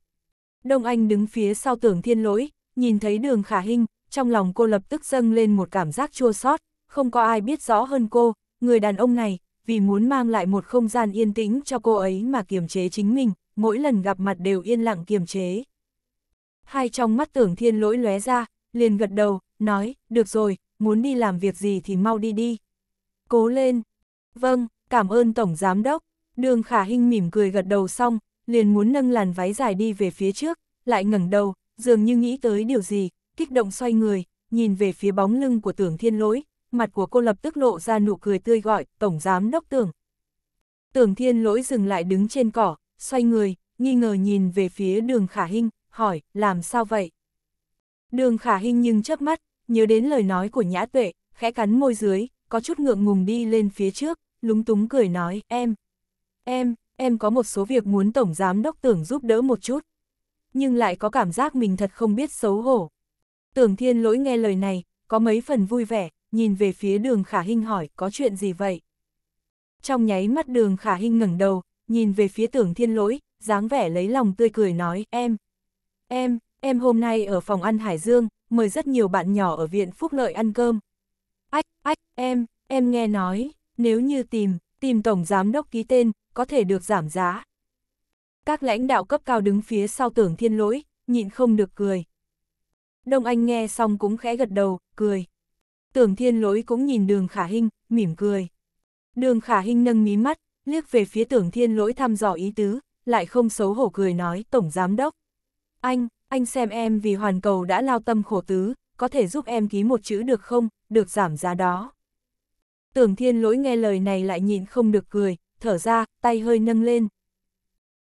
Đông Anh đứng phía sau tưởng thiên lỗi, nhìn thấy đường khả hình, trong lòng cô lập tức dâng lên một cảm giác chua xót không có ai biết rõ hơn cô, người đàn ông này, vì muốn mang lại một không gian yên tĩnh cho cô ấy mà kiềm chế chính mình, mỗi lần gặp mặt đều yên lặng kiềm chế. Hai trong mắt tưởng thiên lỗi lóe ra, liền gật đầu, nói, được rồi, muốn đi làm việc gì thì mau đi đi. Cố lên. Vâng, cảm ơn Tổng Giám Đốc. Đường Khả Hinh mỉm cười gật đầu xong, liền muốn nâng làn váy dài đi về phía trước, lại ngẩng đầu, dường như nghĩ tới điều gì, kích động xoay người, nhìn về phía bóng lưng của tưởng thiên lỗi, mặt của cô lập tức lộ ra nụ cười tươi gọi, Tổng Giám Đốc Tưởng. Tưởng Thiên Lỗi dừng lại đứng trên cỏ, xoay người, nghi ngờ nhìn về phía đường khả hình hỏi, làm sao vậy? Đường khả hình nhưng chớp mắt, nhớ đến lời nói của nhã tuệ, khẽ cắn môi dưới, có chút ngượng ngùng đi lên phía trước, lúng túng cười nói, em, em, em có một số việc muốn Tổng Giám Đốc Tưởng giúp đỡ một chút. Nhưng lại có cảm giác mình thật không biết xấu hổ. Tưởng Thiên Lỗi nghe lời này, có mấy phần vui vẻ, nhìn về phía đường khả hinh hỏi có chuyện gì vậy? Trong nháy mắt đường khả hinh ngẩng đầu, nhìn về phía tưởng thiên lỗi, dáng vẻ lấy lòng tươi cười nói em. Em, em hôm nay ở phòng ăn Hải Dương, mời rất nhiều bạn nhỏ ở viện phúc lợi ăn cơm. Ách, ách, em, em nghe nói, nếu như tìm, tìm tổng giám đốc ký tên, có thể được giảm giá. Các lãnh đạo cấp cao đứng phía sau tưởng thiên lỗi, nhịn không được cười. Đông Anh nghe xong cũng khẽ gật đầu, cười. Tưởng thiên lỗi cũng nhìn đường khả Hinh, mỉm cười. Đường khả Hinh nâng mí mắt, liếc về phía tưởng thiên lỗi thăm dò ý tứ, lại không xấu hổ cười nói Tổng Giám Đốc. Anh, anh xem em vì hoàn cầu đã lao tâm khổ tứ, có thể giúp em ký một chữ được không, được giảm giá đó. Tưởng thiên lỗi nghe lời này lại nhịn không được cười, thở ra, tay hơi nâng lên.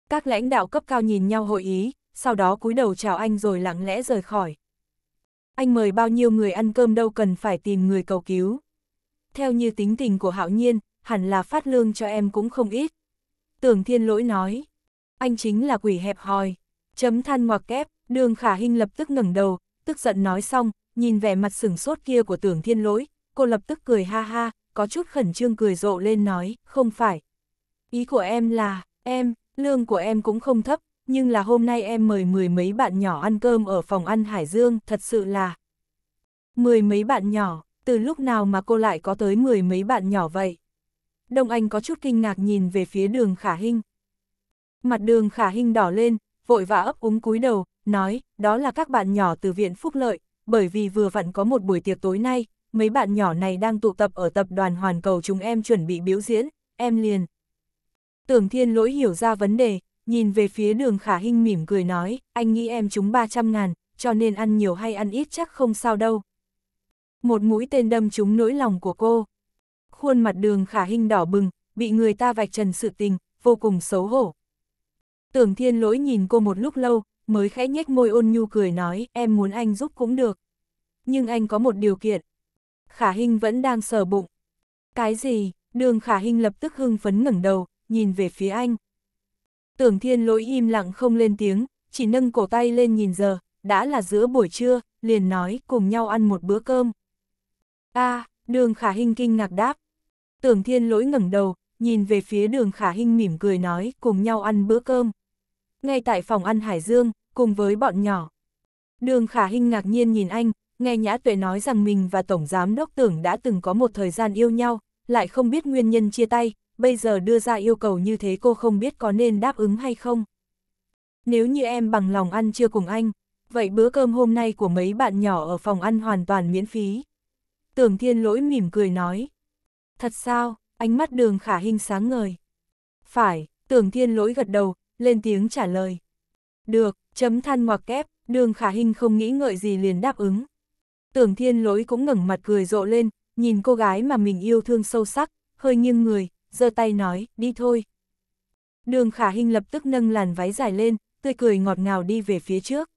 Các lãnh đạo cấp cao nhìn nhau hội ý, sau đó cúi đầu chào anh rồi lặng lẽ rời khỏi anh mời bao nhiêu người ăn cơm đâu cần phải tìm người cầu cứu. Theo như tính tình của hạo nhiên, hẳn là phát lương cho em cũng không ít. Tưởng thiên lỗi nói, anh chính là quỷ hẹp hòi, chấm than ngoặc kép, đường khả hình lập tức ngẩng đầu, tức giận nói xong, nhìn vẻ mặt sửng sốt kia của tưởng thiên lỗi, cô lập tức cười ha ha, có chút khẩn trương cười rộ lên nói, không phải. Ý của em là, em, lương của em cũng không thấp, nhưng là hôm nay em mời mười mấy bạn nhỏ ăn cơm ở phòng ăn Hải Dương, thật sự là... Mười mấy bạn nhỏ, từ lúc nào mà cô lại có tới mười mấy bạn nhỏ vậy? Đông Anh có chút kinh ngạc nhìn về phía đường khả hinh. Mặt đường khả hinh đỏ lên, vội vã ấp úng cúi đầu, nói, đó là các bạn nhỏ từ viện phúc lợi, bởi vì vừa vặn có một buổi tiệc tối nay, mấy bạn nhỏ này đang tụ tập ở tập đoàn hoàn cầu chúng em chuẩn bị biểu diễn, em liền. Tưởng thiên lỗi hiểu ra vấn đề, nhìn về phía đường khả hinh mỉm cười nói, anh nghĩ em chúng 300 ngàn, cho nên ăn nhiều hay ăn ít chắc không sao đâu. Một mũi tên đâm trúng nỗi lòng của cô. Khuôn mặt đường khả hinh đỏ bừng, bị người ta vạch trần sự tình, vô cùng xấu hổ. Tưởng thiên lỗi nhìn cô một lúc lâu, mới khẽ nhếch môi ôn nhu cười nói, em muốn anh giúp cũng được. Nhưng anh có một điều kiện. Khả hinh vẫn đang sờ bụng. Cái gì, đường khả hinh lập tức hưng phấn ngẩng đầu, nhìn về phía anh. Tưởng thiên lỗi im lặng không lên tiếng, chỉ nâng cổ tay lên nhìn giờ, đã là giữa buổi trưa, liền nói cùng nhau ăn một bữa cơm. a đường khả hình kinh ngạc đáp. Tưởng thiên lỗi ngẩng đầu, nhìn về phía đường khả hình mỉm cười nói cùng nhau ăn bữa cơm. Ngay tại phòng ăn Hải Dương, cùng với bọn nhỏ. Đường khả hình ngạc nhiên nhìn anh, nghe Nhã Tuệ nói rằng mình và Tổng Giám Đốc Tưởng đã từng có một thời gian yêu nhau, lại không biết nguyên nhân chia tay, bây giờ đưa ra yêu cầu như thế cô không biết có nên đáp ứng hay không. Nếu như em bằng lòng ăn trưa cùng anh, vậy bữa cơm hôm nay của mấy bạn nhỏ ở phòng ăn hoàn toàn miễn phí. Tưởng thiên lỗi mỉm cười nói. Thật sao, ánh mắt đường khả hình sáng ngời. Phải, tưởng thiên lỗi gật đầu, lên tiếng trả lời. Được, chấm than ngoặc kép, đường khả hình không nghĩ ngợi gì liền đáp ứng. Tưởng thiên lỗi cũng ngẩng mặt cười rộ lên, nhìn cô gái mà mình yêu thương sâu sắc, hơi nghiêng người, giơ tay nói, đi thôi. Đường khả hình lập tức nâng làn váy dài lên, tươi cười ngọt ngào đi về phía trước.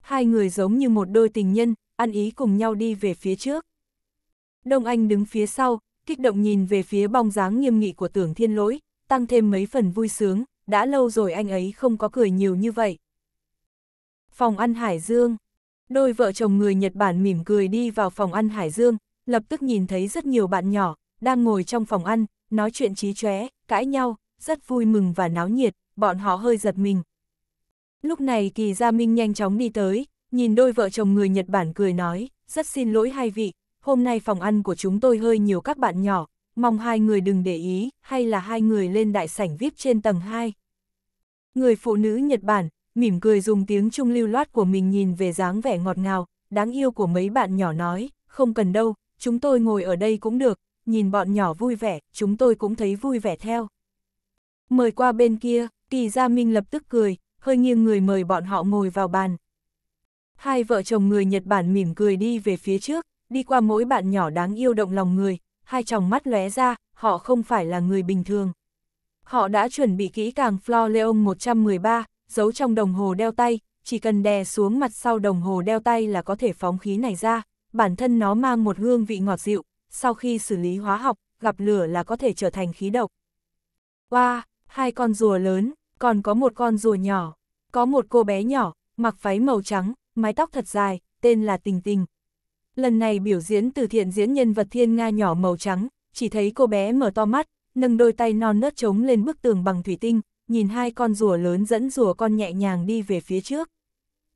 Hai người giống như một đôi tình nhân, ăn ý cùng nhau đi về phía trước. Đông Anh đứng phía sau, kích động nhìn về phía bóng dáng nghiêm nghị của tưởng thiên lỗi, tăng thêm mấy phần vui sướng, đã lâu rồi anh ấy không có cười nhiều như vậy. Phòng ăn Hải Dương Đôi vợ chồng người Nhật Bản mỉm cười đi vào phòng ăn Hải Dương, lập tức nhìn thấy rất nhiều bạn nhỏ, đang ngồi trong phòng ăn, nói chuyện trí chóe, cãi nhau, rất vui mừng và náo nhiệt, bọn họ hơi giật mình. Lúc này Kỳ Gia Minh nhanh chóng đi tới, nhìn đôi vợ chồng người Nhật Bản cười nói, rất xin lỗi hai vị, hôm nay phòng ăn của chúng tôi hơi nhiều các bạn nhỏ, mong hai người đừng để ý, hay là hai người lên đại sảnh VIP trên tầng 2. Người phụ nữ Nhật Bản, mỉm cười dùng tiếng trung lưu loát của mình nhìn về dáng vẻ ngọt ngào, đáng yêu của mấy bạn nhỏ nói, không cần đâu, chúng tôi ngồi ở đây cũng được, nhìn bọn nhỏ vui vẻ, chúng tôi cũng thấy vui vẻ theo. Mời qua bên kia, Kỳ Gia Minh lập tức cười, hơi nghiêng người mời bọn họ ngồi vào bàn. Hai vợ chồng người Nhật Bản mỉm cười đi về phía trước, đi qua mỗi bạn nhỏ đáng yêu động lòng người, hai chồng mắt lóe ra, họ không phải là người bình thường. Họ đã chuẩn bị kỹ càng Flor Leon 113, giấu trong đồng hồ đeo tay, chỉ cần đè xuống mặt sau đồng hồ đeo tay là có thể phóng khí này ra, bản thân nó mang một hương vị ngọt dịu, sau khi xử lý hóa học, gặp lửa là có thể trở thành khí độc. Wow, hai con rùa lớn, còn có một con rùa nhỏ. Có một cô bé nhỏ, mặc váy màu trắng, mái tóc thật dài, tên là Tình Tình. Lần này biểu diễn từ thiện diễn nhân vật thiên nga nhỏ màu trắng, chỉ thấy cô bé mở to mắt, nâng đôi tay non nớt trống lên bức tường bằng thủy tinh, nhìn hai con rùa lớn dẫn rùa con nhẹ nhàng đi về phía trước.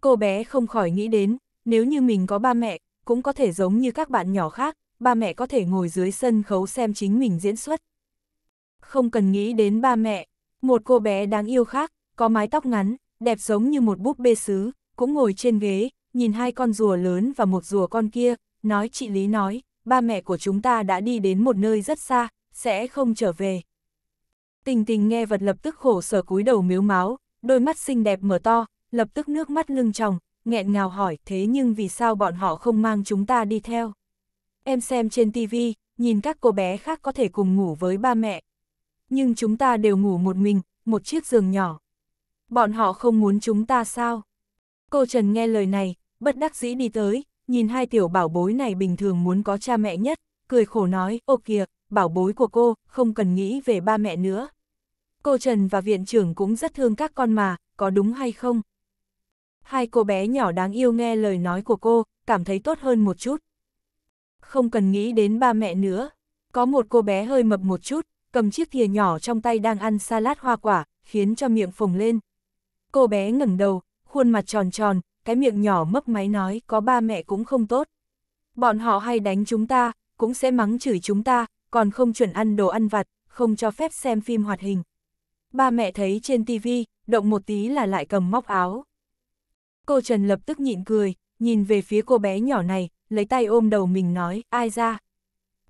Cô bé không khỏi nghĩ đến, nếu như mình có ba mẹ, cũng có thể giống như các bạn nhỏ khác, ba mẹ có thể ngồi dưới sân khấu xem chính mình diễn xuất. Không cần nghĩ đến ba mẹ, một cô bé đáng yêu khác, có mái tóc ngắn, đẹp giống như một búp bê sứ, cũng ngồi trên ghế, nhìn hai con rùa lớn và một rùa con kia, nói chị Lý nói, ba mẹ của chúng ta đã đi đến một nơi rất xa, sẽ không trở về. Tình tình nghe vật lập tức khổ sở cúi đầu miếu máu, đôi mắt xinh đẹp mở to, lập tức nước mắt lưng tròng, nghẹn ngào hỏi thế nhưng vì sao bọn họ không mang chúng ta đi theo em xem trên TV, nhìn các cô bé khác có thể cùng ngủ với ba mẹ. Nhưng chúng ta đều ngủ một mình, một chiếc giường nhỏ. Bọn họ không muốn chúng ta sao? Cô Trần nghe lời này, bất đắc dĩ đi tới, nhìn hai tiểu bảo bối này bình thường muốn có cha mẹ nhất, cười khổ nói, ô kìa, bảo bối của cô, không cần nghĩ về ba mẹ nữa. Cô Trần và viện trưởng cũng rất thương các con mà, có đúng hay không? Hai cô bé nhỏ đáng yêu nghe lời nói của cô, cảm thấy tốt hơn một chút không cần nghĩ đến ba mẹ nữa. Có một cô bé hơi mập một chút, cầm chiếc thìa nhỏ trong tay đang ăn salad hoa quả, khiến cho miệng phồng lên. Cô bé ngẩng đầu, khuôn mặt tròn tròn, cái miệng nhỏ mấp máy nói có ba mẹ cũng không tốt. Bọn họ hay đánh chúng ta, cũng sẽ mắng chửi chúng ta, còn không chuẩn ăn đồ ăn vặt, không cho phép xem phim hoạt hình. Ba mẹ thấy trên tivi, động một tí là lại cầm móc áo. Cô Trần lập tức nhịn cười, nhìn về phía cô bé nhỏ này, lấy tay ôm đầu mình nói, ai ra.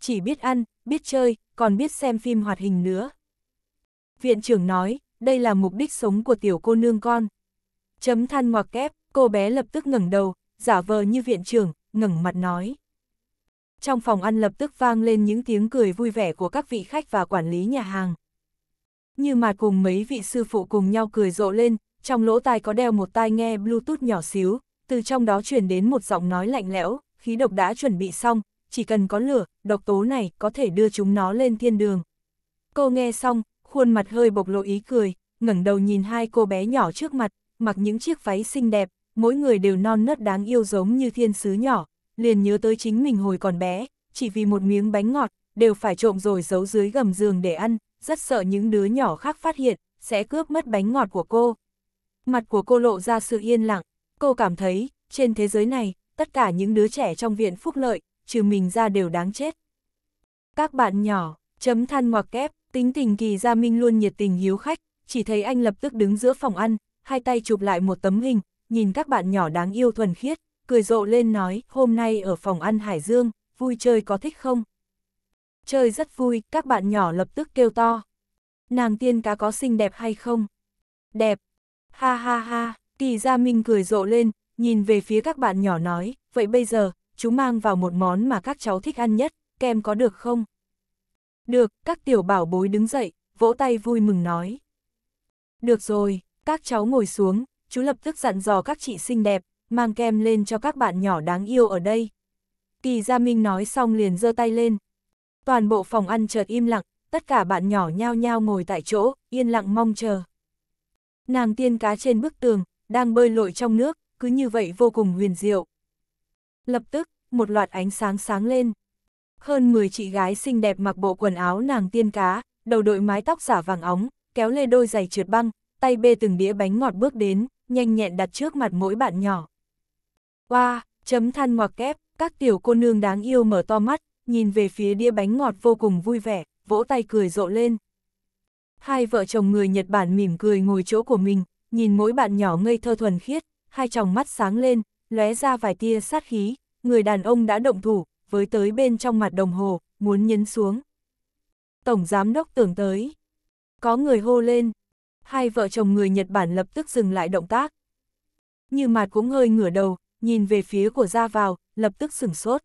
Chỉ biết ăn, biết chơi, còn biết xem phim hoạt hình nữa. Viện trưởng nói, đây là mục đích sống của tiểu cô nương con. Chấm than ngoặc kép, cô bé lập tức ngẩng đầu, giả vờ như viện trưởng, ngẩng mặt nói. Trong phòng ăn lập tức vang lên những tiếng cười vui vẻ của các vị khách và quản lý nhà hàng. Như mà cùng mấy vị sư phụ cùng nhau cười rộ lên, trong lỗ tai có đeo một tai nghe Bluetooth nhỏ xíu, từ trong đó truyền đến một giọng nói lạnh lẽo, khí độc đã chuẩn bị xong, chỉ cần có lửa, độc tố này có thể đưa chúng nó lên thiên đường. Cô nghe xong, khuôn mặt hơi bộc lộ ý cười, ngẩng đầu nhìn hai cô bé nhỏ trước mặt, mặc những chiếc váy xinh đẹp, mỗi người đều non nớt đáng yêu giống như thiên sứ nhỏ, liền nhớ tới chính mình hồi còn bé, chỉ vì một miếng bánh ngọt, đều phải trộm rồi giấu dưới gầm giường để ăn, rất sợ những đứa nhỏ khác phát hiện, sẽ cướp mất bánh ngọt của cô. Mặt của cô lộ ra sự yên lặng, cô cảm thấy, trên thế giới này, tất cả những đứa trẻ trong viện phúc lợi, trừ mình ra đều đáng chết. Các bạn nhỏ, chấm than ngoặc kép, tính tình kỳ gia minh luôn nhiệt tình hiếu khách, chỉ thấy anh lập tức đứng giữa phòng ăn, hai tay chụp lại một tấm hình, nhìn các bạn nhỏ đáng yêu thuần khiết, cười rộ lên nói, hôm nay ở phòng ăn Hải Dương, vui chơi có thích không? Chơi rất vui, các bạn nhỏ lập tức kêu to. Nàng tiên cá có xinh đẹp hay không? Đẹp. Ha ha ha, kỳ gia minh cười rộ lên, nhìn về phía các bạn nhỏ nói, vậy bây giờ, chú mang vào một món mà các cháu thích ăn nhất, kem có được không? Được, các tiểu bảo bối đứng dậy, vỗ tay vui mừng nói. Được rồi, các cháu ngồi xuống, chú lập tức dặn dò các chị xinh đẹp, mang kem lên cho các bạn nhỏ đáng yêu ở đây. Kỳ Gia Minh nói xong liền giơ tay lên. Toàn bộ phòng ăn chợt im lặng, tất cả bạn nhỏ nhao nhao ngồi tại chỗ, yên lặng mong chờ. Nàng tiên cá trên bức tường, đang bơi lội trong nước, cứ như vậy vô cùng huyền diệu. Lập tức, một loạt ánh sáng sáng lên. Hơn 10 chị gái xinh đẹp mặc bộ quần áo nàng tiên cá, đầu đội mái tóc giả vàng óng, kéo lê đôi giày trượt băng, tay bê từng đĩa bánh ngọt bước đến, nhanh nhẹn đặt trước mặt mỗi bạn nhỏ. Wow, chấm than ngoặc kép, các tiểu cô nương đáng yêu mở to mắt, nhìn về phía đĩa bánh ngọt vô cùng vui vẻ, vỗ tay cười rộ lên. Hai vợ chồng người Nhật Bản mỉm cười ngồi chỗ của mình, nhìn mỗi bạn nhỏ ngây thơ thuần khiết, hai tròng mắt sáng lên, lóe ra vài tia sát khí, người đàn ông đã động thủ, với tới bên trong mặt đồng hồ, muốn nhấn xuống. Tổng giám đốc tưởng tới. Có người hô lên. Hai vợ chồng người Nhật Bản lập tức dừng lại động tác. Như mặt cũng hơi ngửa đầu, nhìn về phía của ra vào, lập tức sửng sốt.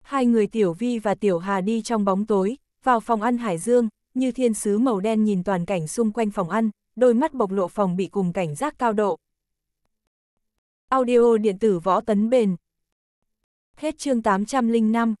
Hai người Tiểu Vi và Tiểu Hà đi trong bóng tối, vào phòng ăn Hải Dương, như thiên sứ màu đen nhìn toàn cảnh xung quanh phòng ăn, đôi mắt bộc lộ phòng bị cùng cảnh giác cao độ, Audio điện tử võ tấn bền. Hết chương 805.